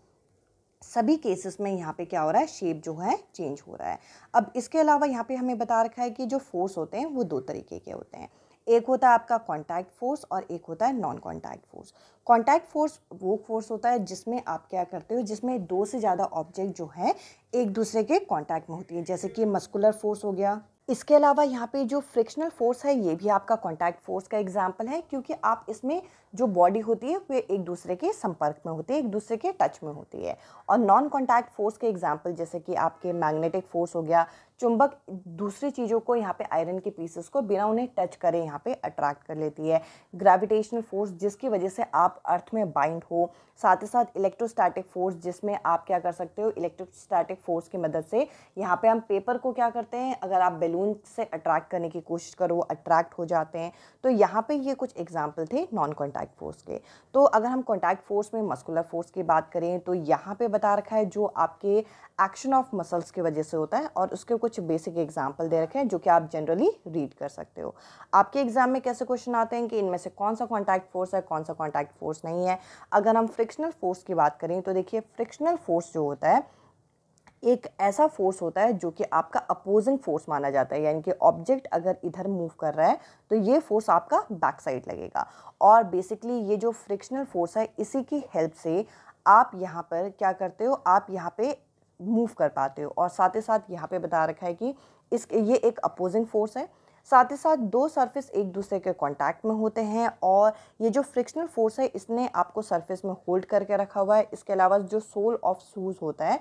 सभी केसेस में यहाँ पे क्या हो रहा है शेप जो है चेंज हो रहा है अब इसके अलावा यहाँ पर हमें बता रखा है कि जो फोर्स होते हैं वो दो तरीके के होते हैं एक होता है आपका कॉन्टैक्ट फोर्स और एक होता है non contact force contact force वो फोर्स होता है जिसमें आप क्या करते हो जिसमें दो से ज़्यादा ऑब्जेक्ट जो है एक दूसरे के कॉन्टैक्ट में होती है जैसे कि मस्कुलर फोर्स हो गया इसके अलावा यहाँ पे जो फ्रिक्शनल फोर्स है ये भी आपका कॉन्टैक्ट फोर्स का एग्जाम्पल है क्योंकि आप इसमें जो बॉडी होती है वे एक दूसरे के संपर्क में होती है एक दूसरे के टच में होती है और नॉन कॉन्टैक्ट फोर्स के एग्जाम्पल जैसे कि आपके मैग्नेटिक फोर्स हो गया चुंबक दूसरी चीज़ों को यहाँ पे आयरन के पीसेस को बिना उन्हें टच करे यहाँ पे अट्रैक्ट कर लेती है ग्रेविटेशनल फोर्स जिसकी वजह से आप अर्थ में बाइंड हो साथ ही साथ इलेक्ट्रोस्टैटिक फोर्स जिसमें आप क्या कर सकते हो इलेक्ट्रोस्टैटिक फोर्स की मदद से यहाँ पे हम पेपर को क्या करते हैं अगर आप बैलून से अट्रैक्ट करने की कोशिश करो अट्रैक्ट हो जाते हैं तो यहाँ पर ये कुछ एग्जाम्पल थे नॉन कॉन्टैक्ट कॉन्टैक्ट फोर्स के तो अगर हम कॉन्टैक्ट फोर्स में मस्कुलर फोर्स की बात करें तो यहाँ पे बता रखा है जो आपके एक्शन ऑफ मसल्स की वजह से होता है और उसके कुछ बेसिक एग्जाम्पल दे रखे हैं जो कि आप जनरली रीड कर सकते हो आपके एग्जाम में कैसे क्वेश्चन आते हैं कि इनमें से कौन सा कॉन्टैक्ट फोर्स है कौन सा कॉन्टैक्ट फोर्स नहीं है अगर हम फ्रिक्शनल फोर्स की बात करें तो देखिए फ्रिक्शनल फोर्स जो होता है एक ऐसा फोर्स होता है जो कि आपका अपोजिंग फोर्स माना जाता है यानी कि ऑब्जेक्ट अगर इधर मूव कर रहा है तो ये फोर्स आपका बैक साइड लगेगा और बेसिकली ये जो फ्रिक्शनल फोर्स है इसी की हेल्प से आप यहाँ पर क्या करते हो आप यहाँ पे मूव कर पाते हो और साथ ही साथ यहाँ पे बता रखा है कि इस ये एक अपोजिंग फोर्स है साथ ही साथ दो सरफेस एक दूसरे के कांटेक्ट में होते हैं और ये जो फ्रिक्शनल फोर्स है इसने आपको सरफेस में होल्ड करके रखा हुआ है इसके अलावा जो सोल ऑफ शूज़ होता है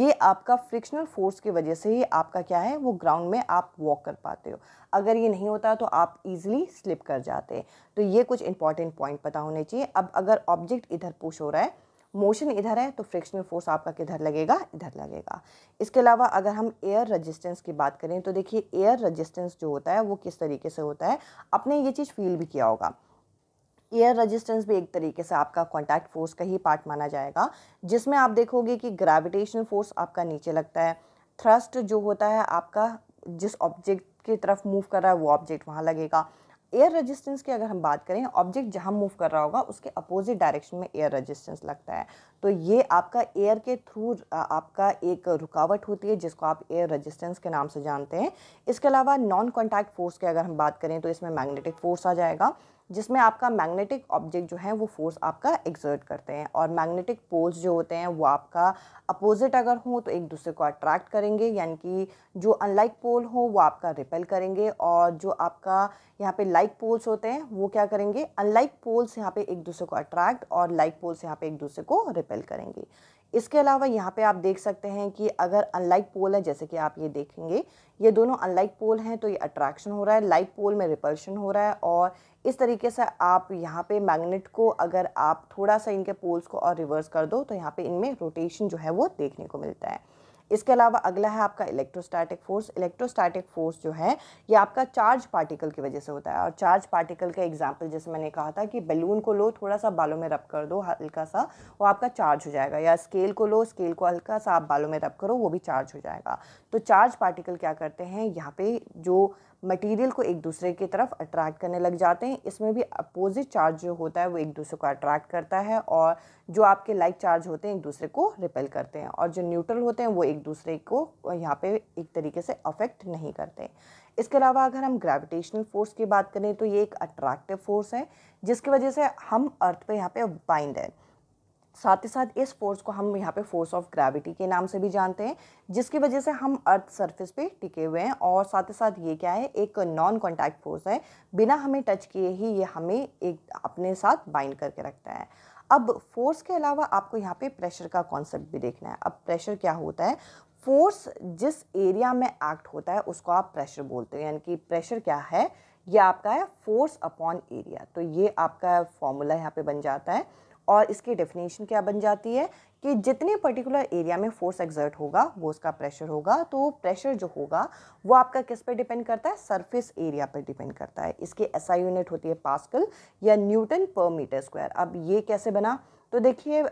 ये आपका फ्रिक्शनल फोर्स की वजह से ही आपका क्या है वो ग्राउंड में आप वॉक कर पाते हो अगर ये नहीं होता तो आप ईजिली स्लिप कर जाते तो ये कुछ इंपॉर्टेंट पॉइंट पता होने चाहिए अब अगर ऑब्जेक्ट इधर पुश हो रहा है मोशन इधर है तो फ्रिक्शनल फोर्स आपका किधर लगेगा इधर लगेगा इसके अलावा अगर हम एयर रजिस्टेंस की बात करें तो देखिए एयर रजिस्टेंस जो होता है वो किस तरीके से होता है आपने ये चीज़ फील भी किया होगा एयर रजिस्टेंस भी एक तरीके से आपका कॉन्टैक्ट फोर्स का ही पार्ट माना जाएगा जिसमें आप देखोगे कि ग्रेविटेशनल फोर्स आपका नीचे लगता है थ्रस्ट जो होता है आपका जिस ऑब्जेक्ट की तरफ मूव कर रहा है वो ऑब्जेक्ट वहाँ लगेगा एयर रेजिस्टेंस की अगर हम बात करें ऑब्जेक्ट जहाँ मूव कर रहा होगा उसके अपोजिट डायरेक्शन में एयर रेजिस्टेंस लगता है तो ये आपका एयर के थ्रू आपका एक रुकावट होती है जिसको आप एयर रेजिस्टेंस के नाम से जानते हैं इसके अलावा नॉन कॉन्टैक्ट फोर्स की अगर हम बात करें तो इसमें मैग्नेटिक फोर्स आ जाएगा जिसमें आपका मैग्नेटिक ऑब्जेक्ट जो है वो फोर्स आपका एग्जर्ट करते हैं और मैग्नेटिक पोल्स जो होते हैं वो आपका अपोजिट अगर हो तो एक दूसरे को अट्रैक्ट करेंगे यानी कि जो अनलाइक पोल हो वो आपका रिपेल करेंगे और जो आपका यहाँ पे लाइक पोल्स होते हैं वो क्या करेंगे अनलाइक पोल्स यहाँ पे एक दूसरे को अट्रैक्ट और लाइक पोल्स यहाँ पे एक दूसरे को रिपेल करेंगे इसके अलावा यहाँ पे आप देख सकते हैं कि अगर अनलाइक पोल है जैसे कि आप ये देखेंगे ये दोनों अनलाइक पोल हैं तो ये अट्रैक्शन हो रहा है लाइक पोल में रिपल्शन हो रहा है और इस तरीके से आप यहाँ पे मैग्नेट को अगर आप थोड़ा सा इनके पोल्स को और रिवर्स कर दो तो यहाँ पे इनमें रोटेशन जो है वो देखने को मिलता है इसके अलावा अगला है आपका इलेक्ट्रोस्टैटिक फोर्स इलेक्ट्रोस्टैटिक फोर्स जो है ये आपका चार्ज पार्टिकल की वजह से होता है और चार्ज पार्टिकल का एग्जाम्पल जैसे मैंने कहा था कि बैलून को लो थोड़ा सा बालों में रब कर दो हल्का सा वो आपका चार्ज हो जाएगा या स्केल को लो स्केल को हल्का सा आप बालों में रब करो वो भी चार्ज हो जाएगा तो चार्ज पार्टिकल क्या करते हैं यहाँ पे जो मटेरियल को एक दूसरे की तरफ अट्रैक्ट करने लग जाते हैं इसमें भी अपोजिट चार्ज जो होता है वो एक दूसरे को अट्रैक्ट करता है और जो आपके लाइक चार्ज होते हैं एक दूसरे को रिपेल करते हैं और जो न्यूट्रल होते हैं वो एक दूसरे को यहाँ पे एक तरीके से अफेक्ट नहीं करते इसके अलावा अगर हम ग्रेविटेशनल फोर्स की बात करें तो ये एक अट्रैक्टिव फोर्स है जिसकी वजह से हम अर्थ पर यहाँ पर बाइंड है साथ ही साथ इस फोर्स को हम यहाँ पे फोर्स ऑफ ग्रेविटी के नाम से भी जानते हैं जिसकी वजह से हम अर्थ सरफेस पे टिके हुए हैं और साथ ही साथ ये क्या है एक नॉन कॉन्टैक्ट फोर्स है बिना हमें टच किए ही ये हमें एक अपने साथ बाइंड करके रखता है अब फोर्स के अलावा आपको यहाँ पे प्रेशर का कॉन्सेप्ट भी देखना है अब प्रेशर क्या होता है फोर्स जिस एरिया में एक्ट होता है उसको आप प्रेशर बोलते हो यानी कि प्रेशर क्या है ये आपका है फोर्स अपॉन एरिया तो ये आपका फॉर्मूला यहाँ पे बन जाता है और इसकी डेफिनेशन क्या बन जाती है कि जितने पर्टिकुलर एरिया में फोर्स एग्जर्ट होगा वो उसका प्रेशर होगा तो प्रेशर जो होगा वो आपका किस पे डिपेंड करता है सरफेस एरिया पर डिपेंड करता है इसकी एसआई यूनिट होती है पास्कल या न्यूटन पर मीटर स्क्वायर अब ये कैसे बना तो देखिए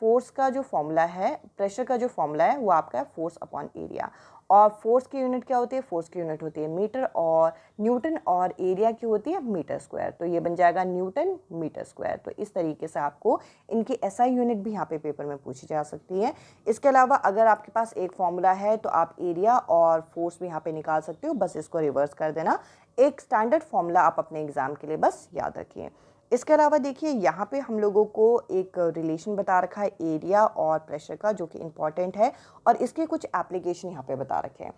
फोर्स का जो फॉर्मूला है प्रेशर का जो फॉर्मूला है वो आपका है फोर्स अपॉन एरिया और फोर्स की यूनिट क्या होती है फोर्स की यूनिट होती है मीटर और न्यूटन और एरिया की होती है मीटर स्क्वायर तो ये बन जाएगा न्यूटन मीटर स्क्वायर तो इस तरीके से आपको इनकी ऐसा यूनिट भी यहाँ पे पेपर में पूछी जा सकती है इसके अलावा अगर आपके पास एक फॉर्मूला है तो आप एरिया और फोर्स भी यहाँ पर निकाल सकते हो बस इसको रिवर्स कर देना एक स्टैंडर्ड फॉर्मूला आप अपने एग्ज़ाम के लिए बस याद रखिए इसके अलावा देखिए यहाँ पे हम लोगों को एक रिलेशन बता रखा है एरिया और प्रेशर का जो कि इम्पॉर्टेंट है और इसके कुछ एप्लीकेशन यहाँ पे बता रखे हैं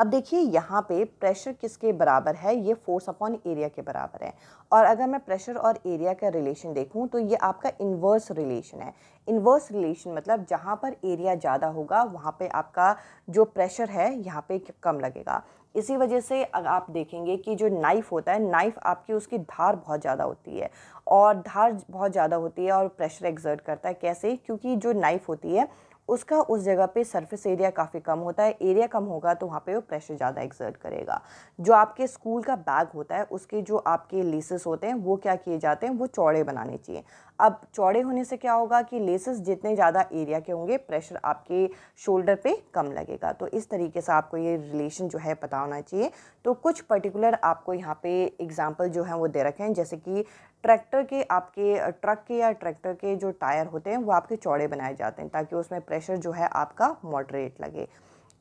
अब देखिए यहाँ पे प्रेशर किसके बराबर है ये फोर्स अपॉन एरिया के बराबर है और अगर मैं प्रेशर और एरिया का रिलेशन देखूँ तो ये आपका इन्वर्स रिलेशन है इन्वर्स रिलेशन मतलब जहाँ पर एरिया ज़्यादा होगा वहाँ पे आपका जो प्रेशर है यहाँ पे कम लगेगा इसी वजह से आप देखेंगे कि जो नाइफ़ होता है नाइफ़ आपकी उसकी धार बहुत ज़्यादा होती है और धार बहुत ज़्यादा होती है और प्रेशर एग्जर्ट करता है कैसे क्योंकि जो नाइफ़ होती है उसका उस जगह पे सरफेस एरिया काफ़ी कम होता है एरिया कम होगा तो वहाँ पे वो प्रेशर ज़्यादा एग्जर्ट करेगा जो आपके स्कूल का बैग होता है उसके जो आपके लेसेस होते हैं वो क्या किए जाते हैं वो चौड़े बनाने चाहिए अब चौड़े होने से क्या होगा कि लेसेस जितने ज़्यादा एरिया के होंगे प्रेशर आपके शोल्डर पे कम लगेगा तो इस तरीके से आपको ये रिलेशन जो है पता होना चाहिए तो कुछ पर्टिकुलर आपको यहाँ पे एग्जाम्पल जो है वो दे रखे हैं जैसे कि ट्रैक्टर के आपके ट्रक के या ट्रैक्टर के जो टायर होते हैं वो आपके चौड़े बनाए जाते हैं ताकि उसमें प्रेशर जो है आपका मॉडरेट लगे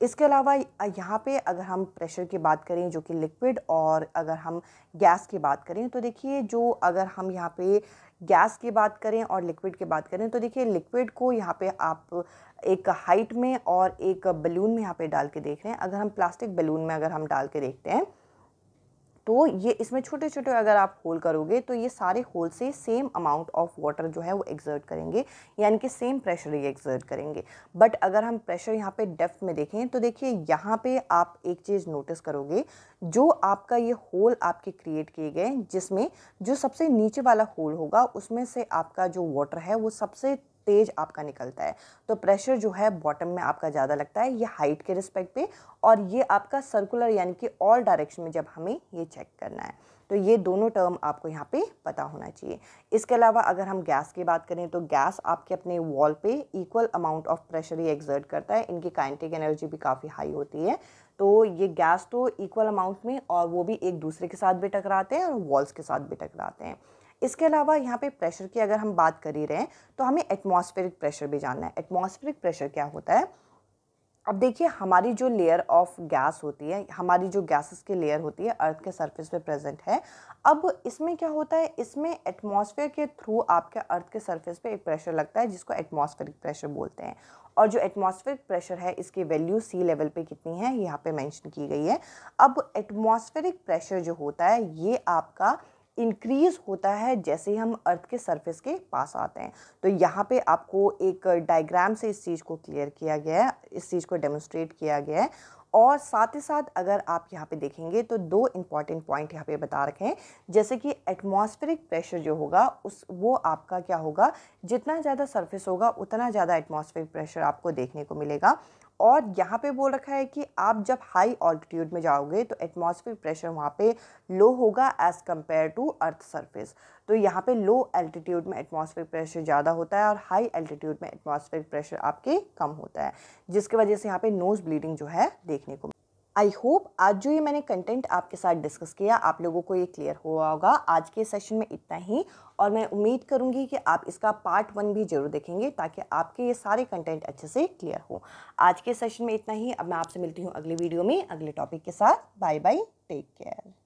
इसके अलावा यहाँ पे अगर हम प्रेशर की बात करें जो कि लिक्विड और अगर हम गैस की बात करें तो देखिए जो अगर हम यहाँ पे गैस की बात करें और लिक्विड की बात करें तो देखिए लिक्विड को यहाँ पे आप एक हाइट में और एक बलून में यहाँ पे डाल के देख रहे हैं अगर हम प्लास्टिक बलून में अगर हम डाल के देखते हैं तो ये इसमें छोटे छोटे अगर आप होल करोगे तो ये सारे होल से सेम अमाउंट ऑफ वाटर जो है वो एग्जर्ट करेंगे यानी कि सेम प्रेशर ये एग्जर्ट करेंगे बट अगर हम प्रेशर यहाँ पे डेप्थ में देखें तो देखिए यहाँ पे आप एक चीज़ नोटिस करोगे जो आपका ये होल आपके क्रिएट किए गए जिसमें जो सबसे नीचे वाला होल होगा उसमें से आपका जो वाटर है वो सबसे तेज आपका निकलता है तो प्रेशर जो है बॉटम में आपका ज़्यादा लगता है ये हाइट के रिस्पेक्ट पे और ये आपका सर्कुलर यानी कि ऑल डायरेक्शन में जब हमें ये चेक करना है तो ये दोनों टर्म आपको यहाँ पे पता होना चाहिए इसके अलावा अगर हम गैस की बात करें तो गैस आपके अपने वॉल पे इक्वल अमाउंट ऑफ प्रेशर ही एग्जर्ट करता है इनकी काइंटिक एनर्जी भी काफ़ी हाई होती है तो ये गैस तो इक्वल अमाउंट में और वो भी एक दूसरे के साथ भी टकराते हैं और वॉल्स के साथ भी टकराते हैं इसके अलावा यहाँ पे प्रेशर की अगर हम बात कर ही रहे हैं तो हमें एटमॉस्फेरिक प्रेशर भी जानना है एटमॉस्फेरिक प्रेशर क्या होता है अब देखिए हमारी जो लेयर ऑफ गैस होती है हमारी जो गैसेस की लेयर होती है अर्थ के सरफेस पे प्रेजेंट है अब इसमें क्या होता है इसमें एटमॉस्फेयर के थ्रू आपके अर्थ के सरफेस पे एक प्रेशर लगता है जिसको एटमॉस्फेरिक प्रेशर बोलते हैं और जो एटमॉस्फेरिक प्रेशर है इसकी वैल्यू सी लेवल पे कितनी है यहाँ पे मेंशन की गई है अब एटमॉस्फेरिक प्रेशर जो होता है ये आपका इंक्रीज़ होता है जैसे ही हम अर्थ के सरफेस के पास आते हैं तो यहाँ पे आपको एक डायग्राम से इस चीज़ को क्लियर किया गया है इस चीज़ को डेमोस्ट्रेट किया गया है और साथ ही साथ अगर आप यहाँ पे देखेंगे तो दो इम्पॉर्टेंट पॉइंट यहाँ पे बता रखें जैसे कि एटमॉस्फेरिक प्रेशर जो होगा उस वो आपका क्या होगा जितना ज़्यादा सरफेस होगा उतना ज़्यादा एटमॉस्फेरिक प्रेशर आपको देखने को मिलेगा और यहाँ पे बोल रखा है कि आप जब हाई ऑल्टीट्यूड में जाओगे तो एटमॉस्फेयर प्रेशर वहाँ पे लो होगा as compare to earth surface तो यहाँ पे लो एल्टीट्यूड में एटमॉस्फेयर प्रेशर ज़्यादा होता है और हाई एल्टीट्यूड में एटमॉस्फेयर प्रेशर आपके कम होता है जिसकी वजह से यहाँ पे नोज़ ब्लीडिंग जो है देखने को आई होप आज जो ये मैंने कंटेंट आपके साथ डिस्कस किया आप लोगों को ये क्लियर हुआ होगा आज के सेशन में इतना ही और मैं उम्मीद करूँगी कि आप इसका पार्ट वन भी जरूर देखेंगे ताकि आपके ये सारे कंटेंट अच्छे से क्लियर हो आज के सेशन में इतना ही अब मैं आपसे मिलती हूँ अगले वीडियो में अगले टॉपिक के साथ बाय बाय टेक केयर